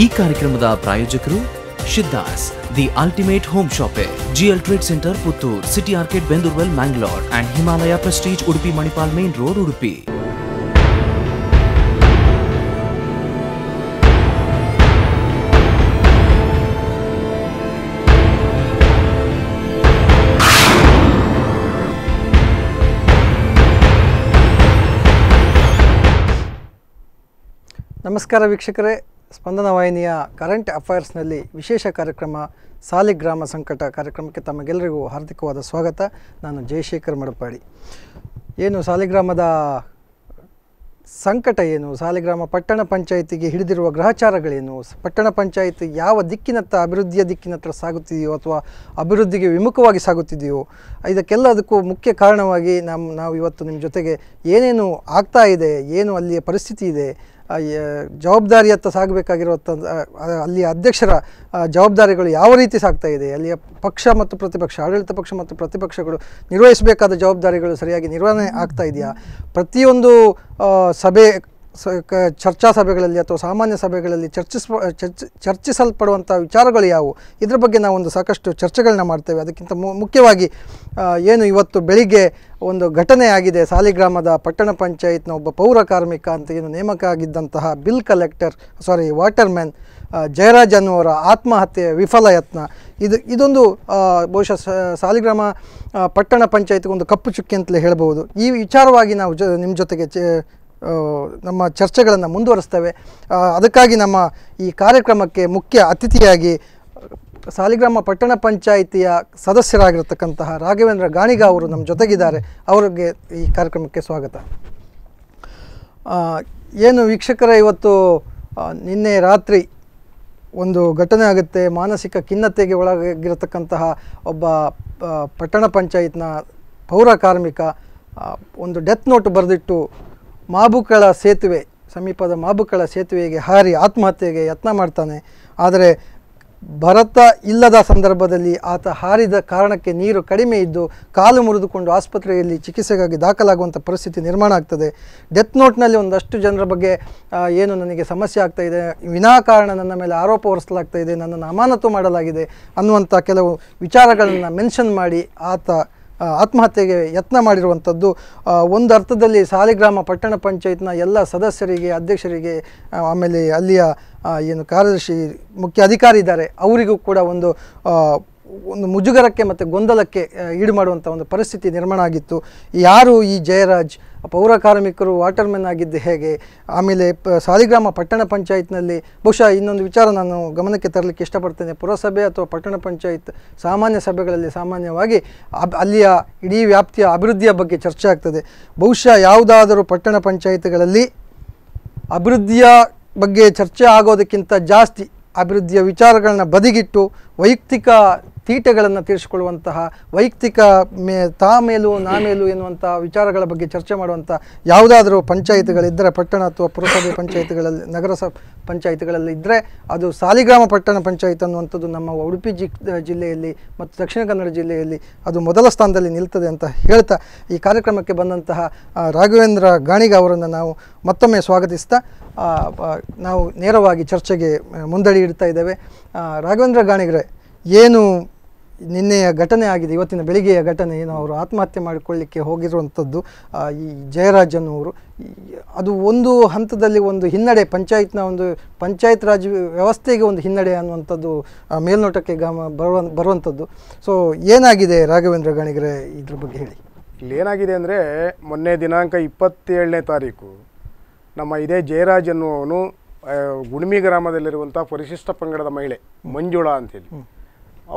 ಈ ಕಾರ್ಯಕ್ರಮದ ಪ್ರಾಯೋಜಕರು Siddhas the ultimate home shoppe GL trade centre Puttur city arcade Bendurwell Mangalore and Himalaya prestige Udupi Manipal main road Udupi ನಮಸ್ಕಾರ ವೀಕ್ಷಕರೇ ಸ್ಪಂದನ ವಾಹಿನಿಯ ಕರೆಂಟ್ ಅಫೈರ್ಸ್ನಲ್ಲಿ ವಿಶೇಷ ಕಾರ್ಯಕ್ರಮ ಸಾಲಿಗ್ರಾಮ ಸಂಕಟ ಕಾರ್ಯಕ್ರಮಕ್ಕೆ ತಮಗೆಲ್ಲರಿಗೂ ಹಾರ್ದಿಕವಾದ ಸ್ವಾಗತ ನಾನು ಜಯಶೇಖರ್ ಮಡಪಾಡಿ ಏನು ಸಾಲಿಗ್ರಾಮದ ಸಂಕಟ ಏನು ಸಾಲಿಗ್ರಾಮ ಪಟ್ಟಣ ಪಂಚಾಯಿತಿಗೆ ಹಿಡಿದಿರುವ ಗ್ರಹಚಾರಗಳೇನು ಪಟ್ಟಣ ಪಂಚಾಯತ್ ಯಾವ ದಿಕ್ಕಿನತ್ತ ಅಭಿವೃದ್ಧಿಯ ದಿಕ್ಕಿನತ್ತ ಸಾಗುತ್ತಿದೆಯೋ ಅಥವಾ ಅಭಿವೃದ್ಧಿಗೆ ವಿಮುಖವಾಗಿ ಸಾಗುತ್ತಿದೆಯೋ ಇದಕ್ಕೆಲ್ಲದಕ್ಕೂ ಮುಖ್ಯ ಕಾರಣವಾಗಿ ನಮ್ಮ ನಾವು ಇವತ್ತು ನಿಮ್ಮ ಜೊತೆಗೆ ಏನೇನು ಆಗ್ತಾ ಇದೆ ಏನು ಅಲ್ಲಿಯ ಪರಿಸ್ಥಿತಿ ಇದೆ ಜವಾಬ್ದಾರಿಯತ್ತ ಸಾಗಬೇಕಾಗಿರುವಂಥ ಅಲ್ಲಿಯ ಅಧ್ಯಕ್ಷರ ಜವಾಬ್ದಾರಿಗಳು ಯಾವ ರೀತಿ ಸಾಗ್ತಾ ಇದೆ ಅಲ್ಲಿಯ ಪಕ್ಷ ಮತ್ತು ಪ್ರತಿಪಕ್ಷ ಆಡಳಿತ ಪಕ್ಷ ಮತ್ತು ಪ್ರತಿಪಕ್ಷಗಳು ನಿರ್ವಹಿಸಬೇಕಾದ ಜವಾಬ್ದಾರಿಗಳು ಸರಿಯಾಗಿ ನಿರ್ವಹಣೆ ಆಗ್ತಾ ಇದೆಯಾ ಪ್ರತಿಯೊಂದು ಸಭೆ ಸ ಚರ್ಚಾ ಸಭೆಗಳಲ್ಲಿ ಅಥವಾ ಸಾಮಾನ್ಯ ಸಭೆಗಳಲ್ಲಿ ಚರ್ಚಿಸ ಚರ್ಚ ಚರ್ಚಿಸಲ್ಪಡುವಂಥ ವಿಚಾರಗಳು ಯಾವುವು ಇದ್ರ ಬಗ್ಗೆ ನಾವು ಒಂದು ಸಾಕಷ್ಟು ಚರ್ಚೆಗಳನ್ನ ಮಾಡ್ತೇವೆ ಅದಕ್ಕಿಂತ ಮುಖ್ಯವಾಗಿ ಏನು ಇವತ್ತು ಬೆಳಿಗ್ಗೆ ಒಂದು ಘಟನೆ ಆಗಿದೆ ಸಾಲಿಗ್ರಾಮದ ಪಟ್ಟಣ ಪಂಚಾಯತ್ನ ಒಬ್ಬ ಪೌರ ಕಾರ್ಮಿಕ ಅಂತ ಏನು ನೇಮಕ ಆಗಿದ್ದಂತಹ bill collector sorry water man Jayaraj ಅನ್ನುವರ ಆತ್ಮಹತ್ಯೆ ವಿಫಲ ಯತ್ನ ಇದು ಇದೊಂದು ಬಹುಶಃ ಸಾಲಿಗ್ರಾಮ ಪಟ್ಟಣ ಪಂಚಾಯತ್ಗೆ ಒಂದು ಕಪ್ಪು ಚುಕ್ಕಿ ಅಂತಲೇ ಹೇಳ್ಬೋದು ಈ ವಿಚಾರವಾಗಿ ನಾವು ಜೊ ನಿಮ್ಮ ಜೊತೆಗೆ ನಮ್ಮ ಚರ್ಚೆಗಳನ್ನು ಮುಂದುವರಿಸ್ತೇವೆ ಅದಕ್ಕಾಗಿ ನಮ್ಮ ಈ ಕಾರ್ಯಕ್ರಮಕ್ಕೆ ಮುಖ್ಯ ಅತಿಥಿಯಾಗಿ ಸಾಲಿಗ್ರಾಮ ಪಟ್ಟಣ ಪಂಚಾಯಿತಿಯ ಸದಸ್ಯರಾಗಿರತಕ್ಕಂತಹ ರಾಘವೇಂದ್ರ ಗಾಣಿಗ ಅವರು ನಮ್ಮ ಜೊತೆಗಿದ್ದಾರೆ ಅವರಿಗೆ ಈ ಕಾರ್ಯಕ್ರಮಕ್ಕೆ ಸ್ವಾಗತ ಏನು ವೀಕ್ಷಕರ ಇವತ್ತು ನಿನ್ನೆ ರಾತ್ರಿ ಒಂದು ಘಟನೆ ಆಗುತ್ತೆ ಮಾನಸಿಕ ಖಿನ್ನತೆಗೆ ಒಳಗಿರತಕ್ಕಂತಹ ಒಬ್ಬ ಪಟ್ಟಣ ಪಂಚಾಯತ್ನ ಪೌರ ಕಾರ್ಮಿಕ ಒಂದು ಡೆತ್ ನೋಟ್ ಬರೆದಿಟ್ಟು ಮಾಬುಕಳ ಸೇತುವೆ ಸಮೀಪದ ಮಾಬುಕಳ ಸೇತುವೆಗೆ ಹಾರಿ ಆತ್ಮಹತ್ಯೆಗೆ ಯತ್ನ ಮಾಡ್ತಾನೆ ಆದರೆ ಭರತ ಇಲ್ಲದ ಸಂದರ್ಭದಲ್ಲಿ ಆತ ಹಾರಿದ ಕಾರಣಕ್ಕೆ ನೀರು ಕಡಿಮೆ ಇದ್ದು ಕಾಲು ಮುರಿದುಕೊಂಡು ಆಸ್ಪತ್ರೆಯಲ್ಲಿ ಚಿಕಿತ್ಸೆಗಾಗಿ ದಾಖಲಾಗುವಂಥ ಪರಿಸ್ಥಿತಿ ನಿರ್ಮಾಣ ಆಗ್ತದೆ ಡೆತ್ ನೋಟ್ನಲ್ಲಿ ಒಂದಷ್ಟು ಜನರ ಬಗ್ಗೆ ಏನು ನನಗೆ ಸಮಸ್ಯೆ ಆಗ್ತಾ ಇದೆ ವಿನಾಕಾರಣ ನನ್ನ ಮೇಲೆ ಆರೋಪ ಹೊರಿಸಲಾಗ್ತಾ ಇದೆ ನನ್ನನ್ನು ಅಮಾನತು ಮಾಡಲಾಗಿದೆ ಅನ್ನುವಂಥ ಕೆಲವು ವಿಚಾರಗಳನ್ನು ಮೆನ್ಷನ್ ಮಾಡಿ ಆತ ಆತ್ಮಹತ್ಯೆಗೆ ಯತ್ನ ಮಾಡಿರುವಂಥದ್ದು ಒಂದು ಅರ್ಥದಲ್ಲಿ ಸಾಲಿಗ್ರಾಮ ಪಟ್ಟಣ ಪಂಚಾಯತ್ನ ಎಲ್ಲ ಸದಸ್ಯರಿಗೆ ಅಧ್ಯಕ್ಷರಿಗೆ ಆಮೇಲೆ ಅಲ್ಲಿಯ ಏನು ಕಾರ್ಯದರ್ಶಿ ಮುಖ್ಯ ಅಧಿಕಾರಿ ಇದ್ದಾರೆ ಅವರಿಗೂ ಕೂಡ ಒಂದು ಒಂದು ಮುಜುಗರಕ್ಕೆ ಮತ್ತು ಗೊಂದಲಕ್ಕೆ ಈಡು ಮಾಡುವಂಥ ಒಂದು ಪರಿಸ್ಥಿತಿ ನಿರ್ಮಾಣ ಆಗಿತ್ತು ಯಾರು ಈ ಜಯರಾಜ್ ಪೌರ ಕಾರ್ಮಿಕರು ವಾಟರ್ಮೆನ್ ಆಗಿದ್ದು ಹೇಗೆ ಆಮೇಲೆ ಪ ಸಾಲಿಗ್ರಾಮ ಪಟ್ಟಣ ಪಂಚಾಯತ್ನಲ್ಲಿ ಬಹುಶಃ ಇನ್ನೊಂದು ವಿಚಾರ ನಾನು ಗಮನಕ್ಕೆ ತರಲಿಕ್ಕೆ ಇಷ್ಟಪಡ್ತೇನೆ ಪುರಸಭೆ ಅಥವಾ ಪಟ್ಟಣ ಪಂಚಾಯತ್ ಸಾಮಾನ್ಯ ಸಭೆಗಳಲ್ಲಿ ಸಾಮಾನ್ಯವಾಗಿ ಅಬ್ ಅಲ್ಲಿಯ ಇಡೀ ವ್ಯಾಪ್ತಿಯ ಅಭಿವೃದ್ಧಿಯ ಬಗ್ಗೆ ಚರ್ಚೆ ಆಗ್ತದೆ ಬಹುಶಃ ಯಾವುದಾದರೂ ಪಟ್ಟಣ ಪಂಚಾಯತ್ಗಳಲ್ಲಿ ಅಭಿವೃದ್ಧಿಯ ಬಗ್ಗೆ ಚರ್ಚೆ ಆಗೋದಕ್ಕಿಂತ ಜಾಸ್ತಿ ಅಭಿವೃದ್ಧಿಯ ವಿಚಾರಗಳನ್ನ ಬದಿಗಿಟ್ಟು ವೈಯಕ್ತಿಕ ತೀಟೆಗಳನ್ನು ತೀರಿಸಿಕೊಳ್ಳುವಂತಹ ವೈಯಕ್ತಿಕ ಮೇ ತಾ ಮೇಲು ನಾ ಮೇಲೂ ಎನ್ನುವಂಥ ವಿಚಾರಗಳ ಬಗ್ಗೆ ಚರ್ಚೆ ಮಾಡುವಂಥ ಯಾವುದಾದರೂ ಪಂಚಾಯಿತಿಗಳಿದ್ದರೆ ಪಟ್ಟಣ ಅಥವಾ ಪುರಸಭೆ ಪಂಚಾಯಿತಿಗಳಲ್ಲಿ ನಗರಸಭೆ ಪಂಚಾಯಿತಿಗಳಲ್ಲಿ ಇದ್ದರೆ ಅದು ಸಾಲಿಗ್ರಾಮ ಪಟ್ಟಣ ಪಂಚಾಯತ್ ಅನ್ನುವಂಥದ್ದು ನಮ್ಮ ಉಡುಪಿ ಜಿ ಜಿಲ್ಲೆಯಲ್ಲಿ ಮತ್ತು ದಕ್ಷಿಣ ಕನ್ನಡ ಜಿಲ್ಲೆಯಲ್ಲಿ ಅದು ಮೊದಲ ಸ್ಥಾನದಲ್ಲಿ ನಿಲ್ತದೆ ಅಂತ ಹೇಳ್ತಾ ಈ ಕಾರ್ಯಕ್ರಮಕ್ಕೆ ಬಂದಂತಹ ರಾಘವೇಂದ್ರ ಗಾಣಿಗ ಅವರನ್ನು ನಾವು ಮತ್ತೊಮ್ಮೆ ಸ್ವಾಗತಿಸ್ತಾ ನಾವು ನೇರವಾಗಿ ಚರ್ಚೆಗೆ ಮುಂದಡಿ ಇಡ್ತಾ ಇದ್ದೇವೆ ರಾಘವೇಂದ್ರ ಗಾಣಿಗರೆ ಏನು ನಿನ್ನೆಯ ಘಟನೆ ಆಗಿದೆ ಇವತ್ತಿನ ಬೆಳಿಗ್ಗೆಯ ಘಟನೆ ಏನು ಅವರು ಆತ್ಮಹತ್ಯೆ ಮಾಡಿಕೊಳ್ಳಿಕ್ಕೆ ಹೋಗಿರುವಂಥದ್ದು ಈ ಜಯರಾಜನ್ ಅವರು ಅದು ಒಂದು ಹಂತದಲ್ಲಿ ಒಂದು ಹಿನ್ನಡೆ ಪಂಚಾಯತ್ನ ಒಂದು ಪಂಚಾಯತ್ ರಾಜ್ ವ್ಯವಸ್ಥೆಗೆ ಒಂದು ಹಿನ್ನಡೆ ಅನ್ನುವಂಥದ್ದು ಮೇಲ್ನೋಟಕ್ಕೆ ಗಮ ಬರುವ ಬರುವಂಥದ್ದು ಸೊ ಏನಾಗಿದೆ ರಾಘವೇಂದ್ರ ಗಣಿಗರೆ ಇದ್ರ ಬಗ್ಗೆ ಹೇಳಿ ಏನಾಗಿದೆ ಅಂದರೆ ಮೊನ್ನೆ ದಿನಾಂಕ ಇಪ್ಪತ್ತೇಳನೇ ತಾರೀಕು ನಮ್ಮ ಇದೇ ಜಯರಾಜ್ ಅನ್ನುವನು ಗುಣಿಮಿ ಗ್ರಾಮದಲ್ಲಿರುವಂಥ ಪರಿಶಿಷ್ಟ ಪಂಗಡದ ಮಹಿಳೆ ಮಂಜುಳಾ ಅಂತೇಳಿ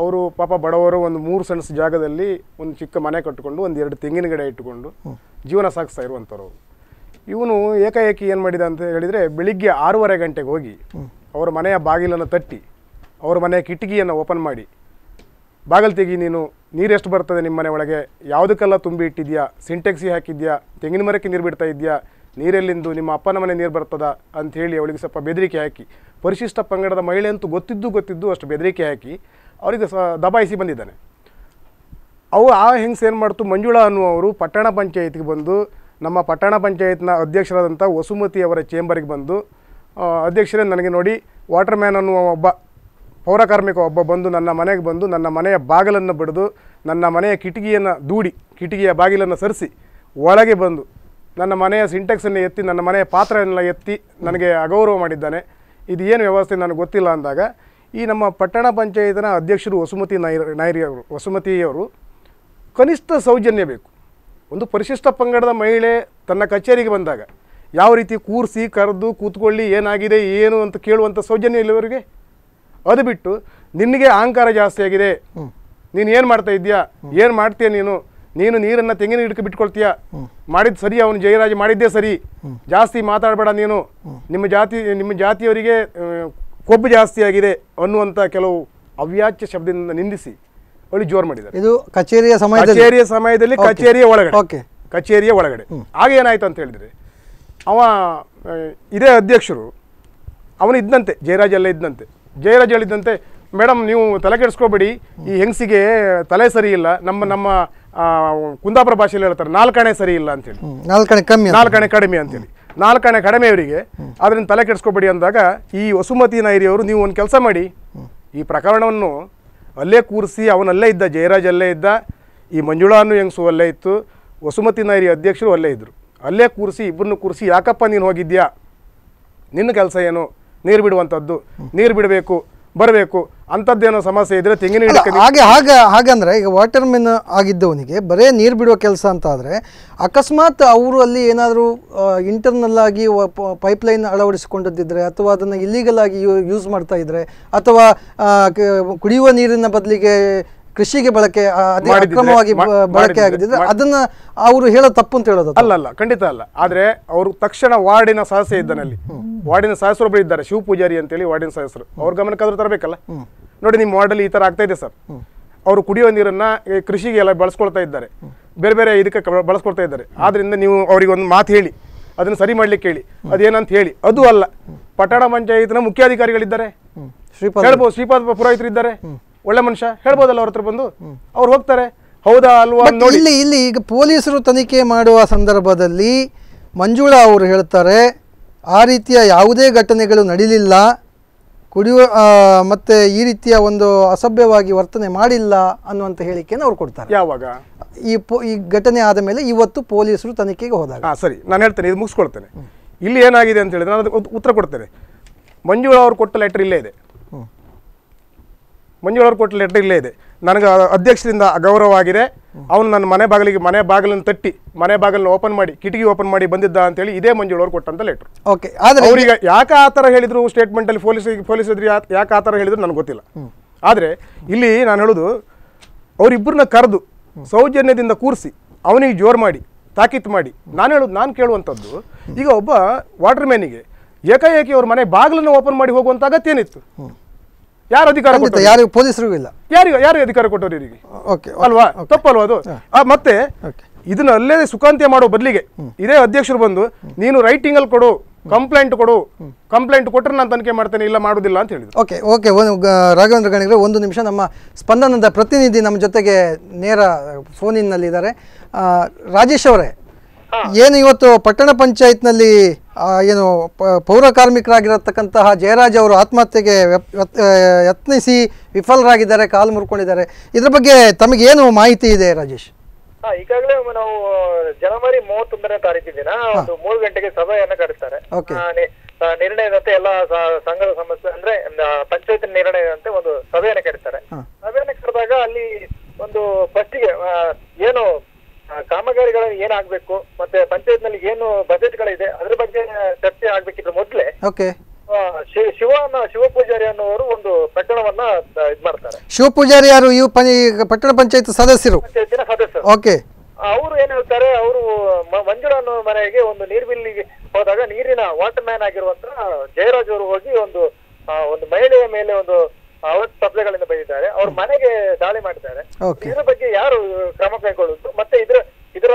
ಅವರು ಪಾಪ ಬಡವರು ಒಂದು ಮೂರು ಸೆನ್ಸ್ ಜಾಗದಲ್ಲಿ ಒಂದು ಚಿಕ್ಕ ಮನೆ ಕಟ್ಟಿಕೊಂಡು ಒಂದು ಎರಡು ತೆಂಗಿನ ಗಿಡ ಇಟ್ಟುಕೊಂಡು ಜೀವನ ಸಾಗಿಸ್ತಾ ಇರುವಂಥವ್ರು ಇವನು ಏಕಾಏಕಿ ಏನು ಮಾಡಿದ ಅಂತ ಹೇಳಿದರೆ ಬೆಳಿಗ್ಗೆ ಆರೂವರೆ ಗಂಟೆಗೆ ಹೋಗಿ ಅವರ ಮನೆಯ ಬಾಗಿಲನ್ನು ತಟ್ಟಿ ಅವ್ರ ಮನೆಯ ಕಿಟಕಿಯನ್ನು ಓಪನ್ ಮಾಡಿ ಬಾಗಿಲು ತೆಗಿ ನೀನು ನೀರೆಷ್ಟು ಬರ್ತದೆ ನಿಮ್ಮ ಮನೆ ಒಳಗೆ ಯಾವುದಕ್ಕೆಲ್ಲ ತುಂಬಿ ಇಟ್ಟಿದ್ಯಾ ಸಿಂಟೆಕ್ಸಿ ಹಾಕಿದ್ಯಾ ತೆಂಗಿನ ಮರಕ್ಕೆ ನೀರು ಬಿಡ್ತಾ ಇದೆಯಾ ನೀರೆಲ್ಲಿಂದು ನಿಮ್ಮ ಅಪ್ಪನ ಮನೆ ನೀರು ಬರ್ತದ ಅಂಥೇಳಿ ಅವಳಿಗೆ ಸ್ವಲ್ಪ ಬೆದರಿಕೆ ಹಾಕಿ ಪರಿಶಿಷ್ಟ ಪಂಗಡದ ಮಹಿಳೆ ಅಂತೂ ಗೊತ್ತಿದ್ದು ಗೊತ್ತಿದ್ದು ಅಷ್ಟು ಬೆದರಿಕೆ ಹಾಕಿ ಅವರಿಗೆ ಸ ದಬಾಯಿಸಿ ಬಂದಿದ್ದಾನೆ ಅವು ಆ ಹೆಂಗ್ಸ್ ಏನು ಮಾಡ್ತು ಮಂಜುಳಾ ಅನ್ನುವರು ಪಟ್ಟಣ ಪಂಚಾಯತ್ಗೆ ಬಂದು ನಮ್ಮ ಪಟ್ಟಣ ಪಂಚಾಯತ್ನ ಅಧ್ಯಕ್ಷರಾದಂಥ ವಸುಮತಿ ಅವರ ಚೇಂಬರಿಗೆ ಬಂದು ಅಧ್ಯಕ್ಷರೇ ನನಗೆ ನೋಡಿ ವಾಟರ್ ಮ್ಯಾನ್ ಅನ್ನುವ ಒಬ್ಬ ಪೌರಕಾರ್ಮಿಕ ಒಬ್ಬ ಬಂದು ನನ್ನ ಮನೆಗೆ ಬಂದು ನನ್ನ ಮನೆಯ ಬಾಗಿಲನ್ನು ಬಡಿದು ನನ್ನ ಮನೆಯ ಕಿಟಕಿಯನ್ನು ದೂಡಿ ಕಿಟಕಿಯ ಬಾಗಿಲನ್ನು ಸರಿಸಿ ಒಳಗೆ ಬಂದು ನನ್ನ ಮನೆಯ ಸಿಂಟೆಕ್ಸನ್ನು ಎತ್ತಿ ನನ್ನ ಮನೆಯ ಪಾತ್ರನೆಲ್ಲ ಎತ್ತಿ ನನಗೆ ಅಗೌರವ ಮಾಡಿದ್ದಾನೆ ಇದು ಏನು ವ್ಯವಸ್ಥೆ ನನಗೆ ಗೊತ್ತಿಲ್ಲ ಅಂದಾಗ ಈ ನಮ್ಮ ಪಟ್ಟಣ ಪಂಚಾಯತ್ನ ಅಧ್ಯಕ್ಷರು ವಸುಮತಿ ನಾಯರ್ ನಾಯರಿಯವರು ವಸುಮತಿಯವರು ಕನಿಷ್ಠ ಸೌಜನ್ಯ ಬೇಕು ಒಂದು ಪರಿಶಿಷ್ಟ ಪಂಗಡದ ಮಹಿಳೆ ತನ್ನ ಕಚೇರಿಗೆ ಬಂದಾಗ ಯಾವ ರೀತಿ ಕೂರಿಸಿ ಕರೆದು ಕೂತ್ಕೊಳ್ಳಿ ಏನಾಗಿದೆ ಏನು ಅಂತ ಕೇಳುವಂಥ ಸೌಜನ್ಯ ಇಲ್ಲವರಿಗೆ ಅದು ಬಿಟ್ಟು ನಿನಗೆ ಅಹಂಕಾರ ಜಾಸ್ತಿ ಆಗಿದೆ ನೀನು ಏನು ಮಾಡ್ತಾ ಇದೆಯಾ ಏನು ಮಾಡ್ತೀಯ ನೀನು ನೀನು ನೀರನ್ನು ತೆಂಗಿನ ಹಿಡ್ಕೊ ಬಿಟ್ಕೊಳ್ತೀಯ ಮಾಡಿದ್ದು ಸರಿ ಅವನು ಜಯರಾಜ್ ಮಾಡಿದ್ದೇ ಸರಿ ಜಾಸ್ತಿ ಮಾತಾಡಬೇಡ ನೀನು ನಿಮ್ಮ ಜಾತಿ ನಿಮ್ಮ ಜಾತಿಯವರಿಗೆ ಕೊಬ್ಬು ಜಾಸ್ತಿ ಆಗಿದೆ ಅನ್ನುವಂಥ ಕೆಲವು ಅವ್ಯಾಚ್ಯ ಶಬ್ದದಿಂದ ನಿಂದಿಸಿ ಅವಳಿ ಜೋರು ಮಾಡಿದ್ದಾರೆ ಇದು ಕಚೇರಿಯ ಸಮಯ ಕಚೇರಿಯ ಸಮಯದಲ್ಲಿ ಕಚೇರಿಯ ಒಳಗಡೆ ಓಕೆ ಕಚೇರಿಯ ಒಳಗಡೆ ಆಗ ಏನಾಯ್ತು ಅಂತ ಹೇಳಿದ್ರೆ ಅವ ಇದೇ ಅಧ್ಯಕ್ಷರು ಅವನು ಇದ್ದಂತೆ ಜಯರಾಜ್ ಎಲ್ಲ ಇದ್ದಂತೆ ಜಯರಾಜ್ ಹೇಳಿದ್ದಂತೆ ಮೇಡಮ್ ನೀವು ತಲೆ ಕೆಡಿಸ್ಕೋಬೇಡಿ ಈ ಹೆಂಗಸಿಗೆ ತಲೆ ಸರಿ ಇಲ್ಲ ನಮ್ಮ ನಮ್ಮ ಕುಂದಾಪುರ ಭಾಷೆಯಲ್ಲಿ ಹೇಳ್ತಾರೆ ನಾಲ್ಕಣೆ ಸರಿ ಇಲ್ಲ ಅಂತೇಳಿ ನಾಲ್ಕಣೆ ಕಮ್ಮಿ ನಾಲ್ಕಣೆ ಕಡಿಮೆ ಅಂತೇಳಿ ನಾಲ್ಕಣೆ ಕಡಿಮೆ ಅವರಿಗೆ ಅದರಿಂದ ತಲೆ ಕೆಡಿಸ್ಕೊಬೇಡಿ ಅಂದಾಗ ಈ ವಸುಮತಿ ಅವರು ನೀವು ಒಂದು ಕೆಲಸ ಮಾಡಿ ಈ ಪ್ರಕರಣವನ್ನು ಅಲ್ಲೇ ಕೂರಿಸಿ ಅವನಲ್ಲೇ ಇದ್ದ ಜಯರಾಜ್ ಅಲ್ಲೇ ಇದ್ದ ಈ ಮಂಜುಳಾನು ಹೆಂಗಸು ಅಲ್ಲೇ ಇತ್ತು ವಸುಮತಿ ನಾಯರಿ ಅಧ್ಯಕ್ಷರು ಅಲ್ಲೇ ಇದ್ದರು ಅಲ್ಲೇ ಕೂರಿಸಿ ಇಬ್ಬರನ್ನು ಕೂರಿಸಿ ಯಾಕಪ್ಪ ನೀನು ಹೋಗಿದ್ಯಾ ನಿನ್ನ ಕೆಲಸ ಏನು ನೀರು ಬಿಡುವಂಥದ್ದು ನೀರು ಬಿಡಬೇಕು ಬರಬೇಕು ಅಂಥದ್ದೇನೋ ಸಮಸ್ಯೆ ಇದ್ರೆ ತೆಂಗಿನ ಹಾಗೆ ಹಾಗೆ ಹಾಗಂದ್ರೆ ಈಗ ವಾಟರ್ ಮೆನ್ ಆಗಿದ್ದವನಿಗೆ ಬರೇ ನೀರು ಬಿಡುವ ಕೆಲಸ ಅಂತ ಆದರೆ ಅಕಸ್ಮಾತ್ ಅವರು ಅಲ್ಲಿ ಏನಾದರೂ ಇಂಟರ್ನಲ್ ಆಗಿ ಪೈಪ್ಲೈನ್ ಅಳವಡಿಸಿಕೊಂಡಿದ್ದರೆ ಅಥವಾ ಅದನ್ನು ಇಲ್ಲಿಗಲ್ ಆಗಿ ಯೂಸ್ ಮಾಡ್ತಾ ಇದ್ರೆ ಅಥವಾ ಕುಡಿಯುವ ನೀರಿನ ಬದಲಿಗೆ ಕೃಷಿಗೆ ಬಳಕೆ ಅಕ್ರಮವಾಗಿ ಬಳಕೆ ಆಗಿದ್ರೆ ಅದನ್ನ ಅವರು ಹೇಳೋ ತಪ್ಪು ಅಂತ ಹೇಳೋದು ಅಲ್ಲ ಅಲ್ಲ ಖಂಡಿತ ಅಲ್ಲ ಆದ್ರೆ ಅವರು ತಕ್ಷಣ ವಾರ್ಡಿನ ಸದಸ್ಯ ಇದ್ದನಲ್ಲಿ ವಾರ್ಡಿನ ಸದಸ್ಯರೊಬ್ಬರು ಇದ್ದಾರೆ ಶಿವ ಪೂಜಾರಿ ಹೇಳಿ ವಾರ್ಡಿನ ಸದಸ್ಯರು ಅವ್ರ ಗಮನಕ್ಕಾದ್ರೂ ತರಬೇಕಲ್ಲ ನೋಡಿ ನಿಮ್ಮ ಮಾಡಲ್ ಈ ತರ ಆಗ್ತಾ ಇದೆ ಸರ್ ಅವರು ಕುಡಿಯೋ ನೀರನ್ನ ಕೃಷಿಗೆ ಎಲ್ಲ ಬಳಸ್ಕೊಳ್ತಾ ಇದ್ದಾರೆ ಬೇರೆ ಬೇರೆ ಇದಕ್ಕೆ ಬಳಸ್ಕೊಳ್ತಾ ಇದ್ದಾರೆ ಆದ್ರಿಂದ ನೀವು ಅವರಿಗೆ ಒಂದು ಮಾತು ಹೇಳಿ ಅದನ್ನ ಸರಿ ಮಾಡ್ಲಿಕ್ಕೆ ಹೇಳಿ ಅದೇನಂತ ಹೇಳಿ ಅದು ಅಲ್ಲ ಪಟ್ಟಣ ಪಂಚಾಯತ್ನ ಮುಖ್ಯಾಧಿಕಾರಿಗಳಿದ್ದಾರೆ ಶ್ರೀಪಾದ್ ಶ್ರೀಪಾದ ಇದ್ದಾರೆ ಒಳ್ಳೆ ಮನುಷ್ಯ ಹೇಳ್ಬೋದಲ್ಲ ಅವ್ರ ಹತ್ರ ಬಂದು ಅವ್ರು ಹೋಗ್ತಾರೆ ಹೌದಾ ಅಲ್ವಾ ಇಲ್ಲಿ ಇಲ್ಲಿ ಈಗ ಪೊಲೀಸರು ತನಿಖೆ ಮಾಡುವ ಸಂದರ್ಭದಲ್ಲಿ ಮಂಜುಳಾ ಅವರು ಹೇಳ್ತಾರೆ ಆ ರೀತಿಯ ಯಾವುದೇ ಘಟನೆಗಳು ನಡೀಲಿಲ್ಲ ಕುಡಿಯುವ ಮತ್ತೆ ಈ ರೀತಿಯ ಒಂದು ಅಸಭ್ಯವಾಗಿ ವರ್ತನೆ ಮಾಡಿಲ್ಲ ಅನ್ನುವಂಥ ಹೇಳಿಕೆಯನ್ನು ಅವ್ರು ಕೊಡ್ತಾರೆ ಯಾವಾಗ ಈ ಪೊ ಈ ಘಟನೆ ಆದ ಮೇಲೆ ಇವತ್ತು ಪೊಲೀಸರು ತನಿಖೆಗೆ ಹೋದಾಗ ಹಾಂ ಸರಿ ನಾನು ಹೇಳ್ತೇನೆ ಇದು ಮುಗಿಸ್ಕೊಳ್ತೇನೆ ಇಲ್ಲಿ ಏನಾಗಿದೆ ಅಂತ ಹೇಳಿದ್ರೆ ನಾನು ಉತ್ತರ ಕೊಡ್ತೇನೆ ಮಂಜುಳಾ ಅವರು ಕೊಟ್ಟ ಲೆಟರ್ ಇಲ್ಲೇ ಇದೆ ಮಂಜುಳವ್ರ ಕೊಟ್ಟ ಲೆಟರ್ ಇಲ್ಲೇ ಇದೆ ನನಗೆ ಅಧ್ಯಕ್ಷರಿಂದ ಅಗೌರವ ಆಗಿದೆ ಅವನು ನನ್ನ ಮನೆ ಬಾಗಿಲಿಗೆ ಮನೆ ಬಾಗಿಲನ್ನು ತಟ್ಟಿ ಮನೆ ಬಾಗಿಲನ್ನು ಓಪನ್ ಮಾಡಿ ಕಿಟಕಿ ಓಪನ್ ಮಾಡಿ ಬಂದಿದ್ದ ಅಂತೇಳಿ ಇದೇ ಮಂಜುಳವ್ರು ಕೊಟ್ಟಂತ ಲೆಟರ್ ಓಕೆ ಆದರೆ ಅವರಿಗೆ ಯಾಕೆ ಆ ಥರ ಹೇಳಿದ್ರು ಸ್ಟೇಟ್ಮೆಂಟಲ್ಲಿ ಪೊಲೀಸ್ ಪೊಲೀಸ್ ಇದ್ರೆ ಯಾಕೆ ಆ ಥರ ಹೇಳಿದ್ರು ನನಗೆ ಗೊತ್ತಿಲ್ಲ ಆದರೆ ಇಲ್ಲಿ ನಾನು ಹೇಳೋದು ಅವರಿಬ್ಬರನ್ನ ಕರೆದು ಸೌಜನ್ಯದಿಂದ ಕೂರಿಸಿ ಅವನಿಗೆ ಜೋರು ಮಾಡಿ ತಾಕೀತು ಮಾಡಿ ನಾನು ಹೇಳೋದು ನಾನು ಕೇಳುವಂಥದ್ದು ಈಗ ಒಬ್ಬ ವಾಟರ್ ಮ್ಯಾನಿಗೆ ಏಕಾಏಕಿ ಅವ್ರ ಮನೆ ಬಾಗಿಲನ್ನು ಓಪನ್ ಮಾಡಿ ಹೋಗುವಂಥ ಅಗತ್ಯ ಏನಿತ್ತು ಯಾರು ಅಧಿಕಾರ ಯಾರಿಗೆ ಪೊಲೀಸರು ಇಲ್ಲ ಯಾರಿಗೆ ಯಾರಿಗೆ ಅಧಿಕಾರ ಕೊಟ್ಟರು ಇವರಿಗೆ ಓಕೆ ಅಲ್ವಾ ತಪ್ಪಲ್ವಾ ಅದು ಮತ್ತೆ ಇದನ್ನ ಅಲ್ಲೇ ಸುಖಾಂತ್ಯ ಮಾಡೋ ಬದಲಿಗೆ ಇದೇ ಅಧ್ಯಕ್ಷರು ಬಂದು ನೀನು ರೈಟಿಂಗ್ ಅಲ್ಲಿ ಕೊಡು ಕಂಪ್ಲೇಂಟ್ ಕೊಡು ಕಂಪ್ಲೇಂಟ್ ಕೊಟ್ಟರೆ ನಾನು ತನಿಖೆ ಮಾಡ್ತೇನೆ ಇಲ್ಲ ಮಾಡೋದಿಲ್ಲ ಅಂತ ಹೇಳಿದ್ರು ಓಕೆ ಓಕೆ ರಾಘವೇಂದ್ರ ಗಣಿಗೆ ಒಂದು ನಿಮಿಷ ನಮ್ಮ ಸ್ಪಂದನದ ಪ್ರತಿನಿಧಿ ನಮ್ಮ ಜೊತೆಗೆ ನೇರ ಫೋನಿನಲ್ಲಿ ಇದ್ದಾರೆ ರಾಜೇಶ್ ಅವರೇ ಏನು ಇವತ್ತು ಪಟ್ಟಣ ನಲ್ಲಿ ಏನು ಪೌರ ಕಾರ್ಮಿಕರಾಗಿರತಕ್ಕಂತಹ ಜಯರಾಜ್ ಅವರು ಆತ್ಮಹತ್ಯೆಗೆ ಯತ್ನಿಸಿ ವಿಫಲರಾಗಿದ್ದಾರೆ ಕಾಲು ಮುರ್ಕೊಂಡಿದ್ದಾರೆ ಇದ್ರ ಬಗ್ಗೆ ತಮಗೆ ಏನು ಮಾಹಿತಿ ಇದೆ ರಾಜೇಶ್ ಈಗಾಗಲೇ ನಾವು ಜನವರಿ ಮೂವತ್ತೊಂದನೇ ತಾರೀಕು ದಿನ ಒಂದು ಮೂರು ಗಂಟೆಗೆ ಸಭೆಯನ್ನ ಕರೀತಾರೆ ನಿರ್ಣಯದಂತೆ ಎಲ್ಲ ಸಂಘದ ಸಮಸ್ಯೆ ಅಂದ್ರೆ ಪಂಚಾಯತ್ ನಿರ್ಣಯದಂತೆ ಒಂದು ಸಭೆಯನ್ನ ಕರೀತಾರೆ ಸಭೆಯನ್ನ ಕರೆದಾಗ ಅಲ್ಲಿ ಒಂದು ಫಸ್ಟ್ಗೆ ಏನು ಕಾಮಗಾರಿಗಳನ್ನು ಏನಾಗ್ಬೇಕು ಮತ್ತೆ ಪಂಚಾಯತ್ ನಲ್ಲಿ ಏನು ಬಜೆಟ್ ಗಳಿದೆ ಅದ್ರ ಬಗ್ಗೆ ಚರ್ಚೆ ಆಗ್ಬೇಕಿದ್ರು ಮೊದ್ಲೇ ಓಕೆ ಶಿವ ಶಿವಪೂಜಾರಿ ಅನ್ನುವರು ಒಂದು ಪ್ರಕರಣವನ್ನ ಇದ್ ಮಾಡ್ತಾರೆ ಶಿವಪೂಜಾರಿ ಯಾರು ಇವು ಪಟ್ಟಣ ಪಂಚಾಯತ್ ಸದಸ್ಯರು ಸದಸ್ಯರು ಓಕೆ ಅವರು ಏನ್ ಹೇಳ್ತಾರೆ ಅವರು ಮಂಜುಳ ಅನ್ನೋ ಮನೆಗೆ ಒಂದು ನೀರ್ ಬಿಲ್ಲಿಗೆ ಹೋದಾಗ ನೀರಿನ ವಾಟರ್ ಮ್ಯಾನ್ ಆಗಿರುವಂತ ಜಯರಾಜ್ ಅವರು ಹೋಗಿ ಒಂದು ಒಂದು ಮಹಿಳೆಯ ಮೇಲೆ ಒಂದು ಅವರ ಶಬ್ದಗಳಿಂದ ಬೈದಿದ್ದಾರೆ ಅವ್ರ ಮನೆಗೆ ದಾಳಿ ಮಾಡಿದ್ದಾರೆ ಇದ್ರ ಬಗ್ಗೆ ಯಾರು ಕ್ರಮ ಕೈಗೊಳ್ಳುದು ಮತ್ತೆ ಇದ್ರ ಇದರ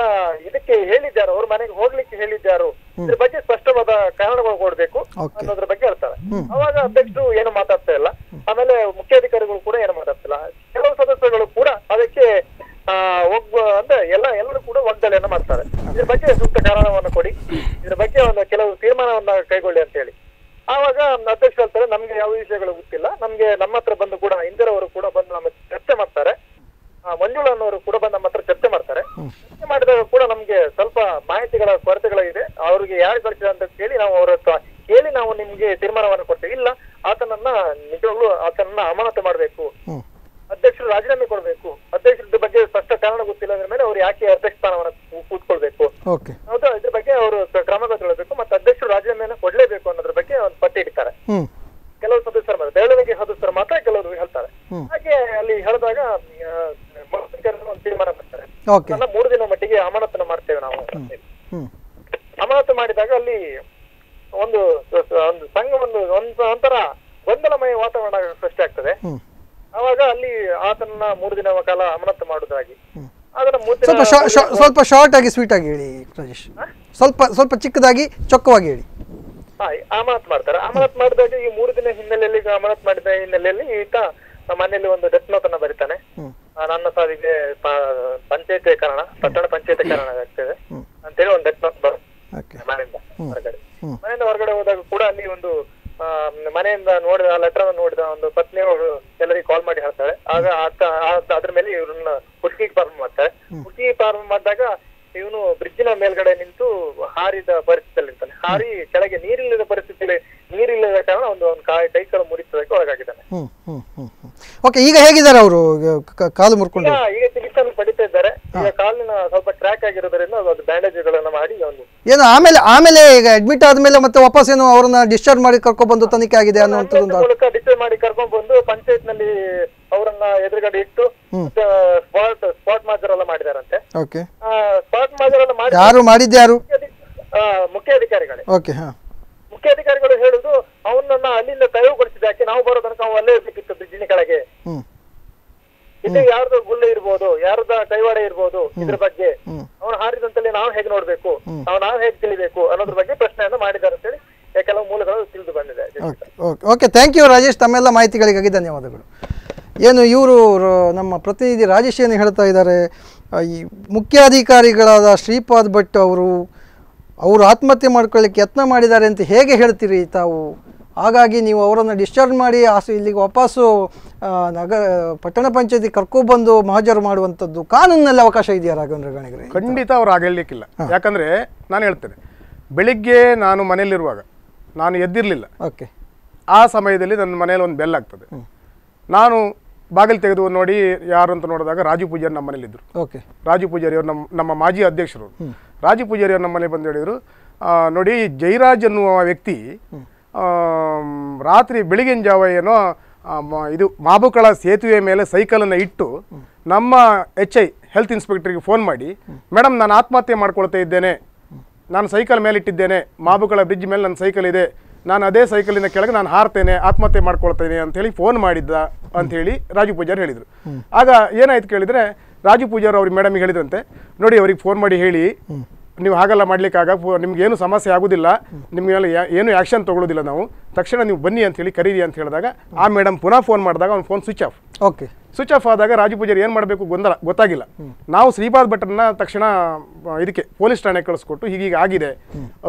ಇದಕ್ಕೆ ಹೇಳಿದ್ದಾರೆ ಅವ್ರ ಮನೆಗೆ ಹೋಗ್ಲಿಕ್ಕೆ ಹೇಳಿದ್ದಾರು ಇದ್ರ ಬಗ್ಗೆ ಸ್ಪಷ್ಟವಾದ ಕಾರಣಗಳು ಕೊಡ್ಬೇಕು ಅನ್ನೋದ್ರ ಬಗ್ಗೆ ಹೇಳ್ತಾರೆ ಅವಾಗ ಅಧ್ಯಕ್ಷರು ಏನು ಮಾತಾಡ್ತಾ ಇಲ್ಲ ಆಮೇಲೆ ಮುಖ್ಯ ಮೂರು ದಿನ ಮಟ್ಟಿಗೆ ಅಮಾನತನ ಮಾಡ್ತೇವೆ ನಾವು ಅಮಾನತು ಮಾಡಿದಾಗ ಅಲ್ಲಿ ಒಂದು ಒಂದು ಸಂಘ ಒಂದು ಒಂಥರ ಗೊಂದಲಮಯ ವಾತಾವರಣ ಸೃಷ್ಟಿ ಆಗ್ತದೆ ಅವಾಗ ಅಲ್ಲಿ ಆತನ ಮೂರು ದಿನ ಕಾಲ ಅಮಾನತು ದಿನ ಸ್ವಲ್ಪ ಶಾರ್ಟ್ ಆಗಿ ಸ್ವೀಟ್ ಆಗಿ ಹೇಳಿ ರಾಜೇಶ್ ಸ್ವಲ್ಪ ಸ್ವಲ್ಪ ಚಿಕ್ಕದಾಗಿ ಚೊಕ್ಕವಾಗಿ ಹೇಳಿ ಅಮಾನತ್ ಮಾಡ್ತಾರೆ ಅಮಾನತ್ ಮಾಡಿದಾಗ ಈ ಮೂರು ದಿನ ಹಿನ್ನೆಲೆಯಲ್ಲಿ ಅಮಾನತ್ ಮಾಡಿದ ಹಿನ್ನೆಲೆಯಲ್ಲಿ ಈತ ಮನೆಯಲ್ಲಿ ಒಂದು ಮೇಲ್ಗಡೆ ನಿಂತು ಹಾರಿದ ಪರಿಸ್ಥಿತಿಯಲ್ಲಿ ಇರ್ತಾನೆ ಹಾರಿ ಕೆಳಗೆ ನೀರಿಲ್ಲದ ಪರಿಸ್ಥಿತಿಯಲ್ಲಿ ನೀರಿಲ್ಲದ ಕಾರಣ ಒಂದು ಅವನ ಕಾಯಿ ಕೈ ಕಾಲು ಮುರಿತದಕ್ಕೆ ಒಳಗಾಗಿದ್ದಾನೆ ಓಕೆ ಈಗ ಹೇಗಿದ್ದಾರೆ ಅವರು ಕಾಲು ಮುರ್ಕೊಂಡು ಈಗ ಚಿಕಿತ್ಸೆ ಪಡಿತಾ ಇದ್ದಾರೆ ಈಗ ಕಾಲಿನ ಸ್ವಲ್ಪ ಟ್ರ್ಯಾಕ್ ಆಗಿರೋದ್ರಿಂದ ಅದು ಬ್ಯಾಂಡೇಜ್ಗಳನ್ನ ಮಾಡಿ ಒಂದು ಏನು ಆಮೇಲೆ ಆಮೇಲೆ ಈಗ ಅಡ್ಮಿಟ್ ಆದ್ಮೇಲೆ ಮತ್ತೆ ವಾಪಸ್ ಏನು ಅವ್ರನ್ನ ಡಿಸ್ಚಾರ್ಜ್ ಮಾಡಿ ಕರ್ಕೊಂಡು ಬಂದು ತನಿಖೆ ಆಗಿದೆ ಅನ್ನುವಂಥದ್ದು ಡಿಸ್ಚಾರ್ಜ್ ಮಾಡಿ ಕರ್ಕೊಂಡ್ ಬಂದು ಪಂಚಾಯತ್ ನಲ್ಲಿ ಅವರನ್ನ ಎದುರುಗಡೆ ಇಟ್ಟು ಸ್ಪಾಟ್ ಸ್ಪಾಟ್ ಮಾಸ್ಟರ್ ಎಲ್ಲ ಮಾಡಿದಾರೆ ಓಕೆ ಯಾರು ಮಾಡಿದ್ಯಾರು ಮುಖ್ಯ ಅಧಿಕಾರಿಗಳೇ ಓಕೆ ಹಾ ಮುಖ್ಯ ಅಧಿಕಾರಿಗಳು ಹೇಳುದು ಅವನನ್ನ ಅಲ್ಲಿಂದ ತೆರವುಗೊಳಿಸಿದಾಕೆ ನಾವು ಬರೋ ತನಕ ಅವ್ ಅಲ್ಲೇ ಇರ್ಬೇಕಿತ್ತು ಬ್ರಿಡ್ಜಿನ ಕೆಳಗೆ ಇಲ್ಲಿ ಯಾರ್ದು ಗುಲ್ಲೆ ಇರ್ಬೋದು ಯಾರ್ದ ಕೈವಾಡ ಇರ್ಬೋದು ಇದ್ರ ಬಗ್ಗೆ ಅವ್ನು ಹಾರಿದಂತಲ್ಲಿ ನಾವು ಹೇಗೆ ನೋಡ್ಬೇಕು ನಾವು ನಾವು ಹೇಗೆ ತಿಳಿಬೇಕು ಅನ್ನೋದ್ರ ಬಗ್ಗೆ ಪ್ರಶ್ನೆಯನ್ನು ಮಾಡಿದ್ದಾರೆ ಹೇಳಿ ಕೆಲವು ಮೂಲಗಳು ತಿಳಿದು ಬಂದಿದೆ ಓಕೆ ಥ್ಯಾಂಕ್ ಯು ರಾಜೇಶ್ ತಮ್ಮೆಲ್ಲ ಮಾಹಿತಿಗಳಿಗಾಗಿ ಧನ್ಯವಾದಗಳು ಏನು ಇವರು ನಮ್ಮ ಪ್ರತಿನಿಧಿ ರಾಜೇಶ್ ಏನು ಹೇಳ್ತಾ ಇದ್ದಾರೆ ಈ ಮುಖ್ಯಾಧಿಕಾರಿಗಳಾದ ಶ್ರೀಪಾದ್ ಭಟ್ ಅವರು ಅವರು ಆತ್ಮಹತ್ಯೆ ಮಾಡ್ಕೊಳ್ಳಿಕ್ಕೆ ಯತ್ನ ಮಾಡಿದ್ದಾರೆ ಅಂತ ಹೇಗೆ ಹೇಳ್ತೀರಿ ತಾವು ಹಾಗಾಗಿ ನೀವು ಅವರನ್ನು ಡಿಸ್ಚಾರ್ಜ್ ಮಾಡಿ ಆಸು ಇಲ್ಲಿಗೆ ವಾಪಸ್ಸು ನಗರ ಪಟ್ಟಣ ಪಂಚಾಯತಿ ಕರ್ಕೊಬಂದು ಮಹಾಜರು ಮಾಡುವಂಥದ್ದು ಕಾನೂನಲ್ಲಿ ಅವಕಾಶ ಇದೆಯಾ ರಾಘವೇಂದ್ರ ಗಣಿಗರೆ ಖಂಡಿತ ಅವ್ರು ಆಗಲಿಕ್ಕಿಲ್ಲ ಯಾಕಂದರೆ ನಾನು ಹೇಳ್ತೇನೆ ಬೆಳಿಗ್ಗೆ ನಾನು ಮನೆಯಲ್ಲಿರುವಾಗ ನಾನು ಎದ್ದಿರಲಿಲ್ಲ ಓಕೆ ಆ ಸಮಯದಲ್ಲಿ ನನ್ನ ಮನೇಲಿ ಒಂದು ಬೆಲ್ ಆಗ್ತದೆ ನಾನು ಬಾಗಿಲು ತೆಗೆದು ನೋಡಿ ಯಾರು ಅಂತ ನೋಡಿದಾಗ ರಾಜು ಪೂಜಾರಿ ನಮ್ಮ ಮನೇಲಿದ್ದರು ಓಕೆ ರಾಜು ಪೂಜಾರಿ ಅವರು ನಮ್ಮ ನಮ್ಮ ಮಾಜಿ ಅಧ್ಯಕ್ಷರು ರಾಜು ಪೂಜಾರಿ ಅವರು ನಮ್ಮ ಮನೆಗೆ ಬಂದು ಹೇಳಿದರು ನೋಡಿ ಜೈರಾಜ್ ಅನ್ನುವ ವ್ಯಕ್ತಿ ರಾತ್ರಿ ಬೆಳಗಿನ ಜಾವ ಏನೋ ಇದು ಮಾಬುಕಳ ಸೇತುವೆ ಮೇಲೆ ಸೈಕಲನ್ನು ಇಟ್ಟು ನಮ್ಮ ಎಚ್ ಐ ಹೆಲ್ತ್ ಇನ್ಸ್ಪೆಕ್ಟ್ರಿಗೆ ಫೋನ್ ಮಾಡಿ ಮೇಡಮ್ ನಾನು ಆತ್ಮಹತ್ಯೆ ಮಾಡ್ಕೊಳ್ತಾ ಇದ್ದೇನೆ ನಾನು ಸೈಕಲ್ ಮೇಲೆ ಇಟ್ಟಿದ್ದೇನೆ ಮಾಬುಕಳ ಬ್ರಿಡ್ಜ್ ಮೇಲೆ ನನ್ನ ಸೈಕಲ್ ಇದೆ ನಾನು ಅದೇ ಸೈಕಲಿನ ಕೆಳಗೆ ನಾನು ಹಾರ್ತೇನೆ ಆತ್ಮಹತ್ಯೆ ಮಾಡ್ಕೊಳ್ತೇನೆ ಅಂತೇಳಿ ಫೋನ್ ಮಾಡಿದ್ದ ಅಂತ ಹೇಳಿ ರಾಜು ಪೂಜಾರ್ ಹೇಳಿದರು ಆಗ ಏನಾಯ್ತು ಕೇಳಿದರೆ ರಾಜು ಪೂಜಾರ್ ಅವ್ರಿಗೆ ಮೇಡಮ್ಗೆ ಹೇಳಿದ್ರಂತೆ ನೋಡಿ ಅವ್ರಿಗೆ ಫೋನ್ ಮಾಡಿ ಹೇಳಿ ನೀವು ಹಾಗೆಲ್ಲ ಮಾಡಲಿಕ್ಕಾಗ ನಿಮ್ಗೇನು ಸಮಸ್ಯೆ ಆಗೋದಿಲ್ಲ ನಿಮಗೆಲ್ಲ ಏನು ಆ್ಯಕ್ಷನ್ ತೊಗೊಳ್ಳೋದಿಲ್ಲ ನಾವು ತಕ್ಷಣ ನೀವು ಬನ್ನಿ ಅಂತ ಹೇಳಿ ಕರೀರಿ ಅಂತ ಹೇಳಿದಾಗ ಆ ಮೇಡಮ್ ಪುನಃ ಫೋನ್ ಮಾಡಿದಾಗ ಅವ್ನು phone switch off okay switch off ಆದಾಗ ರಾಜು ಪೂಜಾರಿ ಏನು ಮಾಡಬೇಕು ಗೊಂದಲ ಗೊತ್ತಾಗಿಲ್ಲ ನಾವು ಶ್ರೀಪಾದ್ ಭಟ್ರನ್ನ ತಕ್ಷಣ ಇದಕ್ಕೆ ಪೊಲೀಸ್ ಠಾಣೆ ಕಳಿಸ್ಕೊಟ್ಟು ಹೀಗೀಗ ಆಗಿದೆ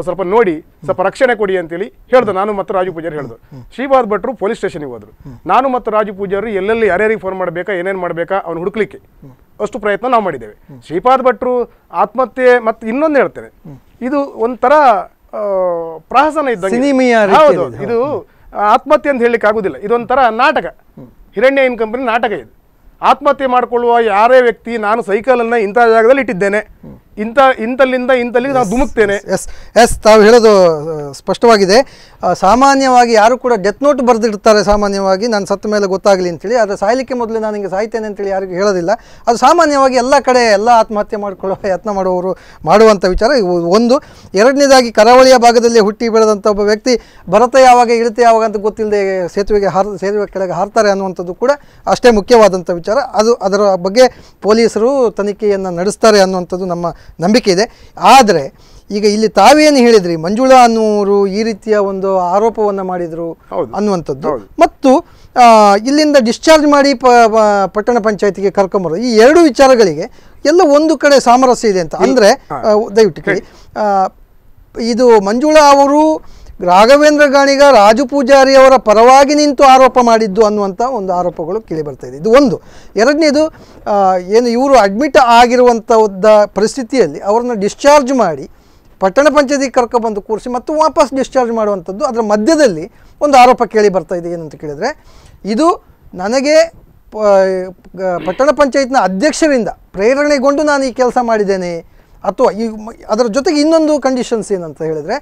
ಸ್ವಲ್ಪ ನೋಡಿ ಸ್ವಲ್ಪ ರಕ್ಷಣೆ ಕೊಡಿ ಅಂತೇಳಿ ಹೇಳ್ದೆ ನಾನು ಮತ್ತು ರಾಜು ಪೂಜಾರಿ ಹೇಳ್ದು ಶ್ರೀಪಾದ್ ಭಟ್ರು ಪೊಲೀಸ್ ಸ್ಟೇಷನ್ಗೆ ಹೋದ್ರು ನಾನು ಮತ್ತು ರಾಜು ಪೂಜಾರಿ ಎಲ್ಲೆಲ್ಲಿ ಯಾರ್ಯಾರಿಗೆ ಫೋನ್ ಮಾಡಬೇಕಾ ಏನೇನು ಮಾಡಬೇಕಾ ಅವ್ನು ಹುಡುಕ್ಲಿಕ್ಕೆ ಅಷ್ಟು ಪ್ರಯತ್ನ ನಾವು ಮಾಡಿದ್ದೇವೆ ಶ್ರೀಪಾದ್ ಭಟ್ರು ಆತ್ಮಹತ್ಯೆ ಮತ್ತು ಇನ್ನೊಂದು ಹೇಳ್ತೇನೆ ಇದು ಒಂಥರ ಪ್ರಹಸನ ಇದ್ದಂಗೆ ಹೌದು ಇದು ಆತ್ಮಹತ್ಯೆ ಅಂತ ಹೇಳಲಿಕ್ಕೆ ಆಗುದಿಲ್ಲ ಇದೊಂಥರ ನಾಟಕ ಹಿರಣ್ಯ ಇನ್ ಕಂಪನಿ ನಾಟಕ ಇದು ಆತ್ಮಹತ್ಯೆ ಮಾಡಿಕೊಳ್ಳುವ ಯಾರೇ ವ್ಯಕ್ತಿ ನಾನು ಸೈಕಲನ್ನು ಇಂಥ ಜಾಗದಲ್ಲಿ ಇಟ್ಟಿದ್ದೇನೆ ಇಂಥ ಇಂಥಲ್ಲಿಂದ ಇಂಥಲ್ಲಿ ನಾವು ಧುಮುಕ್ತೇನೆ ಎಸ್ ಎಸ್ ತಾವು ಹೇಳೋದು ಸ್ಪಷ್ಟವಾಗಿದೆ ಸಾಮಾನ್ಯವಾಗಿ ಯಾರು ಕೂಡ ಡೆತ್ ನೋಟ್ ಬರೆದಿರ್ತಾರೆ ಸಾಮಾನ್ಯವಾಗಿ ನಾನು ಸತ್ತ ಮೇಲೆ ಗೊತ್ತಾಗಲಿ ಅಂತೇಳಿ ಅದರ ಸಾಯ್ಲಿಕ್ಕೆ ಮೊದಲು ನಾನು ಹಿಂಗೆ ಸಾಯ್ತೇನೆ ಅಂತೇಳಿ ಯಾರಿಗೂ ಹೇಳೋದಿಲ್ಲ ಅದು ಸಾಮಾನ್ಯವಾಗಿ ಎಲ್ಲ ಕಡೆ ಎಲ್ಲ ಆತ್ಮಹತ್ಯೆ ಮಾಡಿಕೊಳ್ಳುವ ಯತ್ನ ಮಾಡುವವರು ಮಾಡುವಂಥ ವಿಚಾರ ಒಂದು ಎರಡನೇದಾಗಿ ಕರಾವಳಿಯ ಭಾಗದಲ್ಲಿ ಹುಟ್ಟಿ ಬೆಳೆದಂಥ ಒಬ್ಬ ವ್ಯಕ್ತಿ ಭರತ ಯಾವಾಗ ಇಳಿತೆ ಯಾವಾಗ ಅಂತ ಗೊತ್ತಿಲ್ಲದೆ ಸೇತುವೆಗೆ ಹಾರ್ ಸೇತುವೆ ಕೆಳಗೆ ಹಾರ್ತಾರೆ ಅನ್ನುವಂಥದ್ದು ಕೂಡ ಅಷ್ಟೇ ಮುಖ್ಯವಾದಂಥ ವಿಚಾರ ಅದು ಅದರ ಬಗ್ಗೆ ಪೊಲೀಸರು ತನಿಖೆಯನ್ನು ನಡೆಸ್ತಾರೆ ಅನ್ನುವಂಥದ್ದು ನಮ್ಮ ನಂಬಿಕೆ ಇದೆ ಆದರೆ ಈಗ ಇಲ್ಲಿ ತಾವೇನು ಹೇಳಿದ್ರಿ ಮಂಜುಳಾ ಅನ್ನುವರು ಈ ರೀತಿಯ ಒಂದು ಆರೋಪವನ್ನು ಮಾಡಿದರು ಅನ್ನುವಂಥದ್ದು ಮತ್ತು ಇಲ್ಲಿಂದ ಡಿಸ್ಚಾರ್ಜ್ ಮಾಡಿ ಪಟ್ಟಣ ಪಂಚಾಯತಿಗೆ ಕರ್ಕೊಂಬರು ಈ ಎರಡು ವಿಚಾರಗಳಿಗೆ ಎಲ್ಲ ಒಂದು ಕಡೆ ಸಾಮರಸ್ಯ ಇದೆ ಅಂತ ಅಂದರೆ ದಯವಿಟ್ಟು ಕೇಳಿ ಇದು ಮಂಜುಳಾ ಅವರು ರಾಘವೇಂದ್ರ ಗಾಣಿಗ ರಾಜು ಪೂಜಾರಿ ಅವರ ಪರವಾಗಿ ನಿಂತು ಆರೋಪ ಮಾಡಿದ್ದು ಅನ್ನುವಂಥ ಒಂದು ಆರೋಪಗಳು ಕೇಳಿ ಬರ್ತಾಯಿದೆ ಇದು ಒಂದು ಎರಡನೇದು ಏನು ಇವರು ಅಡ್ಮಿಟ್ ಆಗಿರುವಂಥದ್ದ ಪರಿಸ್ಥಿತಿಯಲ್ಲಿ ಅವ್ರನ್ನ ಡಿಸ್ಚಾರ್ಜ್ ಮಾಡಿ ಪಟ್ಟಣ ಪಂಚಾಯತಿಗೆ ಕರ್ಕೊಬಂದು ಕೂರಿಸಿ ಮತ್ತು ವಾಪಸ್ ಡಿಸ್ಚಾರ್ಜ್ ಮಾಡುವಂಥದ್ದು ಅದರ ಮಧ್ಯದಲ್ಲಿ ಒಂದು ಆರೋಪ ಕೇಳಿ ಬರ್ತಾ ಇದೆ ಏನಂತ ಕೇಳಿದರೆ ಇದು ನನಗೆ ಪಟ್ಟಣ ಪಂಚಾಯತ್ನ ಅಧ್ಯಕ್ಷರಿಂದ ಪ್ರೇರಣೆಗೊಂಡು ನಾನು ಈ ಕೆಲಸ ಮಾಡಿದ್ದೇನೆ ಅಥವಾ ಈ ಅದರ ಜೊತೆಗೆ ಇನ್ನೊಂದು ಕಂಡೀಷನ್ಸ್ ಏನಂತ ಹೇಳಿದರೆ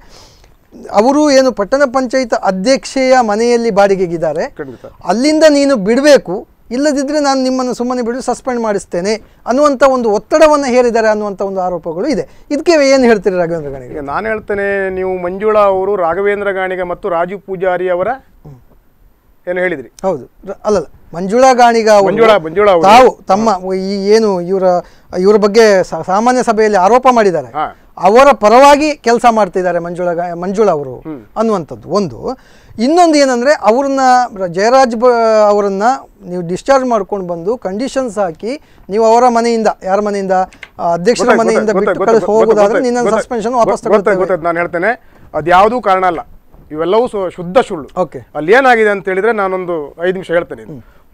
ಅವರು ಏನು ಪಟ್ಟಣ ಪಂಚಾಯತ್ ಅಧ್ಯಕ್ಷೆಯ ಮನೆಯಲ್ಲಿ ಬಾಡಿಗೆಗಿದ್ದಾರೆ ಅಲ್ಲಿಂದ ನೀನು ಬಿಡಬೇಕು ಇಲ್ಲದಿದ್ದರೆ ನಾನು ನಿಮ್ಮನ್ನು ಸುಮ್ಮನೆ ಬಿಡು ಸಸ್ಪೆಂಡ್ ಮಾಡಿಸ್ತೇನೆ ಅನ್ನುವಂಥ ಒಂದು ಒತ್ತಡವನ್ನು ಹೇರಿದ್ದಾರೆ ಅನ್ನುವಂಥ ಒಂದು ಆರೋಪಗಳು ಇದೆ ಇದಕ್ಕೆ ಏನು ಹೇಳ್ತೀರಿ ರಾಘವೇಂದ್ರ ಗಾಣಿಗೆ ನಾನು ಹೇಳ್ತೇನೆ ನೀವು ಮಂಜುಳಾ ಅವರು ರಾಘವೇಂದ್ರ ಗಾಣಿಗೆ ಮತ್ತು ರಾಜು ಪೂಜಾರಿ ಅವರ ಏನು ಹೇಳಿದ್ರಿ ಹೌದು ಅಲ್ಲಲ್ಲ ಮಂಜುಳಾ ಗಾಣಿಗ ಮಂಜುಳಾ ಮಂಜುಳಾ ತಾವು ತಮ್ಮ ಈ ಏನು ಇವರ ಇವರ ಬಗ್ಗೆ ಸಾಮಾನ್ಯ ಸಭೆಯಲ್ಲಿ ಆರೋಪ ಮಾಡಿದ್ದಾರೆ ಅವರ ಪರವಾಗಿ ಕೆಲಸ ಮಾಡ್ತಿದ್ದಾರೆ ಮಂಜುಳಾ ಮಂಜುಳಾ ಅವರು ಅನ್ನುವಂಥದ್ದು ಒಂದು ಇನ್ನೊಂದು ಏನಂದ್ರೆ ಅವ್ರನ್ನ ಜಯರಾಜ್ ಬ ಅವರನ್ನ ನೀವು ಡಿಸ್ಚಾರ್ಜ್ ಮಾಡ್ಕೊಂಡು ಬಂದು ಕಂಡೀಷನ್ಸ್ ಹಾಕಿ ನೀವು ಅವರ ಮನೆಯಿಂದ ಯಾರ ಮನೆಯಿಂದ ಅಧ್ಯಕ್ಷರ ಮನೆಯಿಂದ ಬಿಟ್ಟು ಹೋಗೋದಾದ್ರೆ ನಿನ್ನ ಸಸ್ಪೆನ್ಷನ್ ವಾಪಸ್ ನಾನು ಹೇಳ್ತೇನೆ ಅದ್ಯಾವುದೂ ಕಾರಣ ಅಲ್ಲ ಇವೆಲ್ಲವೂ ಶುದ್ಧ ಸುಳ್ಳು ಓಕೆ ಅಲ್ಲಿ ಏನಾಗಿದೆ ಅಂತ ಹೇಳಿದ್ರೆ ನಾನೊಂದು ಐದು ನಿಮಿಷ ಹೇಳ್ತೇನೆ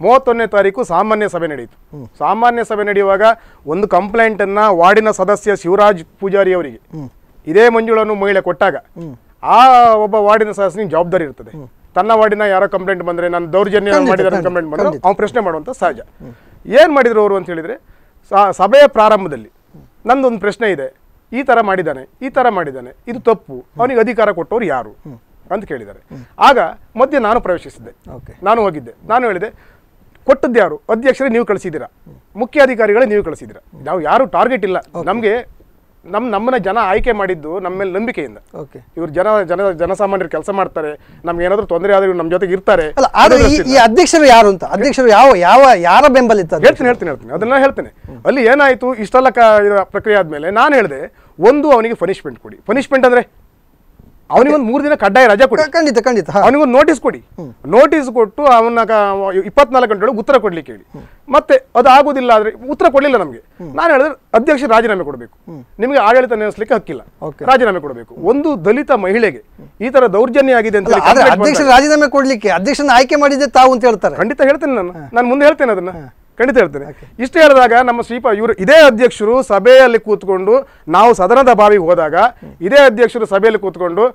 ಮೂವತ್ತೊಂದನೇ ತಾರೀಕು ಸಾಮಾನ್ಯ ಸಭೆ ನಡೆಯಿತು ಸಾಮಾನ್ಯ ಸಭೆ ನಡೆಯುವಾಗ ಒಂದು ಕಂಪ್ಲೇಂಟನ್ನ ವಾರ್ಡಿನ ಸದಸ್ಯ ಶಿವರಾಜ್ ಪೂಜಾರಿ ಅವರಿಗೆ ಇದೇ ಮಂಜುಳನ್ನು ಮಹಿಳೆ ಕೊಟ್ಟಾಗ ಆ ಒಬ್ಬ ವಾರ್ಡಿನ ಸದಸ್ಯನಿಗೆ ಜವಾಬ್ದಾರಿ ಇರ್ತದೆ ತನ್ನ ವಾರ್ಡಿನ ಯಾರೋ ಕಂಪ್ಲೇಂಟ್ ಬಂದರೆ ನಾನು ದೌರ್ಜನ್ಯ ಮಾಡಿದರೆ ಕಂಪ್ಲೇಂಟ್ ಬಂದ್ರೆ ಅವ್ನು ಪ್ರಶ್ನೆ ಮಾಡುವಂತ ಸಹಜ ಏನು ಮಾಡಿದ್ರು ಅವರು ಅಂತ ಹೇಳಿದ್ರೆ ಸಭೆಯ ಪ್ರಾರಂಭದಲ್ಲಿ ನಂದೊಂದು ಪ್ರಶ್ನೆ ಇದೆ ಈ ತರ ಮಾಡಿದ್ದಾನೆ ಈ ತರ ಮಾಡಿದ್ದಾನೆ ಇದು ತಪ್ಪು ಅವನಿಗೆ ಅಧಿಕಾರ ಕೊಟ್ಟವ್ರು ಯಾರು ಅಂತ ಕೇಳಿದ್ದಾರೆ ಆಗ ಮಧ್ಯೆ ನಾನು ಪ್ರವೇಶಿಸಿದ್ದೆ ನಾನು ಹೋಗಿದ್ದೆ ನಾನು ಹೇಳಿದೆ ಕೊಟ್ಟದ್ದು ಯಾರು ಅಧ್ಯಕ್ಷರೇ ನೀವು ಕಳಿಸಿದ್ದೀರಾ ಮುಖ್ಯಾಧಿಕಾರಿಗಳೇ ನೀವು ಕಳಿಸಿದ್ದೀರಾ ನಾವು ಯಾರು ಟಾರ್ಗೆಟ್ ಇಲ್ಲ ನಮಗೆ ನಮ್ಮ ನಮ್ಮನ್ನ ಜನ ಆಯ್ಕೆ ಮಾಡಿದ್ದು ನಮ್ಮ ಮೇಲೆ ನಂಬಿಕೆಯಿಂದ ಓಕೆ ಇವರು ಜನ ಜನ ಜನಸಾಮಾನ್ಯರು ಕೆಲಸ ಮಾಡ್ತಾರೆ ನಮ್ಗೆ ಏನಾದರೂ ತೊಂದರೆ ಆದ್ರೆ ನಮ್ಮ ಜೊತೆಗೆ ಇರ್ತಾರೆ ಅಲ್ಲ ಈ ಅಧ್ಯಕ್ಷರು ಯಾರು ಅಂತ ಅಧ್ಯಕ್ಷರು ಯಾವ ಯಾವ ಯಾರ ಬೆಂಬಲ ಹೇಳ್ತೀನಿ ಹೇಳ್ತೀನಿ ಹೇಳ್ತೀನಿ ಅದನ್ನ ಹೇಳ್ತೇನೆ ಅಲ್ಲಿ ಏನಾಯ್ತು ಇಷ್ಟೆಲ್ಲ ಪ್ರಕ್ರಿಯೆ ಆದ್ಮೇಲೆ ನಾನು ಹೇಳಿದೆ ಒಂದು ಅವನಿಗೆ ಪನಿಷ್ಮೆಂಟ್ ಕೊಡಿ ಪನಿಷ್ಮೆಂಟ್ ಅಂದ್ರೆ ಅವನಿಗೊಂದು ಮೂರು ದಿನ ಕಡ್ಡಾಯ ರಜೆ ಕೊಡಿ ಖಂಡಿತ ಖಂಡಿತ ಅವನಿಗೊಂದು ನೋಟಿಸ್ ಕೊಡಿ ನೋಟಿಸ್ ಕೊಟ್ಟು ಅವನ ಇಪ್ಪತ್ನಾಲ್ಕು ಒಳಗೆ ಉತ್ತರ ಕೊಡ್ಲಿಕ್ಕೆ ಹೇಳಿ ಮತ್ತೆ ಅದು ಆಗುದಿಲ್ಲ ಆದ್ರೆ ಉತ್ತರ ಕೊಡಲಿಲ್ಲ ನಮಗೆ ನಾನು ಹೇಳಿದ್ರೆ ಅಧ್ಯಕ್ಷ ರಾಜೀನಾಮೆ ಕೊಡಬೇಕು ನಿಮಗೆ ಆಡಳಿತ ನಡೆಸಲಿಕ್ಕೆ ಹಕ್ಕಿಲ್ಲ ರಾಜೀನಾಮೆ ಕೊಡಬೇಕು ಒಂದು ದಲಿತ ಮಹಿಳೆಗೆ ಈ ತರ ದೌರ್ಜನ್ಯ ಆಗಿದೆ ಅಂತ ಅಧ್ಯಕ್ಷ ರಾಜೀನಾಮೆ ಕೊಡ್ಲಿಕ್ಕೆ ಅಧ್ಯಕ್ಷನ ಆಯ್ಕೆ ಮಾಡಿದ್ದೆ ತಾವು ಅಂತ ಹೇಳ್ತಾರೆ ಖಂಡಿತ ಹೇಳ್ತೇನೆ ನಾನು ನಾನು ಮುಂದೆ ಹೇಳ್ತೇನೆ ಅದನ್ನ ಖಂಡಿತ ಹೇಳ್ತೇನೆ ಇಷ್ಟು ಹೇಳಿದಾಗ ನಮ್ಮ ಶ್ರೀಪ ಇವರು ಇದೇ ಅಧ್ಯಕ್ಷರು ಸಭೆಯಲ್ಲಿ ಕೂತ್ಕೊಂಡು ನಾವು ಸದನದ ಬಾವಿಗೆ ಹೋದಾಗ ಇದೇ ಅಧ್ಯಕ್ಷರು ಸಭೆಯಲ್ಲಿ ಕೂತ್ಕೊಂಡು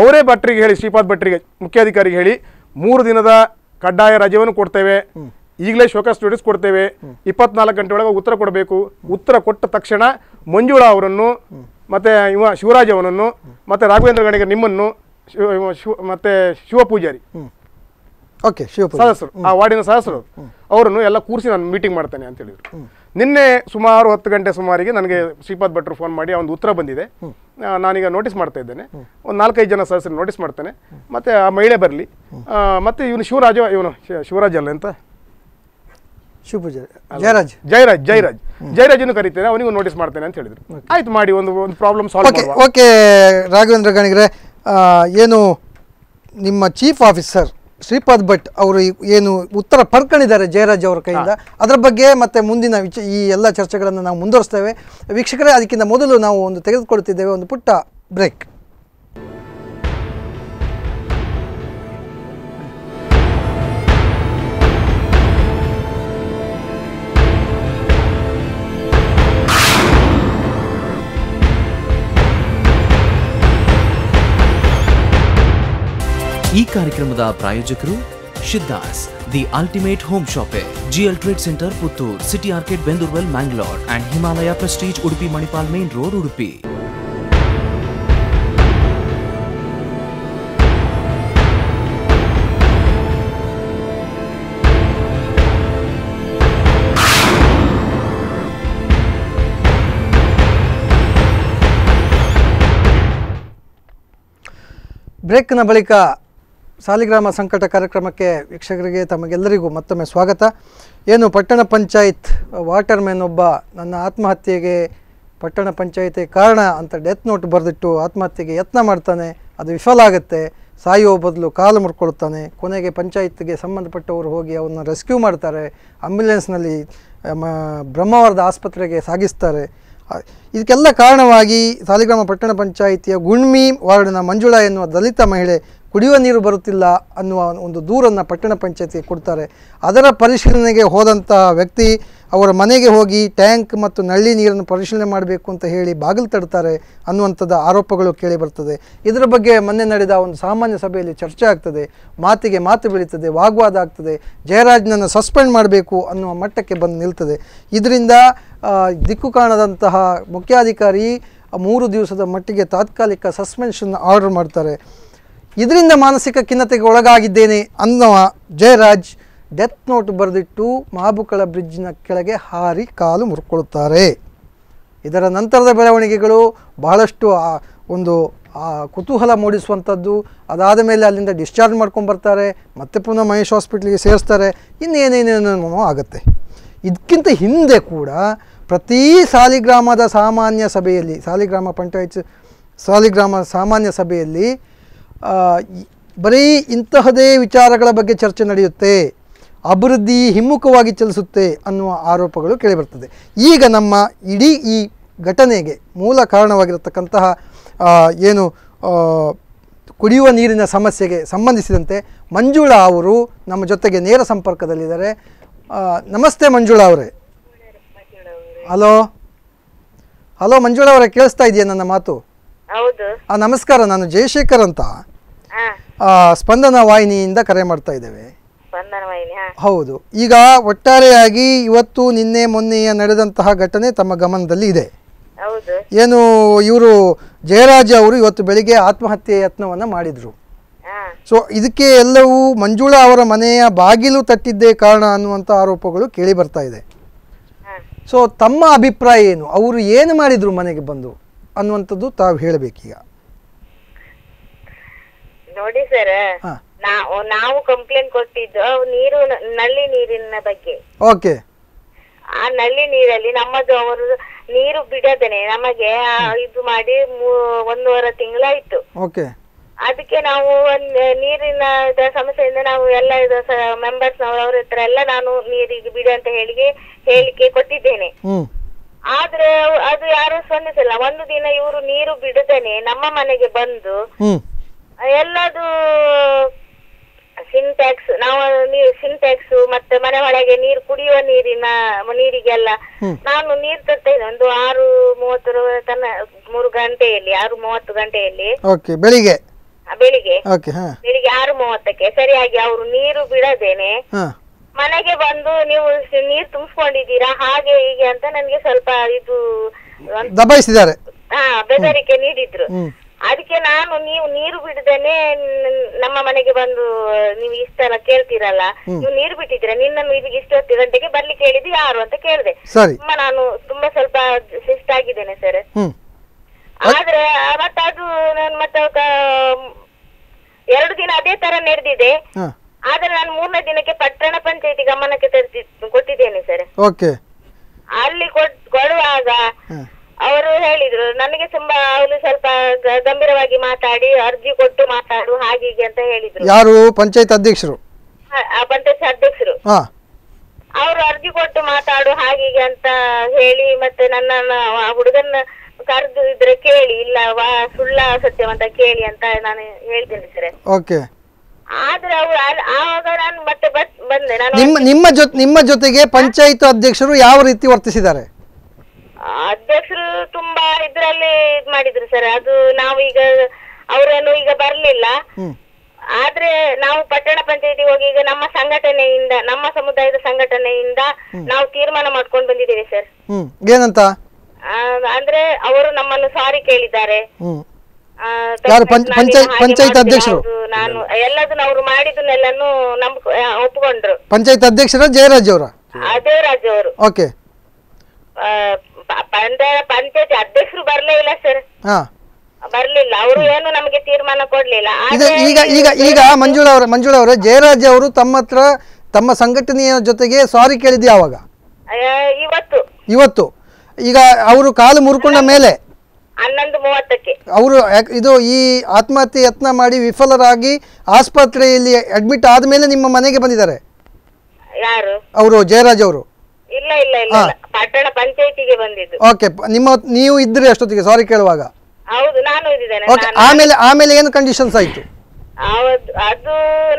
ಅವರೇ ಭಟ್ರಿಗೆ ಹೇಳಿ ಶ್ರೀಪಾದ್ ಭಟ್ರಿಗೆ ಮುಖ್ಯಾಧಿಕಾರಿಗೆ ಹೇಳಿ ಮೂರು ದಿನದ ಕಡ್ಡಾಯ ರಜೆಯನ್ನು ಕೊಡ್ತೇವೆ ಈಗಲೇ ಶೋಕಾಸ್ ನೋಟಿಸ್ ಕೊಡ್ತೇವೆ ಇಪ್ಪತ್ನಾಲ್ಕು ಗಂಟೆ ಒಳಗೆ ಉತ್ತರ ಕೊಡಬೇಕು ಉತ್ತರ ಕೊಟ್ಟ ತಕ್ಷಣ ಮಂಜುಳಾ ಅವರನ್ನು ಮತ್ತೆ ಇವ ಶಿವರಾಜ್ ಅವನನ್ನು ಮತ್ತೆ ರಾಘವೇಂದ್ರ ಗಣಿಗೆ ನಿಮ್ಮನ್ನು ಶಿವ ಮತ್ತು ಶಿವಪೂಜಾರಿ ಓಕೆ ಸದಸ್ಯರು ಆ ವಾರ್ಡಿನ ಸದಸ್ಯರು ಅವರನ್ನು ಎಲ್ಲ ಕೂರಿಸಿ ನಾನು ಮೀಟಿಂಗ್ ಮಾಡ್ತೇನೆ ಅಂತ ಹೇಳಿದರು ನಿನ್ನೆ ಸುಮಾರು ಹತ್ತು ಗಂಟೆ ಸುಮಾರಿಗೆ ನನಗೆ ಶ್ರೀಪಾದ್ ಭಟ್ರು ಫೋನ್ ಮಾಡಿ ಒಂದು ಉತ್ತರ ಬಂದಿದೆ ನಾನೀಗ ನೋಟಿಸ್ ಮಾಡ್ತಾ ಇದ್ದೇನೆ ಒಂದು ನಾಲ್ಕೈದು ಜನ ಸದಸ್ಯರು ನೋಟಿಸ್ ಮಾಡ್ತೇನೆ ಮತ್ತು ಆ ಮಹಿಳೆ ಬರಲಿ ಮತ್ತು ಇವನು ಶಿವರಾಜ ಇವನು ಶಿವರಾಜ್ ಅಲ್ಲ ಅಂತ ಶಿವಪೂಜಾರಿ ಜಯರಾಜ್ ಜಯರಾಜ್ ಜೈರಾಜ್ ಜಯರಾಜನ್ನು ಕರಿತೇನೆ ಅವನಿಗೂ ನೋಟಿಸ್ ಮಾಡ್ತೇನೆ ಅಂತ ಹೇಳಿದರು ಆಯ್ತು ಮಾಡಿ ಒಂದು ಒಂದು problem solve okay Raghavendra Ganigere ಏನು ನಿಮ್ಮ ಚೀಫ್ ಆಫೀಸರ್ ಶ್ರೀಪಾದ್ ಭಟ್ ಅವರು ಏನು ಉತ್ತರ ಪಡ್ಕೊಂಡಿದ್ದಾರೆ ಜಯರಾಜ್ ಅವರ ಕೈಯಿಂದ ಅದರ ಬಗ್ಗೆ ಮತ್ತೆ ಮುಂದಿನ ವಿಚ ಈ ಎಲ್ಲ ಚರ್ಚೆಗಳನ್ನು ನಾವು ಮುಂದುವರಿಸ್ತೇವೆ ವೀಕ್ಷಕರೇ ಅದಕ್ಕಿಂತ ಮೊದಲು ನಾವು ಒಂದು ತೆಗೆದುಕೊಳ್ಳುತ್ತಿದ್ದೇವೆ ಒಂದು ಪುಟ್ಟ ಬ್ರೇಕ್ ಈ ಕಾರ್ಯಕ್ರಮದ ಪ್ರಾಯೋಜಕರು Siddhas the ultimate home shop a GL trade centre Puttur city arcade Bendurwell Mangaluru and Himalaya prestige Udupi Manipal main road Udupi ಬ್ರೇಕ್ನ ಬಳಿಕ ಸಾಲಿಗ್ರಾಮ ಸಂಕಟ ಕಾರ್ಯಕ್ರಮಕ್ಕೆ ವೀಕ್ಷಕರಿಗೆ ತಮಗೆಲ್ಲರಿಗೂ ಮತ್ತೊಮ್ಮೆ ಸ್ವಾಗತ ಏನು ಪಟ್ಟಣ ಪಂಚಾಯತ್ ವಾಟರ್ ಮ್ಯಾನ್ ಒಬ್ಬ ನನ್ನ ಆತ್ಮಹತ್ಯೆಗೆ ಪಟ್ಟಣ ಪಂಚಾಯತಿ ಕಾರಣ ಅಂತ ಡೆತ್ ನೋಟ್ ಬರೆದಿಟ್ಟು ಆತ್ಮಹತ್ಯೆಗೆ ಯತ್ನ ಮಾಡ್ತಾನೆ ಅದು ವಿಫಲ ಆಗುತ್ತೆ ಸಾಯುವ ಬದಲು ಕಾಲು ಮುರ್ಕೊಳ್ತಾನೆ ಕೊನೆಗೆ ಪಂಚಾಯತ್ಗೆ ಸಂಬಂಧಪಟ್ಟವರು ಹೋಗಿ ಅವನ್ನ ರೆಸ್ಕ್ಯೂ ಮಾಡ್ತಾರೆ ಆಂಬ್ಯುಲೆನ್ಸ್ನಲ್ಲಿ ಬ್ರಹ್ಮವರದ ಆಸ್ಪತ್ರೆಗೆ ಸಾಗಿಸ್ತಾರೆ ಇದಕ್ಕೆಲ್ಲ ಕಾರಣವಾಗಿ ಸಾಲಿಗ್ರಾಮ ಪಟ್ಟಣ ಪಂಚಾಯಿತಿಯ ಗುಣ್ಮಿ ವಾರ್ಡ್ನ ಮಂಜುಳಾ ಎನ್ನುವ ದಲಿತ ಮಹಿಳೆ ಕುಡಿಯುವ ನೀರು ಬರುತ್ತಿಲ್ಲ ಅನ್ನುವ ಒಂದು ದೂರನ್ನು ಪಟ್ಟಣ ಪಂಚಾಯತಿಗೆ ಕೊಡ್ತಾರೆ ಅದರ ಪರಿಶೀಲನೆಗೆ ಹೋದಂತಹ ವ್ಯಕ್ತಿ ಅವರ ಮನೆಗೆ ಹೋಗಿ ಟ್ಯಾಂಕ್ ಮತ್ತು ನಳ್ಳಿ ನೀರನ್ನು ಪರಿಶೀಲನೆ ಮಾಡಬೇಕು ಅಂತ ಹೇಳಿ ಬಾಗಿಲು ತಡ್ತಾರೆ ಅನ್ನುವಂಥದ್ದು ಆರೋಪಗಳು ಕೇಳಿ ಬರ್ತದೆ ಇದರ ಬಗ್ಗೆ ಮೊನ್ನೆ ನಡೆದ ಒಂದು ಸಾಮಾನ್ಯ ಸಭೆಯಲ್ಲಿ ಚರ್ಚೆ ಆಗ್ತದೆ ಮಾತಿಗೆ ಮಾತು ಬೆಳೀತದೆ ವಾಗ್ವಾದ ಆಗ್ತದೆ ಜಯರಾಜ್ನನ್ನು ಸಸ್ಪೆಂಡ್ ಮಾಡಬೇಕು ಅನ್ನುವ ಮಟ್ಟಕ್ಕೆ ಬಂದು ನಿಲ್ತದೆ ಇದರಿಂದ ದಿಕ್ಕು ಕಾಣದಂತಹ ಮುಖ್ಯಾಧಿಕಾರಿ ಮೂರು ದಿವಸದ ಮಟ್ಟಿಗೆ ತಾತ್ಕಾಲಿಕ ಸಸ್ಪೆನ್ಷನ್ ಆರ್ಡರ್ ಮಾಡ್ತಾರೆ ಇದರಿಂದ ಮಾನಸಿಕ ಖಿನ್ನತೆಗೆ ಒಳಗಾಗಿದ್ದೇನೆ ಅನ್ನುವ ಜಯರಾಜ್ ಡೆತ್ ನೋಟ್ ಬರೆದಿಟ್ಟು ಮಹಾಬುಕ್ಕಳ ಬ್ರಿಡ್ಜ್ನ ಕೆಳಗೆ ಹಾರಿ ಕಾಲು ಮುರ್ಕೊಳ್ಳುತ್ತಾರೆ ಇದರ ನಂತರದ ಬೆಳವಣಿಗೆಗಳು ಬಹಳಷ್ಟು ಒಂದು ಕುತೂಹಲ ಮೂಡಿಸುವಂಥದ್ದು ಅದಾದ ಮೇಲೆ ಅಲ್ಲಿಂದ ಡಿಸ್ಚಾರ್ಜ್ ಮಾಡ್ಕೊಂಡು ಬರ್ತಾರೆ ಮತ್ತೆ ಪುನಃ ಮಹೇಶ್ ಹಾಸ್ಪಿಟ್ಲಿಗೆ ಸೇರಿಸ್ತಾರೆ ಇನ್ನೇನೇನೇನೋ ಆಗುತ್ತೆ ಇದಕ್ಕಿಂತ ಹಿಂದೆ ಕೂಡ ಪ್ರತಿ ಸಾಲಿಗ್ರಾಮದ ಸಾಮಾನ್ಯ ಸಭೆಯಲ್ಲಿ ಸಾಲಿಗ್ರಾಮ ಪಂಚಾಯತ್ ಸಾಲಿಗ್ರಾಮ ಸಾಮಾನ್ಯ ಸಭೆಯಲ್ಲಿ ಬರೀ ಇಂತಹದೇ ವಿಚಾರಗಳ ಬಗ್ಗೆ ಚರ್ಚೆ ನಡೆಯುತ್ತೆ ಅಭಿವೃದ್ಧಿ ಹಿಮ್ಮುಖವಾಗಿ ಚಲಿಸುತ್ತೆ ಅನ್ನುವ ಆರೋಪಗಳು ಕೇಳಿಬರ್ತದೆ ಈಗ ನಮ್ಮ ಇಡೀ ಈ ಘಟನೆಗೆ ಮೂಲ ಕಾರಣವಾಗಿರತಕ್ಕಂತಹ ಏನು ಕುಡಿಯುವ ನೀರಿನ ಸಮಸ್ಯೆಗೆ ಸಂಬಂಧಿಸಿದಂತೆ ಮಂಜುಳಾ ಅವರು ನಮ್ಮ ಜೊತೆಗೆ ನೇರ ಸಂಪರ್ಕದಲ್ಲಿದ್ದಾರೆ ನಮಸ್ತೆ ಮಂಜುಳಾ ಅವರೇ ಹಲೋ ಹಲೋ ಮಂಜುಳಾ ಅವರೇ ಕೇಳಿಸ್ತಾ ಇದೆಯಾ ನನ್ನ ಮಾತು ನಮಸ್ಕಾರ ನಾನು ಜಯಶೇಖರ್ ಅಂತ ಸ್ಪಂದನ ವಾಹಿನಿಯಿಂದ ಕರೆ ಮಾಡ್ತಾ ಇದ್ದೇವೆ ಹೌದು ಈಗ ಒಟ್ಟಾರೆಯಾಗಿ ಇವತ್ತು ನಿನ್ನೆ ಮೊನ್ನೆಯ ನಡೆದಂತಹ ಘಟನೆ ತಮ್ಮ ಗಮನದಲ್ಲಿ ಇದೆ ಏನು ಇವರು ಜಯರಾಜ ಅವರು ಇವತ್ತು ಬೆಳಿಗ್ಗೆ ಆತ್ಮಹತ್ಯೆ ಯತ್ನವನ್ನ ಮಾಡಿದ್ರು ಸೊ ಇದಕ್ಕೆ ಎಲ್ಲವೂ ಮಂಜುಳಾ ಅವರ ಮನೆಯ ಬಾಗಿಲು ತಟ್ಟಿದ್ದೇ ಕಾರಣ ಅನ್ನುವಂಥ ಆರೋಪಗಳು ಕೇಳಿ ಬರ್ತಾ ಇದೆ ಸೊ ತಮ್ಮ ಅಭಿಪ್ರಾಯ ಏನು ಅವರು ಏನು ಮಾಡಿದ್ರು ಮನೆಗೆ ಬಂದು ಅನ್ನುವಂಥದ್ದು ತಾವು ಹೇಳಬೇಕೀಗ ನೋಡಿ ಸರ್ ನಾವು ಕಂಪ್ಲೇಂಟ್ ಕೊಟ್ಟಿದ್ದು ನೀರು ನಲ್ಲಿ ನೀರಿನ ಬಗ್ಗೆ ಓಕೆ ಆ ನಲ್ಲಿ ನೀರಲ್ಲಿ ನಮ್ಮದು ಅವರು ನೀರು ಬಿಡದನೆ ನಮಗೆ ಇದು ಮಾಡಿ ಒಂದೂವರೆ ತಿಂಗಳಾಯ್ತು ಓಕೆ ಅದಕ್ಕೆ ನಾವು ನೀರಿನ ಸಮಸ್ಯೆಯಿಂದ ನಾವು ಎಲ್ಲ ಮೆಂಬರ್ಸ್ ಅವ್ರ ಹತ್ರ ಎಲ್ಲ ನಾನು ನೀರಿಗೆ ಬಿಡಿ ಅಂತ ಹೇಳಿ ಹೇಳಿಕೆ ಕೊಟ್ಟಿದ್ದೇನೆ ಆದ್ರೆ ಅದು ಯಾರು ಸ್ಪಂದಿಸಿಲ್ಲ ಒಂದು ದಿನ ಇವರು ನೀರು ಬಿಡದೇನೆ ನಮ್ಮ ಮನೆಗೆ ಬಂದು ಎಲ್ಲದು ಸಿಂಟ್ಯಾಕ್ಸ್ ನಾವು ನೀರು ಸಿಂಟ್ಯಾಕ್ಸ್ ಮತ್ತೆ ಮನೆ ಒಳಗೆ ನೀರು ಕುಡಿಯುವ ನೀರಿನ ನೀರಿಗೆಲ್ಲ ನಾನು ನೀರು ತರ್ತೇನೆ ಒಂದು ಆರು ಮೂವತ್ತರ ತನ ಮೂರು ಗಂಟೆಯಲ್ಲಿ ಆರು ಮೂವತ್ತು ಗಂಟೆಯಲ್ಲಿ ಬೆಳಿಗ್ಗೆ ಬೆಳಿಗ್ಗೆ ಬೆಳಿಗ್ಗೆ ಆರು ಮೂವತ್ತಕ್ಕೆ ಸರಿಯಾಗಿ ಅವರು ನೀರು ಬಿಡದೇನೆ ಮನೆಗೆ ಬಂದು ನೀವು ನೀರ್ ತುಂಬಿಸ್ಕೊಂಡಿದ್ದೀರಾ ಹಾಗೆ ಹೀಗೆ ಅಂತ ನನ್ಗೆ ಸ್ವಲ್ಪ ಇದು ಹಾ ಬೆದರಿಕೆ ನೀಡಿದ್ರು ಅದಕ್ಕೆ ನಾನು ನೀವು ನೀರು ಬಿಡದೇನೆ ನಮ್ಮ ಮನೆಗೆ ಬಂದು ನೀವು ಇಷ್ಟೆಲ್ಲ ಕೇಳ್ತೀರಲ್ಲ ನೀವು ನೀರು ಬಿಟ್ಟಿದ್ರೆ ನಿನ್ನನ್ನು ಇದೀಗ ಇಷ್ಟೊತ್ತು ಗಂಟೆಗೆ ಬರ್ಲಿಕ್ಕೆ ಹೇಳಿದ್ದು ಯಾರು ಅಂತ ಕೇಳಿದೆ ತುಂಬಾ ನಾನು ತುಂಬಾ ಸ್ವಲ್ಪ ಆಗಿದ್ದೇನೆ ಸರ್ ಆದ್ರೆ ಮತ್ತೆ ಅದು ನಾನು ಮತ್ತೆ ಎರಡು ದಿನ ಅದೇ ತರ ನಡೆದಿದೆ ಆದ್ರೆ ನಾನು ಮೂರನೇ ದಿನಕ್ಕೆ ಪಟ್ಟಣ ಪಂಚಾಯತಿ ಗಮನಕ್ಕೆ ತರಿಸಿ ಕೊಟ್ಟಿದ್ದೇನೆ ಸರ್ ಓಕೆ ಅಲ್ಲಿ ಕೊಡುವಾಗ ಅವರು ಹೇಳಿದ್ರು ನನಗೆ ತುಂಬಾ ಅವರು ಸ್ವಲ್ಪ ಗಂಭೀರವಾಗಿ ಮಾತಾಡಿ ಅರ್ಜಿ ಕೊಟ್ಟು ಮಾತಾಡು ಹಾಗೀಗೆ ಅಂತ ಹೇಳಿದ್ರು ಯಾರು ಪಂಚಾಯತ್ ಅಧ್ಯಕ್ಷರು ಪಂಚಾಯತ್ ಅಧ್ಯಕ್ಷರು ಅವರು ಅರ್ಜಿ ಕೊಟ್ಟು ಮಾತಾಡು ಹಾಗೀಗೆ ಅಂತ ಹೇಳಿ ಮತ್ತೆ ನನ್ನ ಹುಡುಗನ ಕರೆದು ಇದ್ರೆ ಕೇಳಿ ಇಲ್ಲ ವಾ ಸುಳ್ಳ ಸತ್ಯವಂತ ಕೇಳಿ ಅಂತ ನಾನು ಹೇಳ್ತೇನೆ ಸರ್ ಓಕೆ ಆದ್ರೆ ಅವ್ರು ಆವಾಗ ಮತ್ತೆ ಬಸ್ ನಿಮ್ಮ ನಿಮ್ಮ ಜೊತೆ ನಿಮ್ಮ ಜೊತೆಗೆ ಪಂಚಾಯತ್ ಅಧ್ಯಕ್ಷರು ಯಾವ ರೀತಿ ವರ್ತಿಸಿದ್ದಾರೆ ಅಧ್ಯಕ್ಷರು ತುಂಬಾ ಇದ್ರಲ್ಲಿ ಇದ್ ಮಾಡಿದ್ರು ಸರ್ ಅದು ನಾವು ಈಗ ಅವರೇನು ಈಗ ಬರ್ಲಿಲ್ಲ ಆದ್ರೆ ನಾವು ಪಟ್ಟಣ ಪಂಚಾಯತಿ ಹೋಗಿ ಈಗ ನಮ್ಮ ಸಂಘಟನೆಯಿಂದ ನಮ್ಮ ಸಮುದಾಯದ ಸಂಘಟನೆಯಿಂದ ನಾವು ತೀರ್ಮಾನ ಮಾಡ್ಕೊಂಡು ಬಂದಿದ್ದೇವೆ ಸರ್ ಏನಂತ ಅಂದ್ರೆ ಅವರು ನಮ್ಮನ್ನು ಸಾರಿ ಕೇಳಿದ್ದಾರೆ ಪಂಚಾಯತ್ ಅಧ್ಯಕ್ಷರು ನಾನು ಎಲ್ಲದನ್ನ ಅವರು ಮಾಡಿದನ್ನೆಲ್ಲಾನು ನಮ್ ಒಪ್ಕೊಂಡ್ರು ಪಂಚಾಯತ್ ಅಧ್ಯಕ್ಷರ ಜಯರಾಜ್ ಅವರ ಜಯರಾಜ್ ಅವರು ಓಕೆ ಪಂಚಾಯತ್ ಅಧ್ಯಕ್ಷರು ಬರ್ಲೇ ಇಲ್ಲ ಸರ್ ಬರ್ಲಿಲ್ಲ ಅವರು ಏನು ನಮಗೆ ತೀರ್ಮಾನ ಕೊಡ್ಲಿಲ್ಲ ಈಗ ಈಗ ಈಗ ಮಂಜುಳ ಅವರ ಮಂಜುಳ ಅವರ ಜಯರಾಜ್ ಅವರು ತಮ್ಮ ಹತ್ರ ತಮ್ಮ ಸಂಘಟನೆಯ ಜೊತೆಗೆ ಸಾರಿ ಕೇಳಿದ್ಯಾವಾಗ ಯಾವಾಗ ಇವತ್ತು ಇವತ್ತು ಈಗ ಅವರು ಕಾಲು ಮುರ್ಕೊಂಡ ಮೇಲೆ ಹನ್ನೊಂದು ಮೂವತ್ತಕ್ಕೆ ಅವರು ಇದು ಈ ಆತ್ಮಹತ್ಯೆ ಯತ್ನ ಮಾಡಿ ವಿಫಲರಾಗಿ ಆಸ್ಪತ್ರೆಯಲ್ಲಿ ಅಡ್ಮಿಟ್ ಆದ್ಮೇಲೆ ನಿಮ್ಮ ಮನೆಗೆ ಬಂದಿದ್ದಾರೆ ಯಾರು ಅವರು ಜಯರಾಜ್ ಅವರು ಇಲ್ಲ ಇಲ್ಲ ಇಲ್ಲ ಪಟ್ಟಣ ಪಂಚಾಯತಿಗೆ ಬಂದಿದ್ದು ಓಕೆ ನಿಮ್ಮ ನೀವು ಇದ್ರಿ ಅಷ್ಟೊತ್ತಿಗೆ ಸಾರಿ ಕೇಳುವಾಗ ಹೌದು ನಾನು ಇದ್ದೇನೆ ಆಮೇಲೆ ಆಮೇಲೆ ಏನು ಕಂಡೀಷನ್ಸ್ ಆಯ್ತು ಹೌದು ಅದು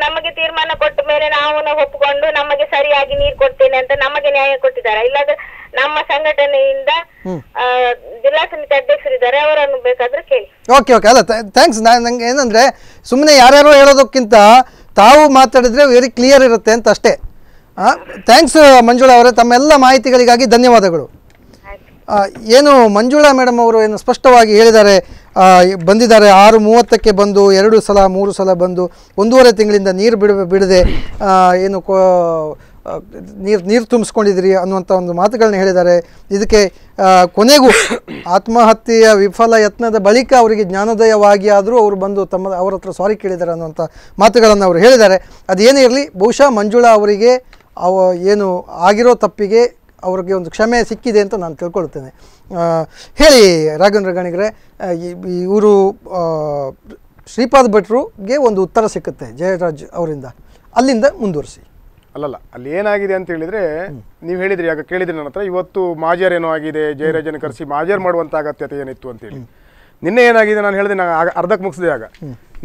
ನಮಗೆ ತೀರ್ಮಾನ ಕೊಟ್ಟ ಮೇಲೆ ನಾವು ಒಪ್ಪಿಕೊಂಡು ನಮಗೆ ಸರಿಯಾಗಿ ನೀರು ಕೊಡ್ತೇನೆ ಅಂತ ನಮಗೆ ನ್ಯಾಯ ಕೊಟ್ಟಿದ್ದಾರೆ ಇಲ್ಲಾದ್ರೆ ನಮ್ಮ ಸಂಘಟನೆಯಿಂದ ಜಿಲ್ಲಾ ಸಮಿತಿ ಇದ್ದಾರೆ ಅವರನ್ನು ಬೇಕಾದ್ರೆ ಕೇಳಿ ಓಕೆ ಓಕೆ ಅಲ್ಲ ಥ್ಯಾಂಕ್ಸ್ ನಾನು ನಂಗೆ ಏನಂದ್ರೆ ಸುಮ್ಮನೆ ಯಾರ್ಯಾರು ಹೇಳೋದಕ್ಕಿಂತ ತಾವು ಮಾತಾಡಿದ್ರೆ ವೆರಿ ಕ್ಲಿಯರ್ ಇರುತ್ತೆ ಅಂತ ಅಷ್ಟೇ ಥ್ಯಾಂಕ್ಸ್ ಮಂಜುಳಾ ಅವರೇ ತಮ್ಮೆಲ್ಲ ಮಾಹಿತಿಗಳಿಗಾಗಿ ಧನ್ಯವಾದಗಳು ಏನು ಮಂಜುಳಾ ಮೇಡಮ್ ಅವರು ಏನು ಸ್ಪಷ್ಟವಾಗಿ ಹೇಳಿದ್ದಾರೆ ಬಂದಿದ್ದಾರೆ ಆರು ಮೂವತ್ತಕ್ಕೆ ಬಂದು ಎರಡು ಸಲ ಮೂರು ಸಲ ಬಂದು ಒಂದೂವರೆ ತಿಂಗಳಿಂದ ನೀರು ಬಿಡ ಬಿಡದೆ ಏನು ನೀರು ನೀರು ತುಂಬಿಸ್ಕೊಂಡಿದ್ದೀರಿ ಅನ್ನುವಂಥ ಒಂದು ಮಾತುಗಳನ್ನ ಹೇಳಿದ್ದಾರೆ ಇದಕ್ಕೆ ಕೊನೆಗೂ ಆತ್ಮಹತ್ಯೆಯ ವಿಫಲ ಯತ್ನದ ಬಳಿಕ ಅವರಿಗೆ ಜ್ಞಾನೋದಯವಾಗಿ ಆದರೂ ಅವರು ಬಂದು ತಮ್ಮ ಅವರ ಹತ್ರ ಸಾರಿ ಕೇಳಿದ್ದಾರೆ ಅನ್ನುವಂಥ ಮಾತುಗಳನ್ನು ಅವರು ಹೇಳಿದ್ದಾರೆ ಅದೇನೇ ಇರಲಿ ಬಹುಶಃ ಮಂಜುಳಾ ಅವರಿಗೆ ಅವ ಏನು ಆಗಿರೋ ತಪ್ಪಿಗೆ ಅವ್ರಿಗೆ ಒಂದು ಕ್ಷಮೆ ಸಿಕ್ಕಿದೆ ಅಂತ ನಾನು ತಿಳ್ಕೊಳ್ತೇನೆ ಹೇಳಿ ರಾಘವೇಂದ್ರ ಗಣಿಗರೆ ಇವರು ಶ್ರೀಪಾದ್ ಭಟ್ರುಗೆ ಒಂದು ಉತ್ತರ ಸಿಕ್ಕುತ್ತೆ ಜಯರಾಜ್ ಅವರಿಂದ ಅಲ್ಲಿಂದ ಮುಂದುವರಿಸಿ ಅಲ್ಲಲ್ಲ ಅಲ್ಲಿ ಏನಾಗಿದೆ ಅಂತ ಹೇಳಿದ್ರೆ ನೀವು ಹೇಳಿದ್ರಿ ಆಗ ಕೇಳಿದ್ರಿ ನನ್ನ ಹತ್ರ ಇವತ್ತು ಮಾಜರ್ ಏನೋ ಆಗಿದೆ ಜಯರಾಜನ ಕರೆಸಿ ಮಾಜರ್ ಮಾಡುವಂಥ ಅಗತ್ಯತೆ ಏನಿತ್ತು ಅಂತೇಳಿ ನಿನ್ನೆ ಏನಾಗಿದೆ ನಾನು ಹೇಳಿದೆ ನಾನು ಅರ್ಧಕ್ಕೆ ಮುಗಿಸಿದೆ ಆಗ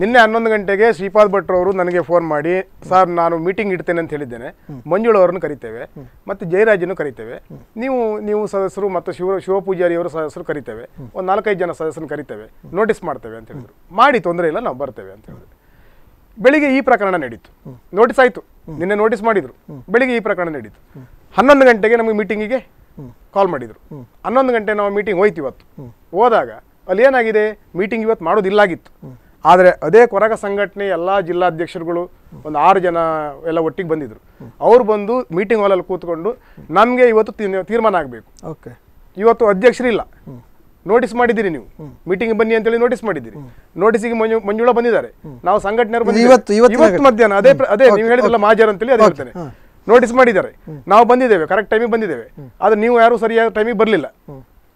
ನಿನ್ನೆ ಹನ್ನೊಂದು ಗಂಟೆಗೆ ಶ್ರೀಪಾದ್ ಭಟ್ರು ಅವರು ನನಗೆ ಫೋನ್ ಮಾಡಿ ಸರ್ ನಾನು ಮೀಟಿಂಗ್ ಇಡ್ತೇನೆ ಅಂತ ಹೇಳಿದ್ದೇನೆ ಮಂಜುಳ ಅವರನ್ನು ಕರಿತೇವೆ ಮತ್ತು ಜಯರಾಜನ್ನು ಕರಿತೇವೆ ನೀವು ನೀವು ಸದಸ್ಯರು ಮತ್ತು ಶಿವ ಶಿವಪೂಜಾರಿ ಅವರು ಸದಸ್ಯರು ಕರಿತೇವೆ ಒಂದು ನಾಲ್ಕೈದು ಜನ ಸದಸ್ಯರನ್ನು ಕರಿತೇವೆ ನೋಟಿಸ್ ಮಾಡ್ತೇವೆ ಅಂತ ಹೇಳಿದ್ರು ಮಾಡಿ ತೊಂದರೆ ಇಲ್ಲ ನಾವು ಬರ್ತೇವೆ ಅಂತ ಹೇಳಿದ್ರು ಬೆಳಿಗ್ಗೆ ಈ ಪ್ರಕರಣ ನಡೀತು ನೋಟಿಸ್ ಆಯಿತು ನಿನ್ನೆ ನೋಟಿಸ್ ಮಾಡಿದ್ರು ಬೆಳಿಗ್ಗೆ ಈ ಪ್ರಕರಣ ನಡೀತು ಹನ್ನೊಂದು ಗಂಟೆಗೆ ನಮಗೆ ಮೀಟಿಂಗಿಗೆ ಕಾಲ್ ಮಾಡಿದ್ರು ಹನ್ನೊಂದು ಗಂಟೆ ನಾವು ಮೀಟಿಂಗ್ ಹೋಯ್ತು ಇವತ್ತು ಹೋದಾಗ ಅಲ್ಲಿ ಏನಾಗಿದೆ ಮೀಟಿಂಗ್ ಇವತ್ತು ಮಾಡೋದಿಲ್ಲಾಗಿತ್ತು ಆದರೆ ಅದೇ ಕೊರಗ ಸಂಘಟನೆ ಎಲ್ಲ ಜಿಲ್ಲಾಧ್ಯಕ್ಷರುಗಳು ಒಂದು ಆರು ಜನ ಎಲ್ಲ ಒಟ್ಟಿಗೆ ಬಂದಿದ್ರು ಅವ್ರು ಬಂದು ಮೀಟಿಂಗ್ ಹಾಲಲ್ಲಿ ಕೂತ್ಕೊಂಡು ನಮಗೆ ಇವತ್ತು ತೀರ್ಮಾನ ಆಗಬೇಕು ಓಕೆ ಇವತ್ತು ಅಧ್ಯಕ್ಷರಿಲ್ಲ ನೋಟಿಸ್ ಮಾಡಿದ್ದೀರಿ ನೀವು ಮೀಟಿಂಗ್ ಬನ್ನಿ ಅಂತೇಳಿ ನೋಟಿಸ್ ನೋಟಿಸ್ ಗೆ ಮಂಜುಳಾ ಬಂದಿದ್ದಾರೆ ನಾವು ಸಂಘಟನೆ ಇವತ್ತು ಮಧ್ಯಾಹ್ನ ಅದೇ ಅದೇ ನೀವು ಹೇಳಿದಲ್ಲ ಮಾಜರ್ ಅಂತೇಳಿ ಅದೇ ಹೇಳ್ತೇನೆ ನೋಟಿಸ್ ಮಾಡಿದ್ದಾರೆ ನಾವು ಬಂದಿದ್ದೇವೆ ಕರೆಕ್ಟ್ ಟೈಮಿಗೆ ಬಂದಿದ್ದೇವೆ ಆದ್ರೆ ನೀವು ಯಾರು ಸರಿಯಾದ ಟೈಮಿಗೆ ಬರಲಿಲ್ಲ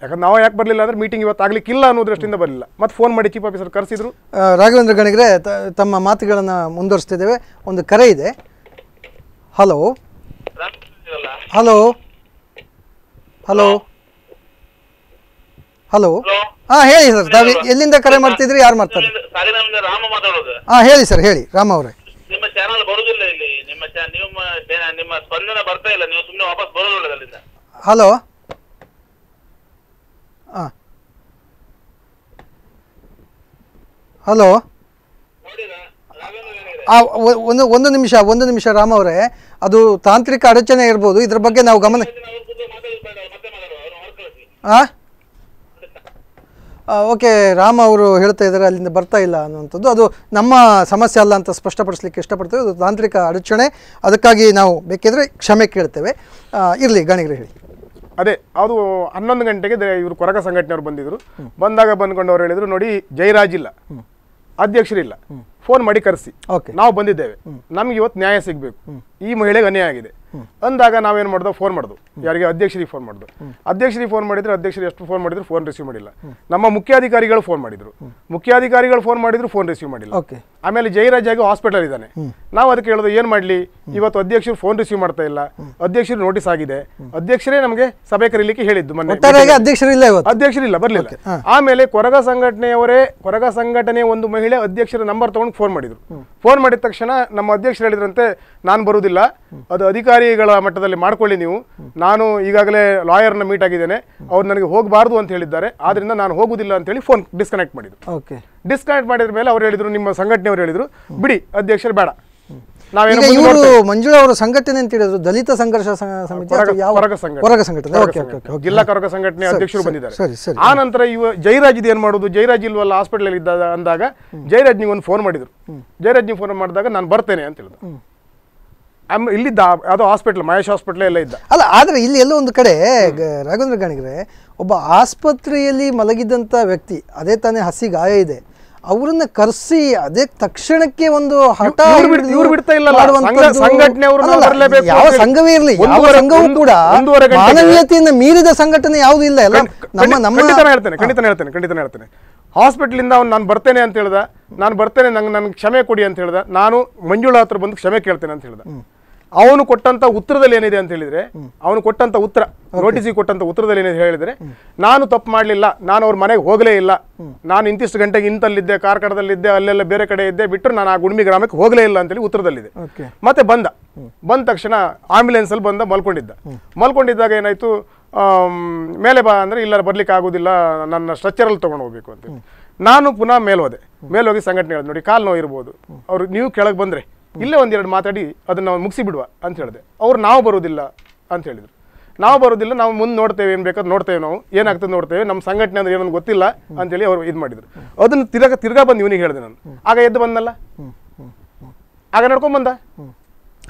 ಯಾಕಂದ್ರೆ ನಾವು ಯಾಕೆ ಬರಲಿಲ್ಲ ಅಂದ್ರೆ ಮೀಟಿಂಗ್ ಇವತ್ತು ಆಗ್ಲಿಕ್ಕಿಲ್ಲ ಅನ್ನೋ ದೃಷ್ಟಿಯಿಂದ ಬರಲಿಲ್ಲ ಮತ್ತೆ ಫೋನ್ ಮಾಡಿ ಚೀಫ್ ಆಫೀಸರ್ ಕರೆಸಿದ್ರು ರಾಘವೇಂದ್ರ ಗಣಿಗ್ರೆ ತಮ್ಮ ಮಾತುಗಳನ್ನ ಮುಂದುವರಿಸ್ತಿದ್ದೇವೆ ಒಂದು ಕರೆ ಇದೆ ಹಲೋ ಹಲೋ ಹಲೋ ಹಲೋ ಹಾ ಹೇಳಿ ಸರ್ ತಾವು ಎಲ್ಲಿಂದ ಕರೆ ಮಾಡ್ತಿದ್ರಿ ಯಾರು ಮಾಡ್ತಾರೆ ಸಾಲಿನಲ್ಲಿಂದ ರಾಮ ಮಾತಾಡೋದು ಹಾ ಹೇಳಿ ಸರ್ ಹೇಳಿ ರಾಮ ಅವರೇ ನಿಮ್ಮ ಚಾನಲ್ ಬರುವುದಿಲ್ಲ ಇಲ್ಲಿ ನಿಮ್ಮ ಚಾನ್ ನಿಮ್ಮ ಚಾನ- ನಿಮ್ಮ ಸ್ಪಂದನ ಬರ್ತಾ ಇಲ್ಲ ನೀವು ಸುಮ್ಮನೆ ವಾಪಸ್ ಬರೋದಿಲ್ಲ ಅಲ್ಲಿಂದ ಹಲೋ ಹಾ ಹಲೋ ನೋಡಿರಾ ನಾವೇನು ಒಂದು ಒಂದು ನಿಮಿಷ ಒಂದು ನಿಮಿಷ ರಾಮ ಅವರೇ ಅದು ತಾಂತ್ರಿಕ ಅಡಚಣೆ ಇರ್ಬೋದು ಇದ್ರ ಬಗ್ಗೆ ನಾವು ಗಮನ ಅವ್ರ ಮತ್ತೆ ಮಾತಾಡುವ ಅವ್ರನ್ನ ಹೊರಕಳಿಸಿ ಆ ಓಕೆ ರಾಮ ಅವರು ಹೇಳ್ತಾ ಇದ್ದಾರೆ ಅಲ್ಲಿಂದ ಬರ್ತಾ ಇಲ್ಲ ಅನ್ನುವಂಥದ್ದು ಅದು ನಮ್ಮ ಸಮಸ್ಯೆ ಅಲ್ಲ ಅಂತ ಸ್ಪಷ್ಟಪಡಿಸಲಿಕ್ಕೆ ಇಷ್ಟಪಡ್ತೇವೆ ಅದು ತಾಂತ್ರಿಕ ಅಡಚಣೆ ಅದಕ್ಕಾಗಿ ನಾವು ಬೇಕಿದ್ರೆ ಕ್ಷಮೆ ಕೇಳ್ತೇವೆ ಇರಲಿ ಗಣಿಗರು ಹೇಳಿ ಅದೇ ಅದು ಹನ್ನೊಂದು ಗಂಟೆಗೆ ಇವರು ಕೊರಕ ಸಂಘಟನೆಯವರು ಬಂದಿದ್ರು ಬಂದಾಗ ಅವ್ರು ಹೇಳಿದರು ನೋಡಿ ಇಲ್ಲ ಅಧ್ಯಕ್ಷರಿಲ್ಲ ಫೋನ್ ಮಾಡಿ ಕರೆಸಿ ನಾವು ಬಂದಿದ್ದೇವೆ ನಮ್ಗೆ ಇವತ್ತು ನ್ಯಾಯ ಸಿಗಬೇಕು ಈ ಮಹಿಳೆಗೆ ಅನ್ಯಾಯ ಆಗಿದೆ ಅಂದಾಗ ನಾವೇನು ಮಾಡ್ದೋ ಫೋನ್ ಮಾಡಿದ್ವು ಯಾರಿಗೆ ಅಧ್ಯಕ್ಷರಿಗೆ ಫೋನ್ ಮಾಡಿದ್ರು ಅಧ್ಯಕ್ಷರಿಗೆ ಫೋನ್ ಮಾಡಿದ್ರೆ ಅಧ್ಯಕ್ಷರು ಎಷ್ಟು ಫೋನ್ ಮಾಡಿದ್ರು ಫೋನ್ ರಿಸೀವ್ ಮಾಡಿಲ್ಲ ನಮ್ಮ ಮುಖ್ಯಾಧಿಕಾರಿಗಳು ಫೋನ್ ಮಾಡಿದ್ರು ಮುಖ್ಯಾಧಿಕಾರಿಗಳು ಫೋನ್ ಮಾಡಿದ್ರು ಫೋನ್ ರಿಸೀವ್ ಮಾಡಿಲ್ಲ ಆಮೇಲೆ ಆಗಿ ಹಾಸ್ಪಿಟಲ್ ಇದ್ದಾನೆ ನಾವು ಅದಕ್ಕೆ ಹೇಳೋದು ಏನು ಮಾಡ್ಲಿ ಇವತ್ತು ಅಧ್ಯಕ್ಷರು ಫೋನ್ ರಿಸೀವ್ ಮಾಡ್ತಾ ಇಲ್ಲ ಅಧ್ಯಕ್ಷರು ನೋಟಿಸ್ ಆಗಿದೆ ಅಧ್ಯಕ್ಷರೇ ನಮಗೆ ಸಭೆ ಕರೀಲಿಕ್ಕೆ ಹೇಳಿದ್ದು ಮೊನ್ನೆ ಅಧ್ಯಕ್ಷರಿಲ್ಲ ಇಲ್ಲ ಬರಲಿಲ್ಲ ಆಮೇಲೆ ಕೊರಗ ಸಂಘಟನೆಯವರೇ ಕೊರಗ ಸಂಘಟನೆ ಒಂದು ಮಹಿಳೆ ಅಧ್ಯಕ್ಷರ ನಂಬರ್ ತಗೊಂಡು ಫೋನ್ ಮಾಡಿದ್ರು ಫೋನ್ ಮಾಡಿದ ತಕ್ಷಣ ನಮ್ಮ ಅಧ್ಯಕ್ಷರು ಹೇಳಿದ್ರಂತೆ ನಾನು ಬರುವುದಿಲ್ಲ ಅದು ಅಧಿಕಾರಿಗಳ ಮಟ್ಟದಲ್ಲಿ ಮಾಡ್ಕೊಳ್ಳಿ ನೀವು ನಾನು ಈಗಾಗಲೇ ಲಾಯರ್ನ ಮೀಟ್ ಆಗಿದ್ದೇನೆ ಅವ್ರು ನನಗೆ ಹೋಗಬಾರ್ದು ಅಂತ ಹೇಳಿದ್ದಾರೆ ಆದ್ರಿಂದ ನಾನು ಹೋಗುದಿಲ್ಲ ಅಂತ ಹೇಳಿ ಫೋನ್ ಡಿಸ್ಕನೆಕ್ಟ್ ಮಾಡಿದ್ರು ಓಕೆ ಡಿಸ್ಕನೆಕ್ಟ್ ಮಾಡಿದ ಮೇಲೆ ಅವ್ರು ಹೇಳಿದ್ರು ನಿಮ್ಮ ಸಂಘಟನೆ ಅವ್ರು ಹೇಳಿದ್ರು ಬಿಡಿ ಅಧ್ಯಕ್ಷರು ಬೇಡ ಇವರು ಮಂಜುಳ ಅವರ ಸಂಘಟನೆ ಅಂತ ಹೇಳಿದ್ರು ದಲಿತ ಸಂಘರ್ಷ ಸಂಘಟನೆ ಜಿಲ್ಲಾ ಕೊರಗ ಸಂಘಟನೆ ಅಧ್ಯಕ್ಷರು ಬಂದಿದ್ದಾರೆ ಆ ನಂತರ ಇವ ಜೈರಾಜ್ ಏನ್ ಮಾಡುದು ಜೈರಾಜ್ ಇಲ್ವಲ್ಲ ಹಾಸ್ಪಿಟಲ್ ಇದ್ದಾಗ ಅಂದಾಗ ಜೈರಾಜ್ ನೀವು ಒಂದು ಫೋನ್ ಮಾಡಿದ್ರು ಜೈರಾಜ್ ನೀವು ಫೋನ್ ಮಾಡಿದಾಗ ನಾನು ಬರ್ತೇನೆ ಅಂತ ಹೇಳಿದ್ರು ಇಲ್ಲಿದ್ದ ಅದು ಹಾಸ್ಪಿಟಲ್ ಮಹೇಶ್ ಹಾಸ್ಪಿಟ್ಲ್ ಎಲ್ಲ ಇದ್ದ ಅಲ್ಲ ಆದರೆ ಇಲ್ಲಿ ಎಲ್ಲೋ ಒಂದು ಕಡೆ ರಾಘವೇಂದ್ರ ಗಾಣಿಗ್ರೆ ಒಬ್ಬ ಆಸ್ಪತ್ರೆಯಲ್ಲಿ ಮಲಗಿದಂತ ವ್ಯಕ್ತಿ ಅದೇ ತಾನೇ ಹಸಿ ಗಾಯ ಇದೆ ಅವರನ್ನ ಕರೆಸಿ ಅದೇ ತಕ್ಷಣಕ್ಕೆ ಒಂದು ಹಠ ಇಲ್ಲ ಯಾವ ಸಂಘವೇ ಇರಲಿ ಯಾವ ಸಂಘವೂ ಕೂಡ ಮಾನವೀಯತೆಯಿಂದ ಮೀರಿದ ಸಂಘಟನೆ ಯಾವುದೂ ಇಲ್ಲ ಎಲ್ಲ ನಮ್ಮ ನಮ್ಮ ಹೇಳ್ತೇನೆ ಖಂಡಿತ ಹೇಳ್ತೇನೆ ಖಂಡಿತ ಹೇಳ್ತೇನೆ ಹಾಸ್ಪಿಟ್ಲಿಂದ ಅವ್ನು ನಾನು ಬರ್ತೇನೆ ಅಂತ ಹೇಳ್ದ ನಾನು ಬರ್ತೇನೆ ನಂಗೆ ನನ್ಗೆ ಕ್ಷಮೆ ಕೊಡಿ ಅಂತ ಹೇಳ್ದ ನಾನು ಮಂಜುಳಾ ಹತ್ರ ಬಂದು ಕ್ಷಮೆ ಕೇಳ್ತೇನೆ ಅಂತ ಹೇಳ್ದ ಅವನು ಕೊಟ್ಟಂತ ಉತ್ತರದಲ್ಲಿ ಏನಿದೆ ಅಂತ ಹೇಳಿದ್ರೆ ಅವನು ಕೊಟ್ಟಂತ ಉತ್ತರ ನೋಟಿಸಿಗೆ ಕೊಟ್ಟಂತ ಉತ್ತರದಲ್ಲಿ ಏನಿದೆ ಹೇಳಿದ್ರೆ ನಾನು ತಪ್ಪು ಮಾಡಲಿಲ್ಲ ನಾನು ಅವ್ರ ಮನೆಗೆ ಹೋಗಲೇ ಇಲ್ಲ ನಾನು ಇಂತಿಷ್ಟು ಗಂಟೆಗೆ ಇಂತಲ್ಲಿದ್ದೆ ಕಾರ್ಕಡದಲ್ಲಿದ್ದೆ ಅಲ್ಲೆಲ್ಲ ಬೇರೆ ಕಡೆ ಇದ್ದೆ ಬಿಟ್ಟರೆ ನಾನು ಆ ಗುಣಮಿ ಗ್ರಾಮಕ್ಕೆ ಹೋಗಲೇ ಇಲ್ಲ ಅಂತೇಳಿ ಉತ್ತರದಲ್ಲಿದೆ ಮತ್ತೆ ಬಂದ ಬಂದ ತಕ್ಷಣ ಆಂಬ್ಯುಲೆನ್ಸ್ ಅಲ್ಲಿ ಬಂದ ಮಲ್ಕೊಂಡಿದ್ದ ಮಲ್ಕೊಂಡಿದ್ದಾಗ ಏನಾಯ್ತು ಮೇಲೆ ಬಾ ಅಂದ್ರೆ ಇಲ್ಲ ಬರ್ಲಿಕ್ಕೆ ಆಗೋದಿಲ್ಲ ನನ್ನ ಸ್ಟ್ರಕ್ಚರಲ್ಲಿ ತಗೊಂಡು ಹೋಗ್ಬೇಕು ಅಂತ ನಾನು ಪುನಃ ಮೇಲೆ ಹೋದೆ ಮೇಲೆ ಹೋಗಿ ಸಂಘಟನೆ ಹೇಳಿದೆ ನೋಡಿ ಕಾಲು ನೋವು ಇರ್ಬೋದು ಅವ್ರು ನೀವು ಕೆಳಗೆ ಬಂದರೆ ಇಲ್ಲೇ ಒಂದೆರಡು ಮಾತಾಡಿ ಅದನ್ನು ಮುಗಿಸಿ ಬಿಡುವ ಅಂತ ಹೇಳಿದೆ ಅವ್ರು ನಾವು ಬರೋದಿಲ್ಲ ಅಂತ ಹೇಳಿದರು ನಾವು ಬರೋದಿಲ್ಲ ನಾವು ಮುಂದೆ ನೋಡ್ತೇವೆ ಏನು ಬೇಕಾದ್ರೆ ನೋಡ್ತೇವೆ ನಾವು ಏನಾಗ್ತದೆ ನೋಡ್ತೇವೆ ನಮ್ಮ ಸಂಘಟನೆ ಅಂದ್ರೆ ಏನೊಂದು ಗೊತ್ತಿಲ್ಲ ಅಂತೇಳಿ ಅವ್ರು ಇದು ಮಾಡಿದ್ರು ಅದನ್ನು ತಿರ್ಗಾ ತಿರ್ಗಾ ಬಂದು ಇವನಿಗೆ ಹೇಳಿದೆ ನಾನು ಆಗ ಎದ್ದು ಬಂದಲ್ಲ ಆಗ ನಡ್ಕೊಂಬಂದ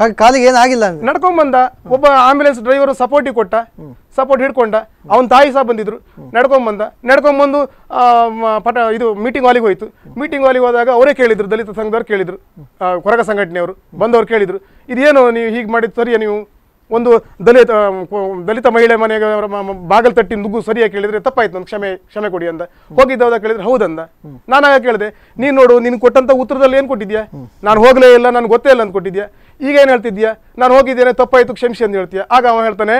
ಹಾಗೆ ಕಾಲಿಗೆ ಏನಾಗಿಲ್ಲ ನಡ್ಕೊಂಡ್ ಬಂದ ಒಬ್ಬ ಆಂಬ್ಯುಲೆನ್ಸ್ ಡ್ರೈವರ್ ಸಪೋರ್ಟ್ ಕೊಟ್ಟ ಸಪೋರ್ಟ್ ಹಿಡ್ಕೊಂಡ ಅವನ ತಾಯಿ ಸಹ ಬಂದಿದ್ರು ನಡ್ಕೊಂಡ್ ಬಂದ ನಡ್ಕೊಂಡ್ ಬಂದು ಪಟ ಇದು ಮೀಟಿಂಗ್ ಹಾಲಿಗೆ ಹೋಯ್ತು ಮೀಟಿಂಗ್ ಹಾಲಿಗೆ ಹೋದಾಗ ಅವರೇ ಕೇಳಿದ್ರು ದಲಿತ ಸಂಘದವ್ರು ಕೇಳಿದ್ರು ಕೊರಗ ಸಂಘಟನೆಯವರು ಬಂದವ್ರು ಕೇಳಿದ್ರು ಇದೇನು ನೀವು ಹೀಗೆ ಮಾಡಿದ ಸರಿಯಾ ನೀವು ಒಂದು ದಲಿತ ದಲಿತ ಮಹಿಳೆ ಮನೆಗೆ ಬಾಗಲ್ ತಟ್ಟಿ ನುಗ್ಗು ಸರಿಯಾಗಿ ಕೇಳಿದ್ರೆ ತಪ್ಪಾಯ್ತು ಕ್ಷಮೆ ಕ್ಷಮೆ ಕೊಡಿ ಅಂದ ಹೋಗಿದ್ದವಾಗ ಕೇಳಿದ್ರೆ ಹೌದಂದ ನಾನಾಗ ಕೇಳಿದೆ ನೀನು ನೋಡು ನಿನ್ಗೆ ಕೊಟ್ಟಂತ ಉತ್ತರದಲ್ಲಿ ಏನು ಕೊಟ್ಟಿದ್ಯಾ ನಾನು ಹೋಗಲೇ ಇಲ್ಲ ನನ್ಗೆ ಗೊತ್ತೇ ಇಲ್ಲ ಅಂತ ಈಗ ಏನ್ ಹೇಳ್ತಿದ್ಯಾ ನಾನು ಹೋಗಿದ್ದೇನೆ ತಪ್ಪಾಯ್ತು ಕ್ಷಮಿಸಿ ಅಂತ ಹೇಳ್ತೀಯ ಆಗ ಅವ ಹೇಳ್ತಾನೆ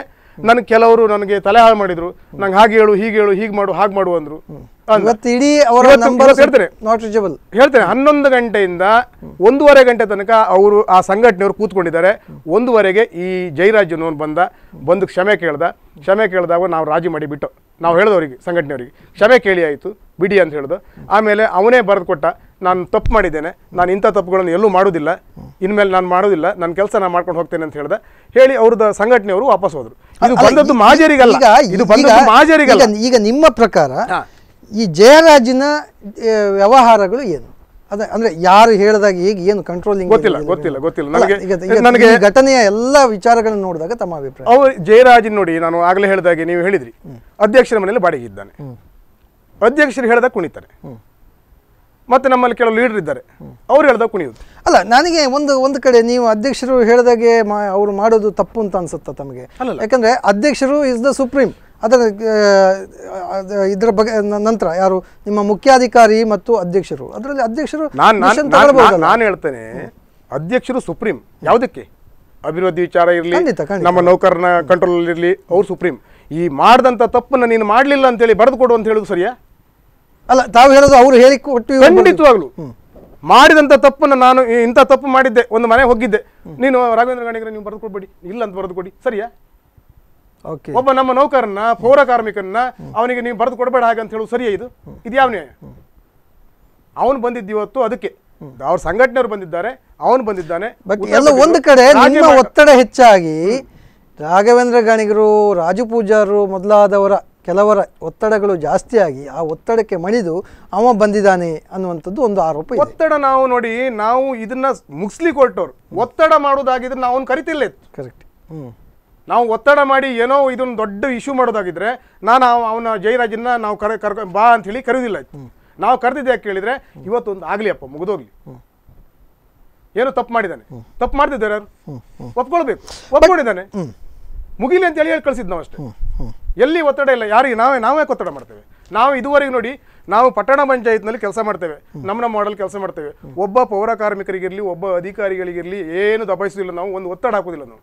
ನನ್ ಕೆಲವರು ನನಗೆ ತಲೆ ಹಾಳು ಮಾಡಿದ್ರು ನಂಗೆ ಹಾಗೆ ಹೇಳು ಹೀಗೆ ಹೇಳು ಹೀಗೆ ಮಾಡು ಹಾಗೆ ಮಾಡು ಅಂದ್ರು ಹೇಳ್ತೇನೆ ಹನ್ನೊಂದು ಗಂಟೆಯಿಂದ ಒಂದೂವರೆ ಗಂಟೆ ತನಕ ಅವರು ಆ ಸಂಘಟನೆಯವರು ಕೂತ್ಕೊಂಡಿದ್ದಾರೆ ಒಂದೂವರೆಗೆ ಈ ಜೈರಾಜ್ ಬಂದ ಬಂದು ಕ್ಷಮೆ ಕೇಳ್ದ ಕ್ಷಮೆ ಕೇಳ್ದಾಗ ನಾವು ರಾಜಿ ಮಾಡಿ ಬಿಟ್ಟು ನಾವು ಅವರಿಗೆ ಸಂಘಟನೆಯವರಿಗೆ ಕ್ಷಮೆ ಕೇಳಿ ಆಯಿತು ಬಿಡಿ ಅಂತ ಹೇಳ್ದು ಆಮೇಲೆ ಅವನೇ ಬರೆದು ಕೊಟ್ಟ ನಾನು ತಪ್ಪು ಮಾಡಿದ್ದೇನೆ ನಾನು ಇಂಥ ತಪ್ಪುಗಳನ್ನು ಎಲ್ಲೂ ಮಾಡೋದಿಲ್ಲ ಇನ್ಮೇಲೆ ನಾನು ಮಾಡೋದಿಲ್ಲ ನನ್ನ ಕೆಲಸ ನಾನು ಮಾಡ್ಕೊಂಡು ಹೋಗ್ತೇನೆ ಅಂತ ಹೇಳ್ದೆ ಹೇಳಿ ಅವ್ರದ್ದು ಸಂಘಟನೆಯವರು ವಾಪಸ್ ಹೋದರು ಇದು ಬಂದದ್ದು ಮಾಜರಿಗಲ್ಲ ಇದು ಬಂದ ಮಾಜರಿಗಲ್ಲ ಈಗ ನಿಮ್ಮ ಪ್ರಕಾರ ಈ ಜಯರಾಜಿನ ವ್ಯವಹಾರಗಳು ಏನು ಅದೇ ಅಂದ್ರೆ ಯಾರು ಹೇಳಿದಾಗ ಈಗ ಏನು ಕಂಟ್ರೋಲಿಂಗ್ ಗೊತ್ತಿಲ್ಲ ಗೊತ್ತಿಲ್ಲ ಗೊತ್ತಿಲ್ಲ ನನಗೆ ನನಗೆ ಘಟನೆಯ ಎಲ್ಲ ವಿಚಾರಗಳನ್ನು ನೋಡಿದಾಗ ತಮ್ಮ ಅಭಿಪ್ರಾಯ ಅವರು ಜಯರಾಜನ್ ನೋಡಿ ನಾನು ಆಗಲೇ ಹೇಳಿದಾಗ ನೀವು ಹೇಳಿದ್ರಿ ಅಧ್ಯಕ್ಷರ ಮನೆಯಲ್ಲಿ ಬಾಡಿಗೆ ಇದ್ದಾನೆ ಅಧ್ಯಕ್ಷರು ಹೇಳಿದಾಗ ಕುಣಿತಾರೆ ಮತ್ತೆ ನಮ್ಮಲ್ಲಿ ಕೆಲವು ಲೀಡರ್ ಇದ್ದಾರೆ ಅವ್ರು ಹೇಳಿದಾಗ ಕುಣಿಯುತ್ತೆ ಅಲ್ಲ ನನಗೆ ಒಂದು ಒಂದು ಕಡೆ ನೀವು ಅಧ್ಯಕ್ಷರು ಹೇಳಿದಾಗೆ ಮಾ ಅವ್ರು ಮಾಡೋದು ತಪ್ಪು ಅಂತ ಅನ್ಸುತ್ತ ತಮಗೆ ಯಾಕಂದ್ರೆ ಅಧ್ಯಕ್ಷರು ಇಸ್ ದ ಸುಪ್ರೀಂ ಅದರ ಇದರ ಬಗ್ಗೆ ನಂತರ ಯಾರು ನಿಮ್ಮ ಮುಖ್ಯಾಧಿಕಾರಿ ಮತ್ತು ಅಧ್ಯಕ್ಷರು ಅದರಲ್ಲಿ ಅಧ್ಯಕ್ಷರು ನಾನು ಹೇಳ್ತೇನೆ ಅಧ್ಯಕ್ಷರು ಸುಪ್ರೀಂ ಯಾವುದಕ್ಕೆ ಅಭಿವೃದ್ಧಿ ವಿಚಾರ ಇರಲಿ ನಮ್ಮ ನೌಕರನ ಕಂಟ್ರೋಲ್ ಇರಲಿ ಅವ್ರು ಸುಪ್ರೀಂ ಈ ಮಾಡಿದಂತ ತಪ್ಪನ್ನು ನೀನು ಮಾಡಲಿಲ್ಲ ಹೇಳಿ ಬರೆದು ಕೊಡು ಅಂತ ಹೇಳುದು ಸರಿಯಾ ಅಲ್ಲ ತಾವು ಹೇಳೋದು ಅವರು ಹೇಳಿ ಕೊಟ್ಟು ಖಂಡಿತವಾಗ್ಲು ಮಾಡಿದಂಥ ತಪ್ಪನ್ನು ನಾನು ಇಂಥ ತಪ್ಪು ಮಾಡಿದ್ದೆ ಒಂದು ಮನೆ ಹೋಗಿದ್ದೆ ನೀನು ರಾಘವೇಂದ್ರ ಗಾಣಿಗರೆ ನೀವು ಬರೆದು ಕೊಡ್ಬೇಡಿ ಇಲ್ಲ ಅಂತ ಬರೆದು ಕೊಡಿ ಸರಿಯಾ ಒಬ್ಬ ನಮ್ಮ ನೌಕರನ್ನ ಪೌರ ಕಾರ್ಮಿಕರನ್ನ ಅವನಿಗೆ ನೀವು ಬರೆದು ಕೊಡಬೇಡ ಅಂತ ಹೇಳುದು ಸರಿಯೇ ಇದು ಇದು ಯಾವ ನ್ಯಾಯ ಅವನು ಬಂದಿದ್ದು ಇವತ್ತು ಅದಕ್ಕೆ ಅವ್ರ ಸಂಘಟನೆಯವರು ಬಂದಿದ್ದಾರೆ ಅವನು ಬಂದಿದ್ದಾನೆ ಎಲ್ಲ ಒಂದು ಕಡೆ ನಿಮ್ಮ ಒತ್ತಡ ಹೆಚ್ಚಾಗಿ ರಾಘವೇಂದ್ರ ಗಾಣಿಗರು ರಾಜು ಪೂಜಾರು ಮೊದಲಾದವರ ಕೆಲವರ ಒತ್ತಡಗಳು ಜಾಸ್ತಿಯಾಗಿ ಆ ಒತ್ತಡಕ್ಕೆ ಮಣಿದು ಅವ ಬಂದಿದ್ದಾನೆ ಅನ್ನುವಂಥದ್ದು ಒಂದು ಆರೋಪ ಒತ್ತಡ ನಾವು ನೋಡಿ ನಾವು ಇದನ್ನ ಮುಗಿಸ್ಲಿಕ್ಕೆ ಹೊರಟವ್ರು ಒತ್ತಡ ಮಾಡೋದಾಗಿದ್ರೆ ನಾವು ಕರಿತಿಲ್ಲ ಕರೆಕ್ಟ್ ಹ್ಞೂ ನಾವು ಒತ್ತಡ ಮಾಡಿ ಏನೋ ಇದೊಂದು ದೊಡ್ಡ ಇಶ್ಯೂ ಮಾಡೋದಾಗಿದ್ದರೆ ನಾನು ಅವನ ಜೈರಾಜನ್ನ ನಾವು ಕರೆ ಕರ್ಕೊ ಬಾ ಅಂಥೇಳಿ ಕರೆಯೋದಿಲ್ಲ ನಾವು ಕರೆದಿದ್ದೆ ಯಾಕೆ ಕೇಳಿದರೆ ಇವತ್ತೊಂದು ಆಗಲಿ ಅಪ್ಪ ಮುಗಿದೋಗ್ಲಿ ಏನೋ ತಪ್ಪು ಮಾಡಿದ್ದಾನೆ ತಪ್ಪು ಮಾಡ್ತಿದ್ದಾರೆ ಯಾರು ಒಪ್ಕೊಳ್ಬೇಕು ಒಪ್ಕೊಂಡಿದ್ದಾನೆ ಮುಗಿಲಿ ಅಂತ ಹೇಳಿ ಹೇಳಿ ಕಳಿಸಿದ್ದು ನಾವು ಅಷ್ಟೇ ಎಲ್ಲಿ ಒತ್ತಡ ಇಲ್ಲ ಯಾರಿಗೆ ನಾವೇ ನಾವೇ ಒತ್ತಡ ಮಾಡ್ತೇವೆ ನಾವು ಇದುವರೆಗೆ ನೋಡಿ ನಾವು ಪಟ್ಟಣ ಪಂಚಾಯತ್ನಲ್ಲಿ ಕೆಲಸ ಮಾಡ್ತೇವೆ ನಮ್ಮ ಮಾಡಲ್ ಕೆಲಸ ಮಾಡ್ತೇವೆ ಒಬ್ಬ ಪೌರ ಕಾರ್ಮಿಕರಿಗಿರಲಿ ಒಬ್ಬ ಅಧಿಕಾರಿಗಳಿಗಿರಲಿ ಏನು ದಬಾಯಿಸೋದಿಲ್ಲ ನಾವು ಒಂದು ಒತ್ತಡ ಹಾಕೋದಿಲ್ಲ ನಾವು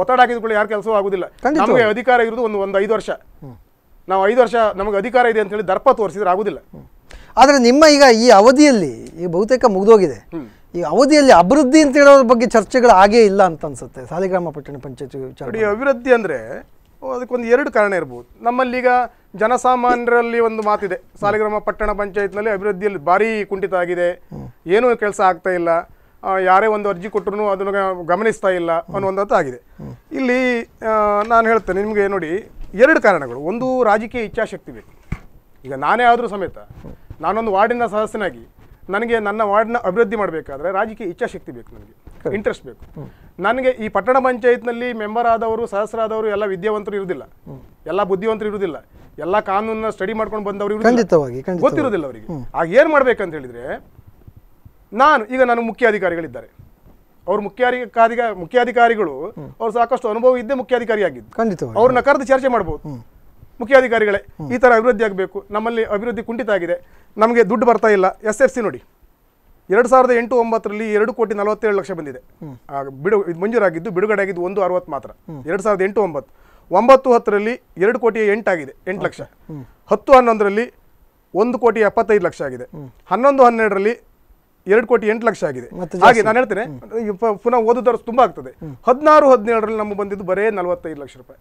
ಒತ್ತಡ ಹಾಕಿದ್ಕೊಳ್ಳಿ ಯಾರು ಕೆಲಸವೂ ಆಗುದಿಲ್ಲ ನಮಗೆ ಅಧಿಕಾರ ಇರೋದು ಒಂದು ಒಂದು ಐದು ವರ್ಷ ನಾವು ಐದು ವರ್ಷ ನಮಗೆ ಅಧಿಕಾರ ಇದೆ ಅಂತ ಹೇಳಿ ದರ್ಪ ತೋರಿಸಿದ್ರೆ ಆಗುದಿಲ್ಲ ಆದರೆ ನಿಮ್ಮ ಈಗ ಈ ಅವಧಿಯಲ್ಲಿ ಈ ಬಹುತೇಕ ಮುಗಿದೋಗಿದೆ ಈ ಅವಧಿಯಲ್ಲಿ ಅಭಿವೃದ್ಧಿ ಅಂತ ಹೇಳೋದ್ರ ಬಗ್ಗೆ ಚರ್ಚೆಗಳು ಆಗೇ ಇಲ್ಲ ಅಂತ ಅನ್ಸುತ್ತೆ ಸಾಲಿಗ್ರಾಮ ಪಟ್ಟಣ ಪಂಚಾಯತ್ ವಿಚಾರ ಅಭಿವೃದ್ಧಿ ಅಂದ್ರೆ ಅದಕ್ಕೊಂದು ಎರಡು ಕಾರಣ ಇರ್ಬೋದು ನಮ್ಮಲ್ಲಿ ಈಗ ಜನಸಾಮಾನ್ಯರಲ್ಲಿ ಒಂದು ಮಾತಿದೆ ಸಾಲಿಗ್ರಾಮ ಪಟ್ಟಣ ಪಂಚಾಯತ್ನಲ್ಲಿ ಅಭಿವೃದ್ಧಿಯಲ್ಲಿ ಭಾರಿ ಕುಂಠಿತ ಆಗಿದೆ ಏನೂ ಕೆಲಸ ಆಗ್ತಾ ಇಲ್ಲ ಯಾರೇ ಒಂದು ಅರ್ಜಿ ಕೊಟ್ಟರು ಅದನ್ನು ಗಮನಿಸ್ತಾ ಇಲ್ಲ ಅನ್ನುವಂಥದ್ದು ಆಗಿದೆ ಇಲ್ಲಿ ನಾನು ಹೇಳ್ತೇನೆ ನಿಮಗೆ ನೋಡಿ ಎರಡು ಕಾರಣಗಳು ಒಂದು ರಾಜಕೀಯ ಇಚ್ಛಾಶಕ್ತಿ ಬೇಕು ಈಗ ನಾನೇ ಆದರೂ ಸಮೇತ ನಾನೊಂದು ವಾರ್ಡಿನ ಸದಸ್ಯನಾಗಿ ನನಗೆ ನನ್ನ ವಾರ್ಡ್ನ ಅಭಿವೃದ್ಧಿ ಮಾಡಬೇಕಾದ್ರೆ ರಾಜಕೀಯ ಇಚ್ಛಾಶಕ್ತಿ ಬೇಕು ನನಗೆ ಇಂಟ್ರೆಸ್ಟ್ ಬೇಕು ನನಗೆ ಈ ಪಟ್ಟಣ ಪಂಚಾಯತ್ನಲ್ಲಿ ಮೆಂಬರ್ ಆದವರು ಸಹಸ್ರಾದವರು ಎಲ್ಲ ವಿದ್ಯಾವಂತರು ಇರುವುದಿಲ್ಲ ಎಲ್ಲ ಬುದ್ಧಿವಂತರು ಇರುವುದಿಲ್ಲ ಎಲ್ಲ ಕಾನೂನನ್ನ ಸ್ಟಡಿ ಮಾಡ್ಕೊಂಡು ಬಂದವರು ಗೊತ್ತಿರೋದಿಲ್ಲ ಅವರಿಗೆ ಆಗ ಏನು ಮಾಡ್ಬೇಕಂತ ಹೇಳಿದ್ರೆ ನಾನು ಈಗ ನಾನು ಮುಖ್ಯಾಧಿಕಾರಿಗಳಿದ್ದಾರೆ ಅವ್ರ ಮುಖ್ಯ ಮುಖ್ಯಾಧಿಕಾರಿಗಳು ಅವ್ರು ಸಾಕಷ್ಟು ಅನುಭವ ಇದ್ದೇ ಮುಖ್ಯಾಧಿಕಾರಿ ಆಗಿದ್ದು ಖಂಡಿತ ಅವ್ರನ್ನ ಕರೆದು ಚರ್ಚೆ ಮಾಡ್ಬೋದು ಮುಖ್ಯಾಧಿಕಾರಿಗಳೇ ಈ ಥರ ಅಭಿವೃದ್ಧಿ ಆಗಬೇಕು ನಮ್ಮಲ್ಲಿ ಅಭಿವೃದ್ಧಿ ಕುಂಠಿತ ಆಗಿದೆ ನಮಗೆ ದುಡ್ಡು ಬರ್ತಾ ಇಲ್ಲ ಎಸ್ ಎಸ್ ಸಿ ನೋಡಿ ಎರಡು ಸಾವಿರದ ಎಂಟು ಒಂಬತ್ತರಲ್ಲಿ ಎರಡು ಕೋಟಿ ನಲವತ್ತೇಳು ಲಕ್ಷ ಬಂದಿದೆ ಬಿಡು ಇದು ಮಂಜೂರಾಗಿದ್ದು ಬಿಡುಗಡೆ ಆಗಿದ್ದು ಒಂದು ಅರವತ್ತು ಮಾತ್ರ ಎರಡು ಸಾವಿರದ ಎಂಟು ಒಂಬತ್ತು ಒಂಬತ್ತು ಹತ್ತರಲ್ಲಿ ಎರಡು ಕೋಟಿ ಎಂಟಾಗಿದೆ ಎಂಟು ಲಕ್ಷ ಹತ್ತು ಹನ್ನೊಂದರಲ್ಲಿ ಒಂದು ಕೋಟಿ ಎಪ್ಪತ್ತೈದು ಲಕ್ಷ ಆಗಿದೆ ಹನ್ನೊಂದು ಹನ್ನೆರಡರಲ್ಲಿ ಎರಡು ಕೋಟಿ ಎಂಟು ಲಕ್ಷ ಆಗಿದೆ ಹಾಗೆ ನಾನು ಹೇಳ್ತೇನೆ ಪುನಃ ಓದೋದವ್ರು ತುಂಬಾ ಆಗ್ತದೆ ಹದಿನಾರು ಹದಿನೇಳರಲ್ಲಿ ನಮ್ಗೆ ಬಂದಿದ್ದು ಬರೇ ನಲವತ್ತೈದು ಲಕ್ಷ ರೂಪಾಯಿ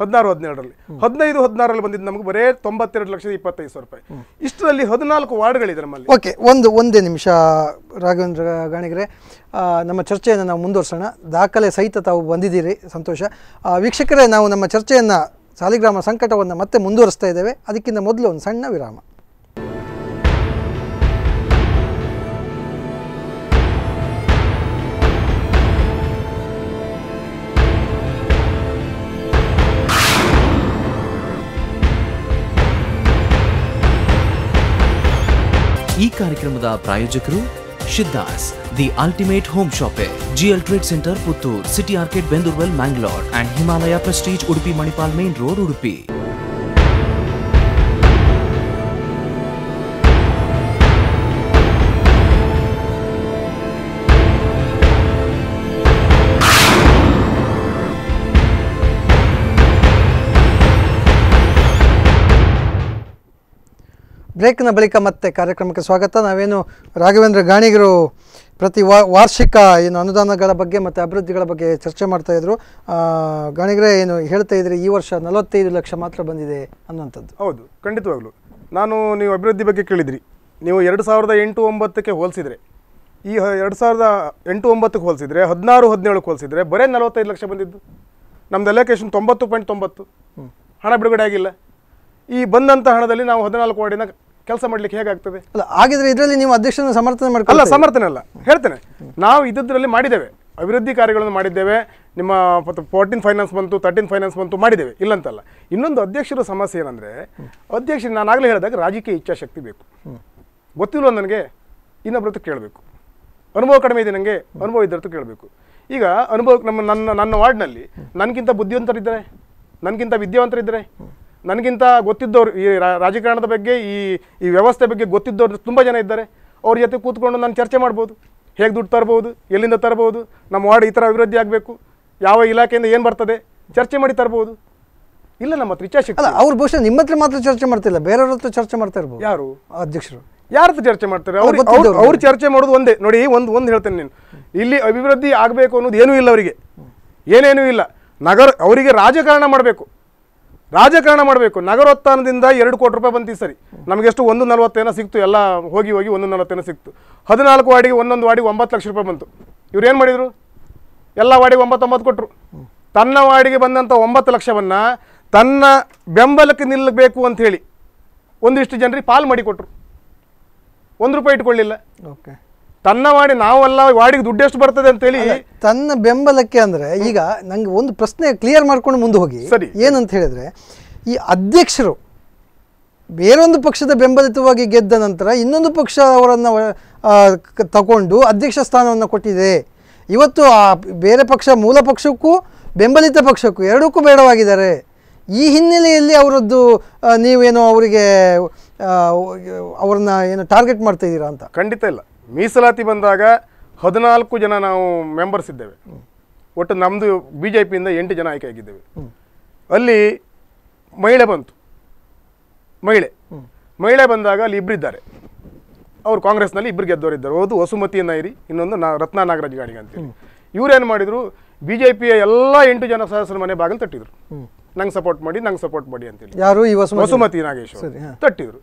ಹದಿನಾರು ಹದಿನೇಳರಲ್ಲಿ ಹದಿನೈದು ಹದಿನಾರರಲ್ಲಿ ಬಂದಿದ್ದು ನಮಗೆ ಬರೇ ತೊಂಬತ್ತೆರಡು ಲಕ್ಷದ ಇಪ್ಪತ್ತೈದು ಸಾವಿರ ರೂಪಾಯಿ ಇಷ್ಟರಲ್ಲಿ ಹದಿನಾಲ್ಕು ವಾರ್ಡ್ಗಳಿದೆ ನಮ್ಮಲ್ಲಿ ಓಕೆ ಒಂದು ಒಂದೇ ನಿಮಿಷ ರಾಘವೇಂದ್ರ ಗಾಣಿಗರೆ ನಮ್ಮ ಚರ್ಚೆಯನ್ನು ನಾವು ಮುಂದುವರ್ಸೋಣ ದಾಖಲೆ ಸಹಿತ ತಾವು ಬಂದಿದ್ದೀರಿ ಸಂತೋಷ ವೀಕ್ಷಕರೇ ನಾವು ನಮ್ಮ ಚರ್ಚೆಯನ್ನು ಸಾಲಿಗ್ರಾಮ ಸಂಕಟವನ್ನು ಮತ್ತೆ ಮುಂದುವರಿಸ್ತಾ ಇದ್ದೇವೆ ಅದಕ್ಕಿಂತ ಮೊದಲು ಒಂದು ಸಣ್ಣ ವಿರಾಮ ಈ ಕಾರ್ಯಕ್ರಮದ ಪ್ರಾಯೋಜಕರು Siddhas the ultimate home shoppe GL trade centre Puttur city arcade Bendurwell Mangalore and Himalaya prestige Udupi Manipal main road Udupi ಬ್ರೇಕ್ನ ಬಳಿಕ ಮತ್ತೆ ಕಾರ್ಯಕ್ರಮಕ್ಕೆ ಸ್ವಾಗತ ನಾವೇನು ರಾಘವೇಂದ್ರ ಗಾಣಿಗರು ಪ್ರತಿ ವಾರ್ಷಿಕ ಏನು ಅನುದಾನಗಳ ಬಗ್ಗೆ ಮತ್ತು ಅಭಿವೃದ್ಧಿಗಳ ಬಗ್ಗೆ ಚರ್ಚೆ ಮಾಡ್ತಾಯಿದ್ರು ಗಾಣಿಗರೇ ಏನು ಹೇಳ್ತಾ ಇದ್ರೆ ಈ ವರ್ಷ ನಲವತ್ತೈದು ಲಕ್ಷ ಮಾತ್ರ ಬಂದಿದೆ ಅನ್ನುವಂಥದ್ದು ಹೌದು ಖಂಡಿತವಾಗ್ಲು ನಾನು ನೀವು ಅಭಿವೃದ್ಧಿ ಬಗ್ಗೆ ಕೇಳಿದ್ರಿ ನೀವು ಎರಡು ಸಾವಿರದ ಎಂಟು ಒಂಬತ್ತಕ್ಕೆ ಹೋಲಿಸಿದರೆ ಈ ಎರಡು ಸಾವಿರದ ಎಂಟು ಒಂಬತ್ತಕ್ಕೆ ಹೋಲಿಸಿದರೆ ಹದಿನಾರು ಹದಿನೇಳಕ್ಕೆ ಹೋಲಿಸಿದರೆ ಬರೇ ನಲವತ್ತೈದು ಲಕ್ಷ ಬಂದಿದ್ದು ನಮ್ಮದು ಎಲೋಕೇಶನ್ ತೊಂಬತ್ತು ಪಾಯಿಂಟ್ ತೊಂಬತ್ತು ಹಣ ಬಿಡುಗಡೆ ಆಗಿಲ್ಲ ಈ ಬಂದಂಥ ಹಣದಲ್ಲಿ ನಾವು ಹದಿನಾಲ್ಕು ಕೋಟಿನ ಕೆಲಸ ಮಾಡ್ಲಿಕ್ಕೆ ಹೇಗಾಗ್ತದೆ ಅಲ್ಲ ಹಾಗಿದ್ರೆ ಇದರಲ್ಲಿ ನೀವು ಅಧ್ಯಕ್ಷನ ಸಮರ್ಥನೆ ಮಾಡ್ಕೊಳ್ಳಿ ಅಲ್ಲ ಸಮರ್ಥನೆ ಅಲ್ಲ ಹೇಳ್ತೇನೆ ನಾವು ಇದ್ದದ್ರಲ್ಲಿ ಮಾಡಿದ್ದೇವೆ ಅಭಿವೃದ್ಧಿ ಕಾರ್ಯಗಳನ್ನು ಮಾಡಿದ್ದೇವೆ ನಿಮ್ಮ ಫೋರ್ಟೀನ್ ಫೈನಾನ್ಸ್ ಬಂತು ತರ್ಟೀನ್ ಫೈನಾನ್ಸ್ ಬಂತು ಮಾಡಿದ್ದೇವೆ ಇಲ್ಲಂತಲ್ಲ ಇನ್ನೊಂದು ಅಧ್ಯಕ್ಷರ ಸಮಸ್ಯೆ ಏನಂದರೆ ಅಧ್ಯಕ್ಷರು ನಾನು ಆಗಲೇ ಹೇಳಿದಾಗ ರಾಜಕೀಯ ಇಚ್ಛಾಶಕ್ತಿ ಬೇಕು ಗೊತ್ತಿಲ್ಲ ನನಗೆ ಹತ್ರ ಕೇಳಬೇಕು ಅನುಭವ ಕಡಿಮೆ ಇದೆ ನನಗೆ ಅನುಭವ ಇದ್ದರತ್ತು ಕೇಳಬೇಕು ಈಗ ಅನುಭವಕ್ಕೆ ನಮ್ಮ ನನ್ನ ನನ್ನ ವಾರ್ಡ್ನಲ್ಲಿ ನನಗಿಂತ ಬುದ್ಧಿವಂತರಿದ್ದಾರೆ ನನಗಿಂತ ವಿದ್ಯಾವಂತರಿದ್ದಾರೆ ನನಗಿಂತ ಗೊತ್ತಿದ್ದವರು ಈ ರಾಜಕಾರಣದ ಬಗ್ಗೆ ಈ ಈ ವ್ಯವಸ್ಥೆ ಬಗ್ಗೆ ಗೊತ್ತಿದ್ದವರು ತುಂಬ ಜನ ಇದ್ದಾರೆ ಅವ್ರ ಜೊತೆ ಕೂತ್ಕೊಂಡು ನಾನು ಚರ್ಚೆ ಮಾಡ್ಬೋದು ಹೇಗೆ ದುಡ್ಡು ತರ್ಬೋದು ಎಲ್ಲಿಂದ ತರ್ಬೋದು ನಮ್ಮ ವಾರ್ಡ್ ಈ ಥರ ಅಭಿವೃದ್ಧಿ ಆಗಬೇಕು ಯಾವ ಇಲಾಖೆಯಿಂದ ಏನು ಬರ್ತದೆ ಚರ್ಚೆ ಮಾಡಿ ತರ್ಬೋದು ಇಲ್ಲ ನಮ್ಮ ಹತ್ರ ಇಚ್ಛಾಶಕ್ತಿ ಅಲ್ಲ ಅವ್ರು ಬಹುಶಃ ನಿಮ್ಮ ಹತ್ರ ಮಾತ್ರ ಚರ್ಚೆ ಮಾಡ್ತಿಲ್ಲ ಬೇರೆಯವ್ರ ಹತ್ರ ಚರ್ಚೆ ಮಾಡ್ತಾ ಇರ್ಬೋದು ಯಾರು ಅಧ್ಯಕ್ಷರು ಯಾರ ಹತ್ರ ಚರ್ಚೆ ಮಾಡ್ತಾರೆ ಅವ್ರು ಅವ್ರು ಚರ್ಚೆ ಮಾಡೋದು ಒಂದೇ ನೋಡಿ ಒಂದು ಒಂದು ಹೇಳ್ತೇನೆ ನೀನು ಇಲ್ಲಿ ಅಭಿವೃದ್ಧಿ ಆಗಬೇಕು ಅನ್ನೋದು ಏನೂ ಇಲ್ಲ ಅವರಿಗೆ ಏನೇನೂ ಇಲ್ಲ ನಗರ ಅವರಿಗೆ ರಾಜಕಾರಣ ಮಾಡಬೇಕು ರಾಜಕಾರಣ ಮಾಡಬೇಕು ನಗರೋತ್ಥಾನದಿಂದ ಎರಡು ಕೋಟಿ ರೂಪಾಯಿ ಬಂತು ಸರಿ ನಮಗೆಷ್ಟು ಒಂದು ನಲವತ್ತೇನೋ ಸಿಕ್ತು ಎಲ್ಲ ಹೋಗಿ ಹೋಗಿ ಒಂದು ನಲವತ್ತೇನೋ ಸಿಕ್ತು ಹದಿನಾಲ್ಕು ವಾರ್ಡಿಗೆ ಒಂದೊಂದು ವಾರ್ಡಿಗೆ ಒಂಬತ್ತು ಲಕ್ಷ ರೂಪಾಯಿ ಬಂತು ಇವ್ರು ಏನು ಮಾಡಿದರು ಎಲ್ಲ ವಾರ್ಡಿಗೆ ಒಂಬತ್ತೊಂಬತ್ತು ಕೊಟ್ಟರು ತನ್ನ ವಾರ್ಡಿಗೆ ಬಂದಂಥ ಒಂಬತ್ತು ಲಕ್ಷವನ್ನು ತನ್ನ ಬೆಂಬಲಕ್ಕೆ ನಿಲ್ಲಬೇಕು ಅಂಥೇಳಿ ಒಂದಿಷ್ಟು ಜನರಿಗೆ ಪಾಲು ಮಾಡಿಕೊಟ್ರು ಒಂದು ರೂಪಾಯಿ ಇಟ್ಕೊಳ್ಳಿಲ್ಲ ಓಕೆ ತನ್ನ ವಾಡಿ ನಾವೆಲ್ಲ ವಾಡಿಗೆ ದುಡ್ಡು ಎಷ್ಟು ಬರ್ತದೆ ಅಂತ ಹೇಳಿ ತನ್ನ ಬೆಂಬಲಕ್ಕೆ ಅಂದ್ರೆ ಈಗ ನಂಗೆ ಒಂದು ಪ್ರಶ್ನೆ ಕ್ಲಿಯರ್ ಮಾಡ್ಕೊಂಡು ಮುಂದೆ ಹೋಗಿ ಸರಿ ಏನಂತ ಹೇಳಿದ್ರೆ ಈ ಅಧ್ಯಕ್ಷರು ಬೇರೊಂದು ಪಕ್ಷದ ಬೆಂಬಲಿತವಾಗಿ ಗೆದ್ದ ನಂತರ ಇನ್ನೊಂದು ಪಕ್ಷ ಅವರನ್ನು ತಗೊಂಡು ಅಧ್ಯಕ್ಷ ಸ್ಥಾನವನ್ನು ಕೊಟ್ಟಿದೆ ಇವತ್ತು ಆ ಬೇರೆ ಪಕ್ಷ ಮೂಲ ಪಕ್ಷಕ್ಕೂ ಬೆಂಬಲಿತ ಪಕ್ಷಕ್ಕೂ ಎರಡಕ್ಕೂ ಬೇಡವಾಗಿದ್ದಾರೆ ಈ ಹಿನ್ನೆಲೆಯಲ್ಲಿ ಅವರದ್ದು ನೀವೇನೋ ಅವರಿಗೆ ಅವ್ರನ್ನ ಏನು ಟಾರ್ಗೆಟ್ ಮಾಡ್ತಾ ಇದ್ದೀರಾ ಅಂತ ಖಂಡಿತ ಇಲ್ಲ ಮೀಸಲಾತಿ ಬಂದಾಗ ಹದಿನಾಲ್ಕು ಜನ ನಾವು ಮೆಂಬರ್ಸ್ ಇದ್ದೇವೆ ಒಟ್ಟು ನಮ್ಮದು ಬಿ ಜೆ ಪಿಯಿಂದ ಎಂಟು ಜನ ಆಯ್ಕೆ ಆಗಿದ್ದೇವೆ ಅಲ್ಲಿ ಮಹಿಳೆ ಬಂತು ಮಹಿಳೆ ಮಹಿಳೆ ಬಂದಾಗ ಅಲ್ಲಿ ಇಬ್ಬರಿದ್ದಾರೆ ಅವರು ಕಾಂಗ್ರೆಸ್ನಲ್ಲಿ ಇಬ್ಬರು ಇದ್ದಾರೆ ಹೌದು ವಸುಮತಿ ಇರಿ ಇನ್ನೊಂದು ನಾ ರತ್ನ ನಾಗರಾಜ್ ಗಾಡಿಗೆ ಅಂತೇಳಿ ಇವ್ರೇನು ಮಾಡಿದರು ಬಿ ಜೆ ಪಿಯ ಎಲ್ಲ ಎಂಟು ಜನ ಸದಸ್ಯರ ಮನೆ ಬಾಗಿಲು ತಟ್ಟಿದ್ರು ನಂಗೆ ಸಪೋರ್ಟ್ ಮಾಡಿ ನಂಗೆ ಸಪೋರ್ಟ್ ಮಾಡಿ ಅಂತೇಳಿ ಯಾರು ಈ ವಸುಮತಿ ನಾಗೇಶ್ ತಟ್ಟಿದ್ರು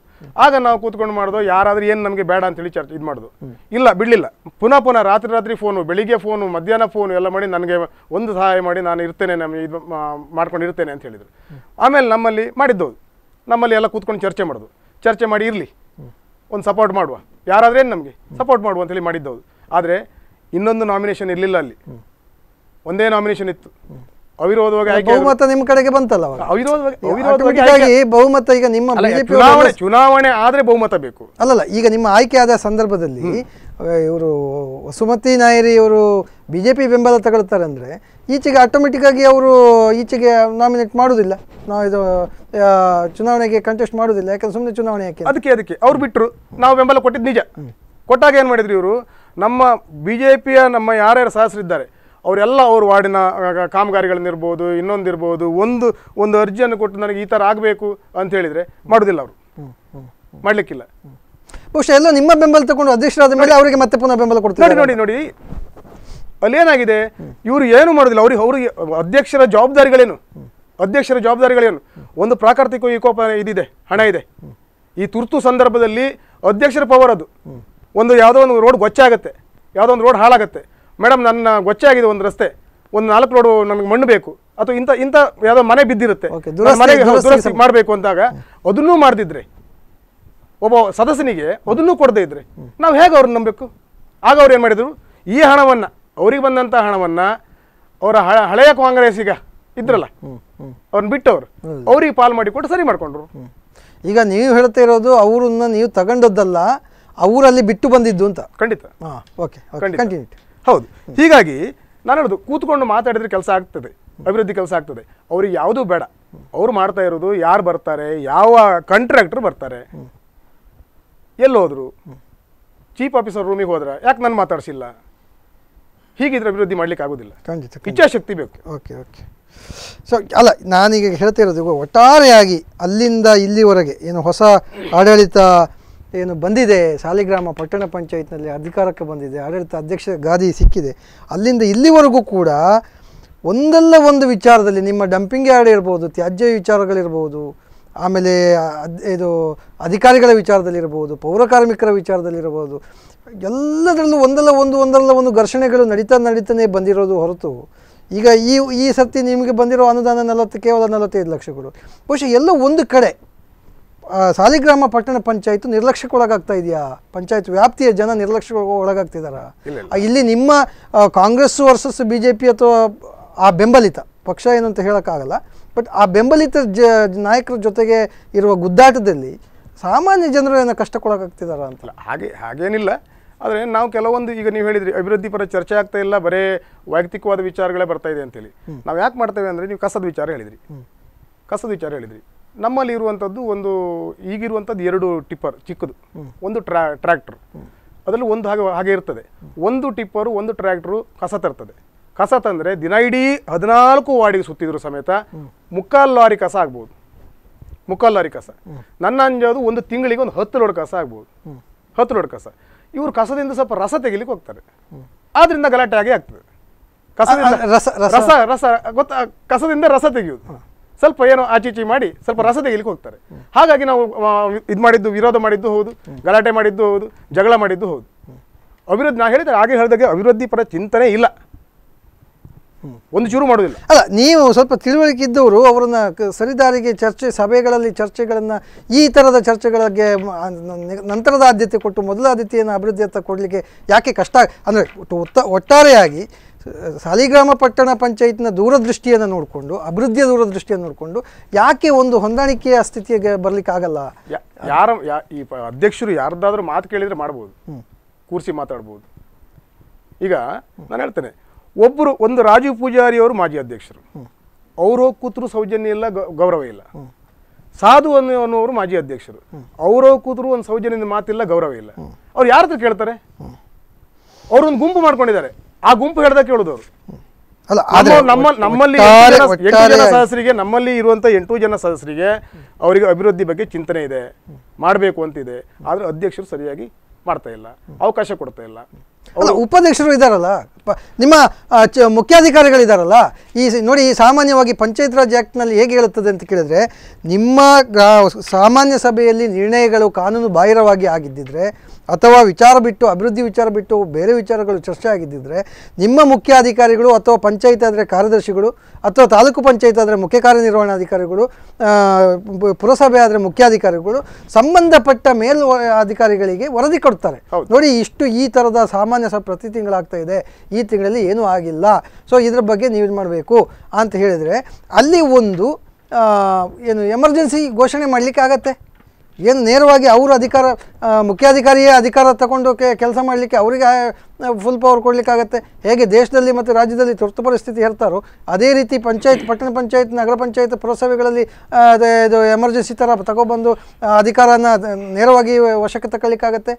ಆಗ ನಾವು ಕೂತ್ಕೊಂಡು ಮಾಡೋದು ಯಾರಾದ್ರೂ ಏನು ನಮಗೆ ಬೇಡ ಹೇಳಿ ಚರ್ಚೆ ಇದು ಮಾಡೋದು ಇಲ್ಲ ಬಿಡಲಿಲ್ಲ ಪುನಃ ಪುನಃ ರಾತ್ರಿ ರಾತ್ರಿ ಫೋನು ಬೆಳಿಗ್ಗೆ ಫೋನು ಮಧ್ಯಾಹ್ನ ಫೋನು ಎಲ್ಲ ಮಾಡಿ ನನಗೆ ಒಂದು ಸಹಾಯ ಮಾಡಿ ನಾನು ಇರ್ತೇನೆ ನಮಗೆ ಇದು ಮಾಡ್ಕೊಂಡಿರ್ತೇನೆ ಅಂತ ಹೇಳಿದರು ಆಮೇಲೆ ನಮ್ಮಲ್ಲಿ ಮಾಡಿದ್ದು ನಮ್ಮಲ್ಲಿ ಎಲ್ಲ ಕೂತ್ಕೊಂಡು ಚರ್ಚೆ ಮಾಡೋದು ಚರ್ಚೆ ಮಾಡಿ ಇರಲಿ ಒಂದು ಸಪೋರ್ಟ್ ಮಾಡುವ ಯಾರಾದ್ರೂ ಏನು ನಮಗೆ ಸಪೋರ್ಟ್ ಮಾಡುವ ಅಂತೇಳಿ ಮಾಡಿದ್ದವು ಆದರೆ ಇನ್ನೊಂದು ನಾಮಿನೇಷನ್ ಇರಲಿಲ್ಲ ಅಲ್ಲಿ ಒಂದೇ ನಾಮಿನೇಷನ್ ಇತ್ತು ಅವಿರೋಧವಾಗಿ ಬಹುಮತ ನಿಮ್ಮ ಕಡೆಗೆ ಬಂತಲ್ಲ ಅವಿರೋಧವಾಗಿ ಬಹುಮತ ಈಗ ನಿಮ್ಮ ಚುನಾವಣೆ ಚುನಾವಣೆ ಆದ್ರೆ ಬಹುಮತ ಬೇಕು ಅಲ್ಲಲ್ಲ ಈಗ ನಿಮ್ಮ ಆಯ್ಕೆ ಆದ ಸಂದರ್ಭದಲ್ಲಿ ಇವರು ವಸುಮತಿ ನಾಯರಿ ಇವರು ಬಿಜೆಪಿ ಬೆಂಬಲ ತಗೊಳ್ತಾರೆ ಅಂದ್ರೆ ಈಚೆಗೆ ಆಟೋಮೆಟಿಕ್ ಆಗಿ ಅವರು ಈಚೆಗೆ ನಾಮಿನೇಟ್ ಮಾಡುದಿಲ್ಲ ನಾವು ಇದು ಚುನಾವಣೆಗೆ ಕಂಟೆಸ್ಟ್ ಮಾಡುದಿಲ್ಲ ಯಾಕಂದ್ರೆ ಸುಮ್ಮನೆ ಚುನಾವಣೆ ಯಾಕೆ ಅದಕ್ಕೆ ಅದಕ್ಕೆ ಅವ್ರು ಬಿಟ್ಟರು ನಾವು ಬೆಂಬಲ ಕೊಟ್ಟಿದ್ದು ನಿಜ ಕೊಟ್ಟಾಗ ಏನು ಮಾಡಿದ್ರು ಇವರು ನಮ್ಮ ಬಿಜೆಪಿಯ ನಮ್ಮ ಯಾರ್ಯಾರು ಸಹಸ್ರಿದ್ದಾರೆ ಅವರೆಲ್ಲ ಅವ್ರ ವಾರ್ಡಿನ ಕಾಮಗಾರಿಗಳನ್ನಿರ್ಬೋದು ಇನ್ನೊಂದಿರ್ಬೋದು ಒಂದು ಒಂದು ಅರ್ಜಿಯನ್ನು ಕೊಟ್ಟು ನನಗೆ ಈ ಥರ ಆಗಬೇಕು ಅಂತ ಹೇಳಿದರೆ ಮಾಡೋದಿಲ್ಲ ಅವರು ಮಾಡಲಿಕ್ಕಿಲ್ಲ ಬಹುಶಃ ಎಲ್ಲ ನಿಮ್ಮ ಬೆಂಬಲ ತಗೊಂಡು ಅಧ್ಯಕ್ಷರಾದ ಮೇಲೆ ಅವರಿಗೆ ಮತ್ತೆ ಪುನಃ ಬೆಂಬಲ ಕೊಡ್ತಾರೆ ನೋಡಿ ನೋಡಿ ಅಲ್ಲಿ ಏನಾಗಿದೆ ಇವರು ಏನು ಮಾಡೋದಿಲ್ಲ ಅವ್ರಿಗೆ ಅವರಿಗೆ ಅಧ್ಯಕ್ಷರ ಜವಾಬ್ದಾರಿಗಳೇನು ಅಧ್ಯಕ್ಷರ ಜವಾಬ್ದಾರಿಗಳೇನು ಒಂದು ಪ್ರಾಕೃತಿಕ ವಿಕೋಪ ಇದಿದೆ ಹಣ ಇದೆ ಈ ತುರ್ತು ಸಂದರ್ಭದಲ್ಲಿ ಅಧ್ಯಕ್ಷರ ಪವರ್ ಅದು ಒಂದು ಯಾವುದೋ ಒಂದು ರೋಡ್ ಗೊಚ್ಚಾಗತ್ತೆ ಯಾವುದೋ ಒಂದು ರೋಡ್ ಹಾಳಾಗತ್ತೆ ಮೇಡಮ್ ನನ್ನ ಗೊಚ್ಚೆ ಆಗಿದೆ ಒಂದು ರಸ್ತೆ ಒಂದು ನಾಲ್ಕು ರೋಡು ನಮಗೆ ಮಣ್ಣು ಬೇಕು ಅಥವಾ ಇಂಥ ಇಂಥ ಯಾವುದೋ ಮನೆ ಬಿದ್ದಿರುತ್ತೆ ಮಾಡಬೇಕು ಅಂದಾಗ ಅದನ್ನೂ ಮಾಡ್ದಿದ್ರೆ ಒಬ್ಬ ಸದಸ್ಯನಿಗೆ ಅದನ್ನೂ ಕೊಡದೇ ಇದ್ರೆ ನಾವು ಹೇಗೆ ಅವ್ರನ್ನ ನಂಬಬೇಕು ಆಗ ಅವ್ರು ಏನು ಮಾಡಿದರು ಈ ಹಣವನ್ನು ಅವ್ರಿಗೆ ಬಂದಂಥ ಹಣವನ್ನು ಅವರ ಹಳೆಯ ಕಾಂಗ್ರೆಸ್ಸಿಗ ಇದ್ರಲ್ಲ ಅವ್ರನ್ನ ಬಿಟ್ಟವ್ರು ಅವ್ರಿಗೆ ಪಾಲ್ ಮಾಡಿಕೊಟ್ಟು ಸರಿ ಮಾಡಿಕೊಂಡ್ರು ಈಗ ನೀವು ಹೇಳ್ತಾ ಇರೋದು ಅವ್ರನ್ನ ನೀವು ತಗೊಂಡದ್ದಲ್ಲ ಅವರಲ್ಲಿ ಬಿಟ್ಟು ಬಂದಿದ್ದು ಅಂತ ಖಂಡಿತ ಹಾಂ ಓಕೆ ಕಂಟಿನ್ಯೂ ಹೌದು ಹೀಗಾಗಿ ನಾನು ಹೇಳೋದು ಕೂತ್ಕೊಂಡು ಮಾತಾಡಿದ್ರೆ ಕೆಲಸ ಆಗ್ತದೆ ಅಭಿವೃದ್ಧಿ ಕೆಲಸ ಆಗ್ತದೆ ಅವ್ರಿಗೆ ಯಾವುದೂ ಬೇಡ ಅವ್ರು ಮಾಡ್ತಾ ಇರೋದು ಯಾರು ಬರ್ತಾರೆ ಯಾವ ಕಾಂಟ್ರಾಕ್ಟರ್ ಬರ್ತಾರೆ ಎಲ್ಲಿ ಹೋದ್ರು ಚೀಫ್ ಆಫೀಸರ್ ರೂಮಿಗೆ ಹೋದ್ರೆ ಯಾಕೆ ನಾನು ಮಾತಾಡಿಸಿಲ್ಲ ಹೀಗಿದ್ರೆ ಅಭಿವೃದ್ಧಿ ಮಾಡ್ಲಿಕ್ಕೆ ಆಗೋದಿಲ್ಲ ಇಚ್ಛಾಶಕ್ತಿ ಬೇಕು ಓಕೆ ಓಕೆ ಸೊ ಅಲ್ಲ ನಾನೀಗ ಹೇಳ್ತಿರೋದು ಒಟ್ಟಾರೆಯಾಗಿ ಅಲ್ಲಿಂದ ಇಲ್ಲಿವರೆಗೆ ಏನು ಹೊಸ ಆಡಳಿತ ಏನು ಬಂದಿದೆ ಸಾಲಿಗ್ರಾಮ ಪಟ್ಟಣ ಪಂಚಾಯತ್ನಲ್ಲಿ ಅಧಿಕಾರಕ್ಕೆ ಬಂದಿದೆ ಆಡಳಿತ ಅಧ್ಯಕ್ಷ ಗಾದಿ ಸಿಕ್ಕಿದೆ ಅಲ್ಲಿಂದ ಇಲ್ಲಿವರೆಗೂ ಕೂಡ ಒಂದಲ್ಲ ಒಂದು ವಿಚಾರದಲ್ಲಿ ನಿಮ್ಮ ಡಂಪಿಂಗ್ ಯಾರ್ಡ್ ಇರ್ಬೋದು ತ್ಯಾಜ್ಯ ವಿಚಾರಗಳಿರ್ಬೋದು ಆಮೇಲೆ ಇದು ಅಧಿಕಾರಿಗಳ ವಿಚಾರದಲ್ಲಿರ್ಬೋದು ಪೌರಕಾರ್ಮಿಕರ ವಿಚಾರದಲ್ಲಿರ್ಬೋದು ಎಲ್ಲದರಲ್ಲೂ ಒಂದಲ್ಲ ಒಂದು ಒಂದಲ್ಲ ಒಂದು ಘರ್ಷಣೆಗಳು ನಡೀತಾ ನಡೀತಾನೆ ಬಂದಿರೋದು ಹೊರತು ಈಗ ಈ ಈ ಸರ್ತಿ ನಿಮಗೆ ಬಂದಿರೋ ಅನುದಾನ ನಲವತ್ತು ಕೇವಲ ನಲವತ್ತೈದು ಲಕ್ಷಗಳು ಬಹುಶಃ ಎಲ್ಲ ಒಂದು ಕಡೆ ಸಾಲಿಗ್ರಾಮ ಪಟ್ಟಣ ಪಂಚಾಯತ್ ಒಳಗಾಗ್ತಾ ಇದೆಯಾ ಪಂಚಾಯತ್ ವ್ಯಾಪ್ತಿಯ ಜನ ನಿರ್ಲಕ್ಷ್ಯ ಒಳಗಾಗ್ತಿದಾರ ಇಲ್ಲಿ ನಿಮ್ಮ Congress versus B J P ಅಥವಾ ಆ ಬೆಂಬಲಿತ ಪಕ್ಷ ಏನಂತ ಹೇಳೋಕ್ಕಾಗಲ್ಲ ಬಟ್ ಆ ಬೆಂಬಲಿತ ಜ ನಾಯಕರ ಜೊತೆಗೆ ಇರುವ ಗುದ್ದಾಟದಲ್ಲಿ ಸಾಮಾನ್ಯ ಜನರು ಏನೋ ಕಷ್ಟಕ್ಕೊಳಗಾಗ್ತಿದಾರ ಅಂತಲ್ಲ ಹಾಗೆ ಹಾಗೇನಿಲ್ಲ ಆದರೆ ನಾವು ಕೆಲವೊಂದು ಈಗ ನೀವು ಹೇಳಿದ್ರಿ ಅಭಿವೃದ್ಧಿ ಪರ ಚರ್ಚೆ ಆಗ್ತಾ ಇಲ್ಲ ಬರೇ ವೈಯಕ್ತಿಕವಾದ ವಿಚಾರಗಳೇ ಬರ್ತಾ ಇದೆ ಅಂತೇಳಿ ನಾವು ಯಾಕೆ ಮಾಡ್ತೇವೆ ಅಂದರೆ ನೀವು ಕಸದ ವಿಚಾರ ಹೇಳಿದ್ರಿ ಕಸದ ವಿಚಾರ ಹೇಳಿದ್ರಿ ನಮ್ಮಲ್ಲಿ ಇರುವಂಥದ್ದು ಒಂದು ಈಗಿರುವಂಥದ್ದು ಎರಡು ಟಿಪ್ಪರ್ ಚಿಕ್ಕದು ಒಂದು ಟ್ರಾ ಟ್ರ್ಯಾಕ್ಟ್ರ್ ಅದರಲ್ಲಿ ಒಂದು ಹಾಗೆ ಹಾಗೆ ಇರ್ತದೆ ಒಂದು ಟಿಪ್ಪರು ಒಂದು ಟ್ರ್ಯಾಕ್ಟ್ರು ಕಸ ತರ್ತದೆ ಕಸ ತಂದರೆ ದಿನ ಇಡೀ ಹದಿನಾಲ್ಕು ವಾರ್ಡಿಗೆ ಸುತ್ತಿದ್ರು ಸಮೇತ ಮುಕ್ಕಾಲು ಲಾರಿ ಕಸ ಆಗ್ಬೋದು ಮುಕ್ಕಾಲು ಲಾರಿ ಕಸ ನನ್ನ ಅಂಜೋದು ಒಂದು ತಿಂಗಳಿಗೆ ಒಂದು ಹತ್ತು ಲೋಡ್ ಕಸ ಆಗ್ಬೋದು ಹತ್ತು ಲೋಡ್ ಕಸ ಇವರು ಕಸದಿಂದ ಸ್ವಲ್ಪ ರಸ ತೆಗಿಲಿಕ್ಕೆ ಹೋಗ್ತಾರೆ ಆದ್ರಿಂದ ಗಲಾಟೆ ಆಗಿ ಆಗ್ತದೆ ಕಸದಿಂದ ರಸ ರಸ ರಸ ಕಸದಿಂದ ರಸ ತೆಗೆಯೋದು ಸ್ವಲ್ಪ ಏನೋ ಆಚೀಚಿ ಮಾಡಿ ಸ್ವಲ್ಪ ರಸ ತೆಗಿಲಿಕ್ಕೆ ಹೋಗ್ತಾರೆ ಹಾಗಾಗಿ ನಾವು ಇದು ಮಾಡಿದ್ದು ವಿರೋಧ ಮಾಡಿದ್ದು ಹೌದು ಗಲಾಟೆ ಮಾಡಿದ್ದು ಹೌದು ಜಗಳ ಮಾಡಿದ್ದು ಹೌದು ಅಭಿವೃದ್ಧಿ ನಾ ಹೇಳಿದರೆ ಹಾಗೆ ಹೇಳಿದಾಗೆ ಅಭಿವೃದ್ಧಿ ಪರ ಚಿಂತನೆ ಇಲ್ಲ ಒಂದು ಶುರು ಮಾಡೋದಿಲ್ಲ ಅಲ್ಲ ನೀವು ಸ್ವಲ್ಪ ತಿಳುವಳಿಕೆ ಇದ್ದವರು ಅವರನ್ನ ಸರಿದಾರಿಗೆ ಚರ್ಚೆ ಸಭೆಗಳಲ್ಲಿ ಚರ್ಚೆಗಳನ್ನು ಈ ಥರದ ಚರ್ಚೆಗಳಿಗೆ ನಂತರದ ಆದ್ಯತೆ ಕೊಟ್ಟು ಮೊದಲ ಆದ್ಯತೆಯನ್ನು ಅಂತ ಕೊಡಲಿಕ್ಕೆ ಯಾಕೆ ಕಷ್ಟ ಅಂದರೆ ಒಟ್ಟಾರೆಯಾಗಿ ಸಾಲಿಗ್ರಾಮ ಪಟ್ಟಣ ಪಂಚಾಯತ್ನ ದೂರದೃಷ್ಟಿಯನ್ನು ನೋಡಿಕೊಂಡು ಅಭಿವೃದ್ಧಿಯ ದೂರದೃಷ್ಟಿಯನ್ನು ನೋಡಿಕೊಂಡು ಯಾಕೆ ಒಂದು ಹೊಂದಾಣಿಕೆಯ ಸ್ಥಿತಿಗೆ ಬರ್ಲಿಕ್ಕೆ ಆಗಲ್ಲ ಯಾರ ಈ ಅಧ್ಯಕ್ಷರು ಯಾರ್ದಾದ್ರೂ ಮಾತು ಕೇಳಿದ್ರೆ ಮಾಡ್ಬೋದು ಕೂರಿಸಿ ಮಾತಾಡ್ಬೋದು ಈಗ ನಾನು ಹೇಳ್ತೇನೆ ಒಬ್ಬರು ಒಂದು ರಾಜೀವ್ ಪೂಜಾರಿ ಅವರು ಮಾಜಿ ಅಧ್ಯಕ್ಷರು ಅವರು ಕೂತರು ಸೌಜನ್ಯ ಇಲ್ಲ ಗೌರವ ಇಲ್ಲ ಸಾಧು ಅನ್ನೋರು ಮಾಜಿ ಅಧ್ಯಕ್ಷರು ಅವರೋ ಕೂತರು ಒಂದು ಸೌಜನ್ಯದ ಮಾತಿಲ್ಲ ಗೌರವ ಇಲ್ಲ ಅವ್ರು ಯಾರ ಕೇಳ್ತಾರೆ ಒಂದು ಗುಂಪು ಮಾಡ್ಕೊಂಡಿದ್ದಾರೆ ಆ ಗುಂಪು ಹೇಳ್ದ ಅಲ್ಲ ನಮ್ಮ ನಮ್ಮಲ್ಲಿ ಎಂಟು ಜನ ಸದಸ್ಯರಿಗೆ ನಮ್ಮಲ್ಲಿ ಇರುವಂತ ಎಂಟು ಜನ ಸದಸ್ಯರಿಗೆ ಅವರಿಗೆ ಅಭಿವೃದ್ಧಿ ಬಗ್ಗೆ ಚಿಂತನೆ ಇದೆ ಮಾಡಬೇಕು ಅಂತಿದೆ ಆದರೆ ಅಧ್ಯಕ್ಷರು ಸರಿಯಾಗಿ ಮಾಡ್ತಾ ಇಲ್ಲ ಅವಕಾಶ ಕೊಡ್ತಾ ಇಲ್ಲ ಉಪಾಧ್ಯಕ್ಷರು ಇದಾರಲ್ಲ ನಿಮ್ಮ ಮುಖ್ಯಾಧಿಕಾರಿಗಳಿದಾರಲ್ಲ ಈ ನೋಡಿ ಸಾಮಾನ್ಯವಾಗಿ ಪಂಚಾಯತ್ ರಾಜ್ ಆ್ಯಕ್ಟ್ನಲ್ಲಿ ಹೇಗೆ ಹೇಳುತ್ತದೆ ಅಂತ ಕೇಳಿದ್ರೆ ನಿಮ್ಮ ಸಾಮಾನ್ಯ ಸಭೆಯಲ್ಲಿ ನಿರ್ಣಯಗಳು ಕಾನೂನು ಬಾಹಿರವಾಗಿ ಆಗಿದ್ದಿದ್ರೆ ಅಥವಾ ವಿಚಾರ ಬಿಟ್ಟು ಅಭಿವೃದ್ಧಿ ವಿಚಾರ ಬಿಟ್ಟು ಬೇರೆ ವಿಚಾರಗಳು ಚರ್ಚೆ ಆಗಿದ್ದಿದ್ರೆ ನಿಮ್ಮ ಮುಖ್ಯಾಧಿಕಾರಿಗಳು ಅಥವಾ ಪಂಚಾಯತ್ ಆದರೆ ಕಾರ್ಯದರ್ಶಿಗಳು ಅಥವಾ ತಾಲೂಕು ಪಂಚಾಯತ್ ಆದರೆ ಮುಖ್ಯ ಕಾರ್ಯನಿರ್ವಹಣಾಧಿಕಾರಿಗಳು ಪುರಸಭೆ ಆದರೆ ಮುಖ್ಯಾಧಿಕಾರಿಗಳು ಸಂಬಂಧಪಟ್ಟ ಮೇಲ್ ಅಧಿಕಾರಿಗಳಿಗೆ ವರದಿ ಕೊಡ್ತಾರೆ ನೋಡಿ ಇಷ್ಟು ಈ ಥರದ ಸಾಮಾನ್ಯ ಸಹ ಪ್ರತಿ ತಿಂಗಳಾಗ್ತಾ ಇದೆ ಈ ತಿಂಗಳಲ್ಲಿ ಏನೂ ಆಗಿಲ್ಲ ಸೊ ಇದ್ರ ಬಗ್ಗೆ ನೀವು ಇದು ಮಾಡಬೇಕು ಅಂತ ಹೇಳಿದರೆ ಅಲ್ಲಿ ಒಂದು ಏನು ಎಮರ್ಜೆನ್ಸಿ ಘೋಷಣೆ ಮಾಡಲಿಕ್ಕೆ ಆಗತ್ತೆ ಏನು ನೇರವಾಗಿ ಅವರು ಅಧಿಕಾರ ಮುಖ್ಯಾಧಿಕಾರಿಯೇ ಅಧಿಕಾರ ತಗೊಂಡು ಕೆಲಸ ಮಾಡಲಿಕ್ಕೆ ಅವರಿಗೆ ಫುಲ್ ಪವರ್ ಕೊಡಲಿಕ್ಕಾಗತ್ತೆ ಹೇಗೆ ದೇಶದಲ್ಲಿ ಮತ್ತು ರಾಜ್ಯದಲ್ಲಿ ತುರ್ತು ಪರಿಸ್ಥಿತಿ ಹೇಳ್ತಾರೋ ಅದೇ ರೀತಿ ಪಂಚಾಯತ್ ಪಟ್ಟಣ ಪಂಚಾಯತ್ ನಗರ ಪಂಚಾಯತ್ ಪುರಸಭೆಗಳಲ್ಲಿ ಇದು ಎಮರ್ಜೆನ್ಸಿ ಥರ ತಗೊಬಂದು ಅಧಿಕಾರನ ನೇರವಾಗಿ ವಶಕ್ಕೆ ತಗೊಳ್ಳಿಕ್ಕಾಗತ್ತೆ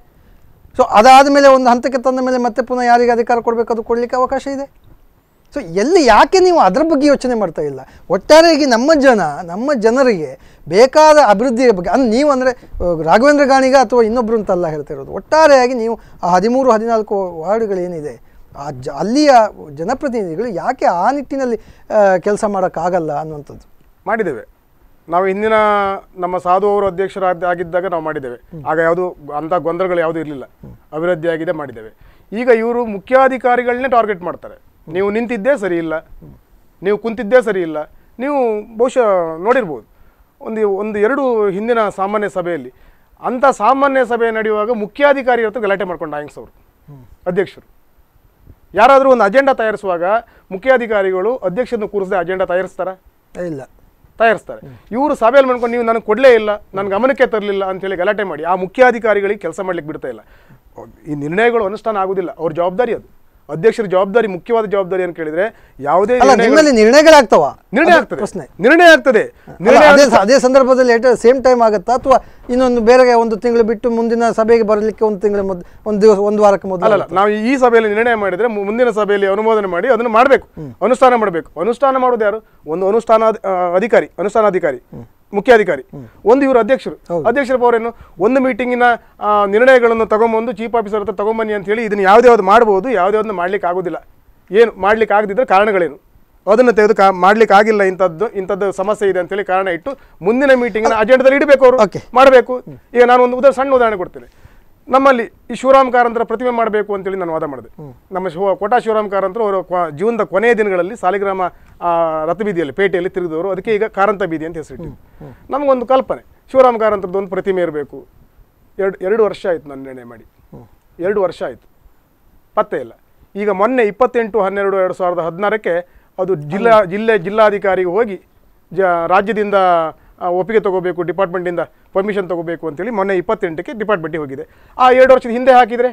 ಸೊ ಅದಾದ ಮೇಲೆ ಒಂದು ಹಂತಕ್ಕೆ ತಂದ ಮೇಲೆ ಮತ್ತೆ ಪುನಃ ಯಾರಿಗೆ ಅಧಿಕಾರ ಕೊಡಬೇಕು ಅದು ಕೊಡಲಿಕ್ಕೆ ಅವಕಾಶ ಇದೆ ಸೊ ಎಲ್ಲಿ ಯಾಕೆ ನೀವು ಅದರ ಬಗ್ಗೆ ಯೋಚನೆ ಮಾಡ್ತಾ ಇಲ್ಲ ಒಟ್ಟಾರೆಯಾಗಿ ನಮ್ಮ ಜನ ನಮ್ಮ ಜನರಿಗೆ ಬೇಕಾದ ಅಭಿವೃದ್ಧಿಯ ಬಗ್ಗೆ ಅಂದ್ರೆ ನೀವು ಅಂದರೆ ರಾಘವೇಂದ್ರ ಗಾಣಿಗ ಅಥವಾ ಇನ್ನೊಬ್ಬರು ಹೇಳ್ತಾ ಇರೋದು ಒಟ್ಟಾರೆಯಾಗಿ ನೀವು ಆ ಹದಿಮೂರು ಹದಿನಾಲ್ಕು ವಾರ್ಡ್ಗಳೇನಿದೆ ಆ ಜ ಅಲ್ಲಿಯ ಜನಪ್ರತಿನಿಧಿಗಳು ಯಾಕೆ ಆ ನಿಟ್ಟಿನಲ್ಲಿ ಕೆಲಸ ಮಾಡೋಕ್ಕಾಗಲ್ಲ ಅನ್ನುವಂಥದ್ದು ಮಾಡಿದ್ದೇವೆ ನಾವು ಹಿಂದಿನ ನಮ್ಮ ಸಾಧು ಅವರು ಅಧ್ಯಕ್ಷರಾದ ಆಗಿದ್ದಾಗ ನಾವು ಮಾಡಿದ್ದೇವೆ ಆಗ ಯಾವುದು ಅಂಥ ಗೊಂದಲಗಳು ಯಾವುದೂ ಇರಲಿಲ್ಲ ಅಭಿವೃದ್ಧಿಯಾಗಿದೆ ಮಾಡಿದ್ದೇವೆ ಈಗ ಇವರು ಮುಖ್ಯಾಧಿಕಾರಿಗಳನ್ನೇ ಟಾರ್ಗೆಟ್ ಮಾಡ್ತಾರೆ ನೀವು ನಿಂತಿದ್ದೇ ಸರಿ ಇಲ್ಲ ನೀವು ಕುಂತಿದ್ದೇ ಸರಿ ಇಲ್ಲ ನೀವು ಬಹುಶಃ ನೋಡಿರ್ಬೋದು ಒಂದು ಒಂದು ಎರಡು ಹಿಂದಿನ ಸಾಮಾನ್ಯ ಸಭೆಯಲ್ಲಿ ಅಂಥ ಸಾಮಾನ್ಯ ಸಭೆ ನಡೆಯುವಾಗ ಮುಖ್ಯಾಧಿಕಾರಿ ಇರುತ್ತೆ ಗಲಾಟೆ ಮಾಡ್ಕೊಂಡು ಆಯಂಗ್ಸ್ ಅವರು ಅಧ್ಯಕ್ಷರು ಯಾರಾದರೂ ಒಂದು ಅಜೆಂಡಾ ತಯಾರಿಸುವಾಗ ಮುಖ್ಯಾಧಿಕಾರಿಗಳು ಅಧ್ಯಕ್ಷನ ಕೂರಿಸದೆ ಅಜೆಂಡಾ ತಯಾರಿಸ್ತಾರ ಇಲ್ಲ ತಯಾರಿಸ್ತಾರೆ ಇವರು ಸಭೆಯಲ್ಲಿ ಮಾಡ್ಕೊಂಡು ನೀವು ನನಗೆ ಕೊಡಲೇ ಇಲ್ಲ ನನ್ನ ಗಮನಕ್ಕೆ ತರಲಿಲ್ಲ ಅಂತೇಳಿ ಗಲಾಟೆ ಮಾಡಿ ಆ ಮುಖ್ಯಾಧಿಕಾರಿಗಳಿಗೆ ಕೆಲಸ ಮಾಡಲಿಕ್ಕೆ ಬಿಡ್ತಾ ಇಲ್ಲ ಈ ನಿರ್ಣಯಗಳು ಅನುಷ್ಠಾನ ಆಗೋದಿಲ್ಲ ಅವ್ರ ಜವಾಬ್ದಾರಿ ಅದು ಅಧ್ಯಕ್ಷರ ಜವಾಬ್ದಾರಿ ಮುಖ್ಯವಾದ ಜವಾಬ್ದಾರಿ ಅಂತ ಕೇಳಿದ್ರೆ ಯಾವುದೇ ನಿರ್ಣಯಗಳಾಗ್ತವ ನಿರ್ಣಯ ಆಗ್ತದೆ ಪ್ರಶ್ನೆ ನಿರ್ಣಯ ಆಗ್ತದೆ ಅದೇ ಸಂದರ್ಭದಲ್ಲಿ ಸೇಮ್ ಟೈಮ್ ಆಗುತ್ತಾ ಅಥವಾ ಇನ್ನೊಂದು ಬೇರೆ ಒಂದು ತಿಂಗಳು ಬಿಟ್ಟು ಮುಂದಿನ ಸಭೆಗೆ ಬರಲಿಕ್ಕೆ ಒಂದು ತಿಂಗಳ ಒಂದು ದಿವಸ ಒಂದು ವಾರಕ್ಕೆ ಮೊದಲು ಅಲ್ಲ ನಾವು ಈ ಸಭೆಯಲ್ಲಿ ನಿರ್ಣಯ ಮಾಡಿದ್ರೆ ಮುಂದಿನ ಸಭೆಯಲ್ಲಿ ಅನುಮೋದನೆ ಮಾಡಿ ಅದನ್ನು ಮಾಡಬೇಕು ಅನುಷ್ಠಾನ ಮಾಡಬೇಕು ಅನುಷ್ಠಾನ ಮಾಡೋದು ಯಾರು ಒಂದು ಅನುಷ್ಠಾನ ಅಧಿಕಾರಿ ಅನುಷ್ಠಾನಾಧಿಕಾರಿ ಮುಖ್ಯಾಧಿಕಾರಿ ಒಂದು ಇವರು ಅಧ್ಯಕ್ಷರು ಅಧ್ಯಕ್ಷರ ಪವರೇನು ಒಂದು ಮೀಟಿಂಗಿನ ನಿರ್ಣಯಗಳನ್ನು ತಗೊಂಬಂದು ಚೀಫ್ ಆಫೀಸರ್ ಹತ್ರ ತಗೊಂಬನ್ನಿ ಅಂತ ಹೇಳಿ ಇದನ್ನು ಯಾವ್ದು ಮಾಡ್ಬೋದು ಯಾವ್ದು ಮಾಡ್ಲಿಕ್ಕೆ ಆಗೋದಿಲ್ಲ ಏನು ಮಾಡ್ಲಿಕ್ಕೆ ಆಗದಿದ್ರೆ ಕಾರಣಗಳೇನು ಅದನ್ನು ತೆಗೆದು ಕಾ ಮಾಡ್ಲಿಕ್ಕೆ ಆಗಿಲ್ಲ ಇಂಥದ್ದು ಇಂಥದ್ದು ಸಮಸ್ಯೆ ಇದೆ ಅಂತೇಳಿ ಕಾರಣ ಇಟ್ಟು ಮುಂದಿನ ಮೀಟಿಂಗ್ನ ಅಜೆಂಡದಲ್ಲಿ ಇಡಬೇಕು ಅವರು ಮಾಡಬೇಕು ಈಗ ನಾನು ಒಂದು ಉದಾಹರಣೆ ಸಣ್ಣ ಉದಾಹರಣೆ ಕೊಡ್ತೇನೆ ನಮ್ಮಲ್ಲಿ ಈ ಶಿವರಾಮ್ ಕಾರಂತರ ಪ್ರತಿಮೆ ಮಾಡಬೇಕು ಅಂತೇಳಿ ನಾನು ವಾದ ಮಾಡಿದೆ ನಮ್ಮ ಶಿವ ಕೋಟಾ ಶಿವರಾಮ್ ಕಾರಂತರು ಅವರ ಜೀವನದ ಕೊನೆಯ ದಿನಗಳಲ್ಲಿ ಸಾಲಿಗ್ರಾಮ ಆ ರಥಬೀದಿಯಲ್ಲಿ ಪೇಟೆಯಲ್ಲಿ ತಿರುಗಿದವರು ಅದಕ್ಕೆ ಈಗ ಕಾರಂತ ಬೀದಿ ಅಂತ ಹೆಸರಿಟ್ಟಿದ್ದು ನಮಗೊಂದು ಕಲ್ಪನೆ ಶಿವರಾಮ ಕಾರಂತರದ್ದು ಒಂದು ಪ್ರತಿಮೆ ಇರಬೇಕು ಎರಡು ಎರಡು ವರ್ಷ ಆಯಿತು ನಾನು ನಿರ್ಣಯ ಮಾಡಿ ಎರಡು ವರ್ಷ ಆಯಿತು ಪತ್ತೆ ಇಲ್ಲ ಈಗ ಮೊನ್ನೆ ಇಪ್ಪತ್ತೆಂಟು ಹನ್ನೆರಡು ಎರಡು ಸಾವಿರದ ಹದಿನಾರಕ್ಕೆ ಅದು ಜಿಲ್ಲಾ ಜಿಲ್ಲೆ ಜಿಲ್ಲಾಧಿಕಾರಿಗೆ ಹೋಗಿ ಜ ರಾಜ್ಯದಿಂದ ಒಪ್ಪಿಗೆ ತಗೋಬೇಕು ಡಿಪಾರ್ಟ್ಮೆಂಟಿಂದ ಪರ್ಮಿಷನ್ ತಗೋಬೇಕು ಅಂತೇಳಿ ಮೊನ್ನೆ ಇಪ್ಪತ್ತೆಂಟಕ್ಕೆ ಡಿಪಾರ್ಟ್ಮೆಂಟಿಗೆ ಹೋಗಿದೆ ಆ ಎರಡು ವರ್ಷದ ಹಿಂದೆ ಹಾಕಿದರೆ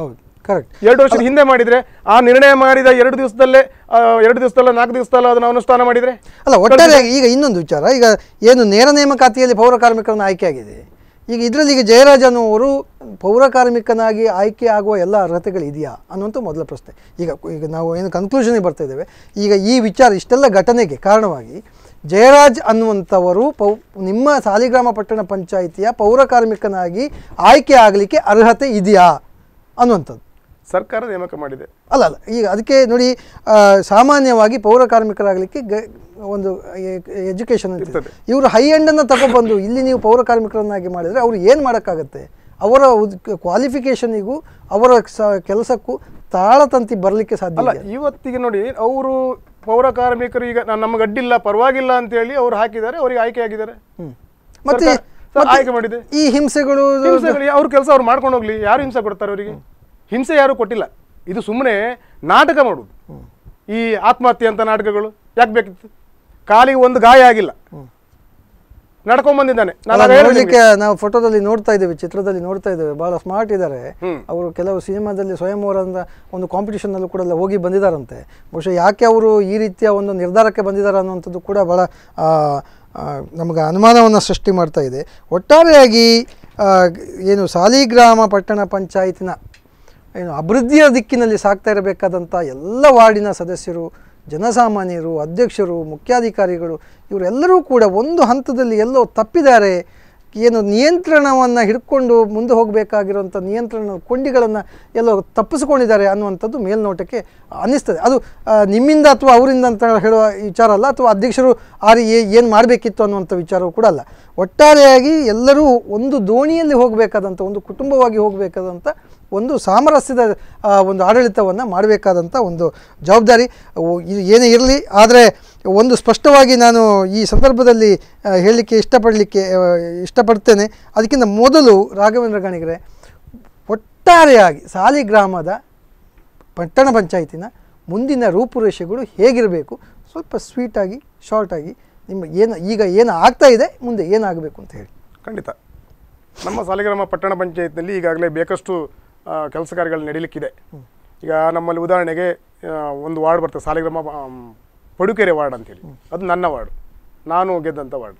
ಹೌದು ಕರೆಕ್ಟ್ ಎರಡು ವರ್ಷದ ಹಿಂದೆ ಮಾಡಿದ್ರೆ ಆ ನಿರ್ಣಯ ಮಾಡಿದ ಎರಡು ದಿವಸದಲ್ಲೇ ಎರಡು ದಿವಸದಲ್ಲ ನಾಲ್ಕು ದಿವಸದಲ್ಲ ಅದನ್ನು ಅನುಷ್ಠಾನ ಮಾಡಿದರೆ ಅಲ್ಲ ಒಟ್ಟಾರೆ ಈಗ ಇನ್ನೊಂದು ವಿಚಾರ ಈಗ ಏನು ನೇರ ನೇಮಕಾತಿಯಲ್ಲಿ ಪೌರ ಕಾರ್ಮಿಕರನ್ನು ಆಗಿದೆ ಈಗ ಇದರಲ್ಲಿ ಈಗ ಜಯರಾಜನ್ ಅವರು ಪೌರ ಕಾರ್ಮಿಕನಾಗಿ ಆಯ್ಕೆ ಆಗುವ ಎಲ್ಲ ಅರ್ಹತೆಗಳಿದೆಯಾ ಇದೆಯಾ ಅನ್ನುವಂಥ ಮೊದಲ ಪ್ರಶ್ನೆ ಈಗ ಈಗ ನಾವು ಏನು ಕನ್ಕ್ಲೂಷನ್ಗೆ ಬರ್ತಾ ಇದ್ದೇವೆ ಈಗ ಈ ವಿಚಾರ ಇಷ್ಟೆಲ್ಲ ಘಟನೆಗೆ ಕಾರಣವಾಗಿ ಜಯರಾಜ್ ಅನ್ನುವಂಥವರು ಪೌ ನಿಮ್ಮ ಸಾಲಿಗ್ರಾಮ ಪಟ್ಟಣ ಪಂಚಾಯಿತಿಯ ಪೌರ ಕಾರ್ಮಿಕನಾಗಿ ಆಯ್ಕೆ ಆಗಲಿಕ್ಕೆ ಅರ್ಹತೆ ಇದೆಯಾ ಅನ್ನುವಂಥದ್ದು ಸರ್ಕಾರ ನೇಮಕ ಮಾಡಿದೆ ಅಲ್ಲ ಅಲ್ಲ ಈಗ ಅದಕ್ಕೆ ನೋಡಿ ಸಾಮಾನ್ಯವಾಗಿ ಪೌರ ಕಾರ್ಮಿಕರಾಗಲಿಕ್ಕೆ ಒಂದು ಎಜುಕೇಶನ್ ಇವರು ಹೈ ಎಂಡನ್ನು ತಗೊಬಂದು ಇಲ್ಲಿ ನೀವು ಪೌರ ಕಾರ್ಮಿಕರನ್ನಾಗಿ ಮಾಡಿದರೆ ಅವರು ಏನು ಮಾಡೋಕ್ಕಾಗತ್ತೆ ಅವರ ಕ್ವಾಲಿಫಿಕೇಷನಿಗೂ ಅವರ ಸ ಕೆಲಸಕ್ಕೂ ತಾಳತಂತಿ ಬರಲಿಕ್ಕೆ ಸಾಧ್ಯ ಅಲ್ಲ ಇವತ್ತಿಗೆ ನೋಡಿ ಅವರು ಪೌರ ಕಾರ್ಮಿಕರು ಈಗ ನಾನು ನಮ್ಗೆ ಅಡ್ಡಿಲ್ಲ ಪರವಾಗಿಲ್ಲ ಅಂತೇಳಿ ಅವ್ರು ಹಾಕಿದ್ದಾರೆ ಅವರಿಗೆ ಆಯ್ಕೆ ಆಗಿದ್ದಾರೆ ಮತ್ತೆ ಆಯ್ಕೆ ಮಾಡಿದೆ ಈ ಹಿಂಸೆಗಳು ಹಿಂಸೆಗಳು ಅವ್ರ ಕೆಲಸ ಅವ್ರು ಮಾಡ್ಕೊಂಡು ಹೋಗ್ಲಿ ಯಾರು ಹಿಂಸೆ ಕೊಡ್ತಾರೆ ಅವರಿಗೆ ಹಿಂಸೆ ಯಾರು ಕೊಟ್ಟಿಲ್ಲ ಇದು ಸುಮ್ಮನೆ ನಾಟಕ ಮಾಡೋದು ಈ ಆತ್ಮಹತ್ಯೆ ಅಂತ ನಾಟಕಗಳು ಯಾಕೆ ಬೇಕಿತ್ತು ಕಾಲಿಗೆ ಒಂದು ಗಾಯ ಆಗಿಲ್ಲ ನಡ್ಕೊಂಡ್ ಬಂದಿದ್ದಾನೆ ನಾವು ಫೋಟೋದಲ್ಲಿ ನೋಡ್ತಾ ಇದ್ದೇವೆ ಚಿತ್ರದಲ್ಲಿ ನೋಡ್ತಾ ಇದ್ದೇವೆ ಬಹಳ ಸ್ಮಾರ್ಟ್ ಇದ್ದಾರೆ ಅವರು ಕೆಲವು ಸಿನಿಮಾದಲ್ಲಿ ಸ್ವಯಂವರ ಒಂದು ಕಾಂಪಿಟೇಷನ್ ಅಲ್ಲೂ ಕೂಡ ಹೋಗಿ ಬಂದಿದ್ದಾರಂತೆ ಬಹುಶಃ ಯಾಕೆ ಅವರು ಈ ರೀತಿಯ ಒಂದು ನಿರ್ಧಾರಕ್ಕೆ ಬಂದಿದ್ದಾರೆ ಅನ್ನುವಂಥದ್ದು ಕೂಡ ಬಹಳ ನಮಗೆ ಅನುಮಾನವನ್ನು ಸೃಷ್ಟಿ ಮಾಡ್ತಾ ಇದೆ ಒಟ್ಟಾರೆಯಾಗಿ ಏನು ಸಾಲಿಗ್ರಾಮ ಪಟ್ಟಣ ಪಂಚಾಯತಿನ ಏನು ಅಭಿವೃದ್ಧಿಯ ದಿಕ್ಕಿನಲ್ಲಿ ಸಾಗ್ತಾ ಇರಬೇಕಾದಂಥ ಎಲ್ಲ ವಾರ್ಡಿನ ಸದಸ್ಯರು ಜನಸಾಮಾನ್ಯರು ಅಧ್ಯಕ್ಷರು ಮುಖ್ಯಾಧಿಕಾರಿಗಳು ಇವರೆಲ್ಲರೂ ಕೂಡ ಒಂದು ಹಂತದಲ್ಲಿ ಎಲ್ಲೋ ತಪ್ಪಿದ್ದಾರೆ ಏನು ನಿಯಂತ್ರಣವನ್ನು ಹಿಡ್ಕೊಂಡು ಮುಂದೆ ಹೋಗಬೇಕಾಗಿರುವಂಥ ನಿಯಂತ್ರಣ ಕೊಂಡಿಗಳನ್ನು ಎಲ್ಲೋ ತಪ್ಪಿಸ್ಕೊಂಡಿದ್ದಾರೆ ಅನ್ನುವಂಥದ್ದು ಮೇಲ್ನೋಟಕ್ಕೆ ಅನ್ನಿಸ್ತದೆ ಅದು ನಿಮ್ಮಿಂದ ಅಥವಾ ಅವರಿಂದ ಅಂತ ಹೇಳುವ ವಿಚಾರ ಅಲ್ಲ ಅಥವಾ ಅಧ್ಯಕ್ಷರು ಆ ರೀ ಏನು ಮಾಡಬೇಕಿತ್ತು ಅನ್ನುವಂಥ ವಿಚಾರವೂ ಕೂಡ ಅಲ್ಲ ಒಟ್ಟಾರೆಯಾಗಿ ಎಲ್ಲರೂ ಒಂದು ದೋಣಿಯಲ್ಲಿ ಹೋಗಬೇಕಾದಂಥ ಒಂದು ಕುಟುಂಬವಾಗಿ ಹೋಗಬೇಕಾದಂಥ ಒಂದು ಸಾಮರಸ್ಯದ ಒಂದು ಆಡಳಿತವನ್ನು ಮಾಡಬೇಕಾದಂಥ ಒಂದು ಜವಾಬ್ದಾರಿ ಏನೇ ಇರಲಿ ಆದರೆ ಒಂದು ಸ್ಪಷ್ಟವಾಗಿ ನಾನು ಈ ಸಂದರ್ಭದಲ್ಲಿ ಹೇಳಲಿಕ್ಕೆ ಇಷ್ಟಪಡಲಿಕ್ಕೆ ಇಷ್ಟಪಡ್ತೇನೆ ಅದಕ್ಕಿಂತ ಮೊದಲು ರಾಘವೇಂದ್ರ ಗಣಿಗರೆ ಒಟ್ಟಾರೆಯಾಗಿ ಸಾಲಿಗ್ರಾಮದ ಪಟ್ಟಣ ಪಂಚಾಯಿತಿನ ಮುಂದಿನ ರೂಪುರೇಷೆಗಳು ಹೇಗಿರಬೇಕು ಸ್ವಲ್ಪ ಸ್ವೀಟಾಗಿ ಶಾರ್ಟಾಗಿ ನಿಮ್ಮ ಏನು ಈಗ ಏನು ಆಗ್ತಾ ಇದೆ ಮುಂದೆ ಏನಾಗಬೇಕು ಅಂತ ಹೇಳಿ ಖಂಡಿತ ನಮ್ಮ ಸಾಲಿಗ್ರಾಮ ಪಟ್ಟಣ ಪಂಚಾಯತ್ನಲ್ಲಿ ಈಗಾಗಲೇ ಬೇಕಷ್ಟು ಕೆಲಸ ಕಾರ್ಯಗಳು ನಡೀಲಿಕ್ಕಿದೆ ಈಗ ನಮ್ಮಲ್ಲಿ ಉದಾಹರಣೆಗೆ ಒಂದು ವಾರ್ಡ್ ಬರ್ತದೆ ಸಾಲಿಗ್ರಾಮ ಪಡುಕೆರೆ ವಾರ್ಡ್ ಅಂತೇಳಿ ಅದು ನನ್ನ ವಾರ್ಡ್ ನಾನು ಗೆದ್ದಂಥ ವಾರ್ಡ್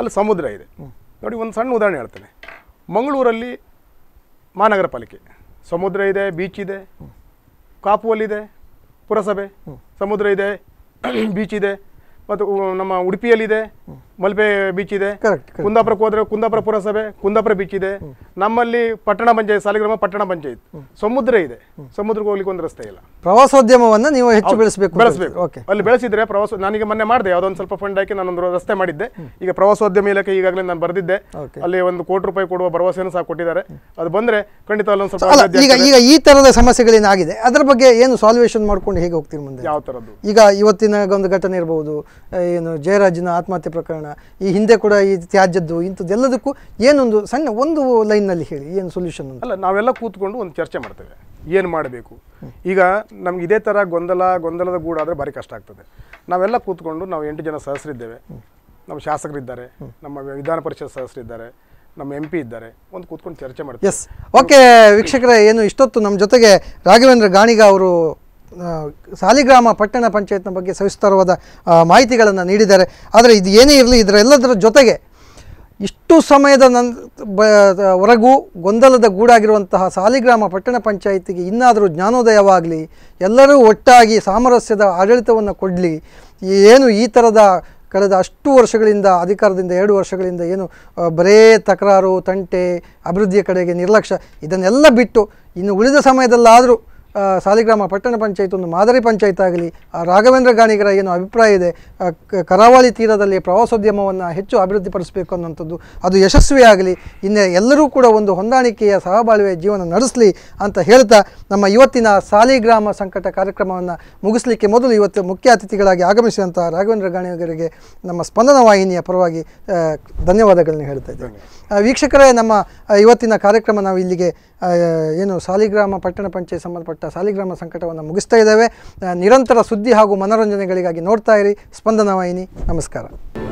ಅಲ್ಲಿ ಸಮುದ್ರ ಇದೆ ನೋಡಿ ಒಂದು ಸಣ್ಣ ಉದಾಹರಣೆ ಹೇಳ್ತೇನೆ ಮಂಗಳೂರಲ್ಲಿ ಮಹಾನಗರ ಪಾಲಿಕೆ ಸಮುದ್ರ ಇದೆ ಬೀಚ್ ಇದೆ ಕಾಪುವಲ್ಲಿದೆ ಪುರಸಭೆ ಸಮುದ್ರ ಇದೆ ಬೀಚ್ ಇದೆ ಮತ್ತು ನಮ್ಮ ಉಡುಪಿಯಲ್ಲಿದೆ ಮಲ್ಪೆ ಬೀಚ್ ಇದೆ ಕುಂದಾಪುರಕ್ಕೆ ಹೋದ್ರೆ ಕುಂದಾಪುರ ಪುರಸಭೆ ಕುಂದಾಪುರ ಬೀಚ್ ಇದೆ ನಮ್ಮಲ್ಲಿ ಪಟ್ಟಣ ಪಂಚಾಯತ್ ಸಾಲಿಗ್ರಾಮ ಪಟ್ಟಣ ಪಂಚಾಯತ್ ಸಮುದ್ರ ಇದೆ ಸಮುದ್ರಕ್ಕೆ ಹೋಗ್ಲಿಕ್ಕೆ ಒಂದು ರಸ್ತೆ ಇಲ್ಲ ಪ್ರವಾಸೋದ್ಯಮವನ್ನು ನೀವು ಹೆಚ್ಚು ಬೆಳೆಸಬೇಕು ಬೆಳೆಸಬೇಕು ಅಲ್ಲಿ ಬೆಳೆಸಿದ್ರೆ ಪ್ರವಾಸ ನನಗೆ ಮೊನ್ನೆ ಮಾಡಿದೆ ಯಾವ್ದೊಂದು ಸ್ವಲ್ಪ ಫಂಡ್ ಹಾಕಿ ನಾನೊಂದು ರಸ್ತೆ ಮಾಡಿದ್ದೆ ಈಗ ಪ್ರವಾಸೋದ್ಯಮ ಇಲಾಖೆ ಈಗಾಗಲೇ ನಾನು ಬರೆದಿದ್ದೆ ಅಲ್ಲಿ ಒಂದು ಕೋಟಿ ರೂಪಾಯಿ ಕೊಡುವ ಭರವಸೆಯನ್ನು ಸಹ ಕೊಟ್ಟಿದ್ದಾರೆ ಅದು ಬಂದ್ರೆ ಖಂಡಿತ ಅಲ್ಲೊಂದು ಸ್ವಲ್ಪ ಈಗ ಈಗ ಈ ತರದ ಸಮಸ್ಯೆಗಳೇನಾಗಿದೆ ಅದ್ರ ಬಗ್ಗೆ ಏನು ಸಾಲ್ವೇಷನ್ ಮಾಡ್ಕೊಂಡು ಹೇಗೆ ಹೋಗ್ತೀರಿ ಮುಂದೆ ಯಾವ ತರದ್ದು ಈಗ ಇವತ್ತಿನ ಒಂದು ಘಟನೆ ಇರಬಹುದು ಏನು ಜಯರಾಜನ ಆತ್ಮಹತ್ಯೆ ಪ್ರಕರಣ ಈ ಹಿಂದೆ ಕೂಡ ಈ ತ್ಯಾಜ್ಯದ್ದು ಎಲ್ಲದಕ್ಕೂ ಏನೊಂದು ಸಣ್ಣ ಒಂದು ಲೈನ್ನಲ್ಲಿ ಹೇಳಿ ಏನು ಸೊಲ್ಯೂಷನ್ ಅಲ್ಲ ನಾವೆಲ್ಲ ಕೂತ್ಕೊಂಡು ಒಂದು ಚರ್ಚೆ ಮಾಡ್ತೇವೆ ಏನು ಮಾಡಬೇಕು ಈಗ ನಮ್ಗೆ ಇದೇ ಥರ ಗೊಂದಲ ಗೊಂದಲದ ಗೂಡಾದರೆ ಭಾರಿ ಕಷ್ಟ ಆಗ್ತದೆ ನಾವೆಲ್ಲ ಕೂತ್ಕೊಂಡು ನಾವು ಎಂಟು ಜನ ಸಹಸ್ರಿದ್ದೇವೆ ನಮ್ಮ ಶಾಸಕರಿದ್ದಾರೆ ನಮ್ಮ ವಿಧಾನ ಪರಿಷತ್ ಸದಸ್ಯರಿದ್ದಾರೆ ನಮ್ಮ ಎಂ ಪಿ ಇದ್ದಾರೆ ಒಂದು ಕೂತ್ಕೊಂಡು ಚರ್ಚೆ ಮಾಡ್ತೀವಿ ಎಸ್ ಓಕೆ ವೀಕ್ಷಕರ ಏನು ಇಷ್ಟೊತ್ತು ನಮ್ಮ ಜೊತೆಗೆ ರಾಘವೇಂದ್ರ ಗಾಣಿಗ ಅವರು ಸಾಲಿಗ್ರಾಮ ಪಟ್ಟಣ ಪಂಚಾಯತ್ನ ಬಗ್ಗೆ ಸವಿಸ್ತಾರವಾದ ಮಾಹಿತಿಗಳನ್ನು ನೀಡಿದ್ದಾರೆ ಆದರೆ ಇದು ಏನೇ ಇರಲಿ ಇದರೆಲ್ಲದರ ಜೊತೆಗೆ ಇಷ್ಟು ಸಮಯದ ನನ್ ಬ ಗೊಂದಲದ ಗೂಡಾಗಿರುವಂತಹ ಸಾಲಿಗ್ರಾಮ ಪಟ್ಟಣ ಪಂಚಾಯತಿಗೆ ಇನ್ನಾದರೂ ಜ್ಞಾನೋದಯವಾಗಲಿ ಎಲ್ಲರೂ ಒಟ್ಟಾಗಿ ಸಾಮರಸ್ಯದ ಆಡಳಿತವನ್ನು ಕೊಡಲಿ ಏನು ಈ ಥರದ ಕಳೆದ ಅಷ್ಟು ವರ್ಷಗಳಿಂದ ಅಧಿಕಾರದಿಂದ ಎರಡು ವರ್ಷಗಳಿಂದ ಏನು ಬರೇ ತಕರಾರು ತಂಟೆ ಅಭಿವೃದ್ಧಿಯ ಕಡೆಗೆ ನಿರ್ಲಕ್ಷ್ಯ ಇದನ್ನೆಲ್ಲ ಬಿಟ್ಟು ಇನ್ನು ಉಳಿದ ಸಮಯದಲ್ಲಾದರೂ ಸಾಲಿಗ್ರಾಮ ಪಟ್ಟಣ ಪಂಚಾಯತ್ ಒಂದು ಮಾದರಿ ಪಂಚಾಯತ್ ಆಗಲಿ ರಾಘವೇಂದ್ರ ಗಾಣಿಗರ ಏನು ಅಭಿಪ್ರಾಯ ಇದೆ ಕರಾವಳಿ ತೀರದಲ್ಲಿ ಪ್ರವಾಸೋದ್ಯಮವನ್ನು ಹೆಚ್ಚು ಅಭಿವೃದ್ಧಿಪಡಿಸಬೇಕು ಅನ್ನೋಂಥದ್ದು ಅದು ಯಶಸ್ವಿಯಾಗಲಿ ಆಗಲಿ ಇನ್ನು ಎಲ್ಲರೂ ಕೂಡ ಒಂದು ಹೊಂದಾಣಿಕೆಯ ಸಹಬಾಳ್ವೆಯ ಜೀವನ ನಡೆಸಲಿ ಅಂತ ಹೇಳ್ತಾ ನಮ್ಮ ಇವತ್ತಿನ ಸಾಲಿಗ್ರಾಮ ಸಂಕಟ ಕಾರ್ಯಕ್ರಮವನ್ನು ಮುಗಿಸಲಿಕ್ಕೆ ಮೊದಲು ಇವತ್ತು ಮುಖ್ಯ ಅತಿಥಿಗಳಾಗಿ ಆಗಮಿಸಿದಂಥ ರಾಘವೇಂದ್ರ ಗಾಣಿಗರಿಗೆ ನಮ್ಮ ಸ್ಪಂದನ ವಾಹಿನಿಯ ಪರವಾಗಿ ಧನ್ಯವಾದಗಳನ್ನು ಹೇಳ್ತಾ ಇದ್ದೇವೆ ವೀಕ್ಷಕರೇ ನಮ್ಮ ಇವತ್ತಿನ ಕಾರ್ಯಕ್ರಮ ನಾವು ಇಲ್ಲಿಗೆ ಏನು ಸಾಲಿಗ್ರಾಮ ಪಟ್ಟಣ ಪಂಚಾಯತ್ ಸಂಬಂಧಪಟ್ಟ ಸಾಲಿಗ್ರಾಮ ಸಂಕಟವನ್ನು ಮುಗಿಸ್ತಾ ಇದ್ದೇವೆ ನಿರಂತರ ಸುದ್ದಿ ಹಾಗೂ ಮನೋರಂಜನೆಗಳಿಗಾಗಿ ನೋಡ್ತಾ ಇರಿ ವಾಹಿನಿ ನಮಸ್ಕಾರ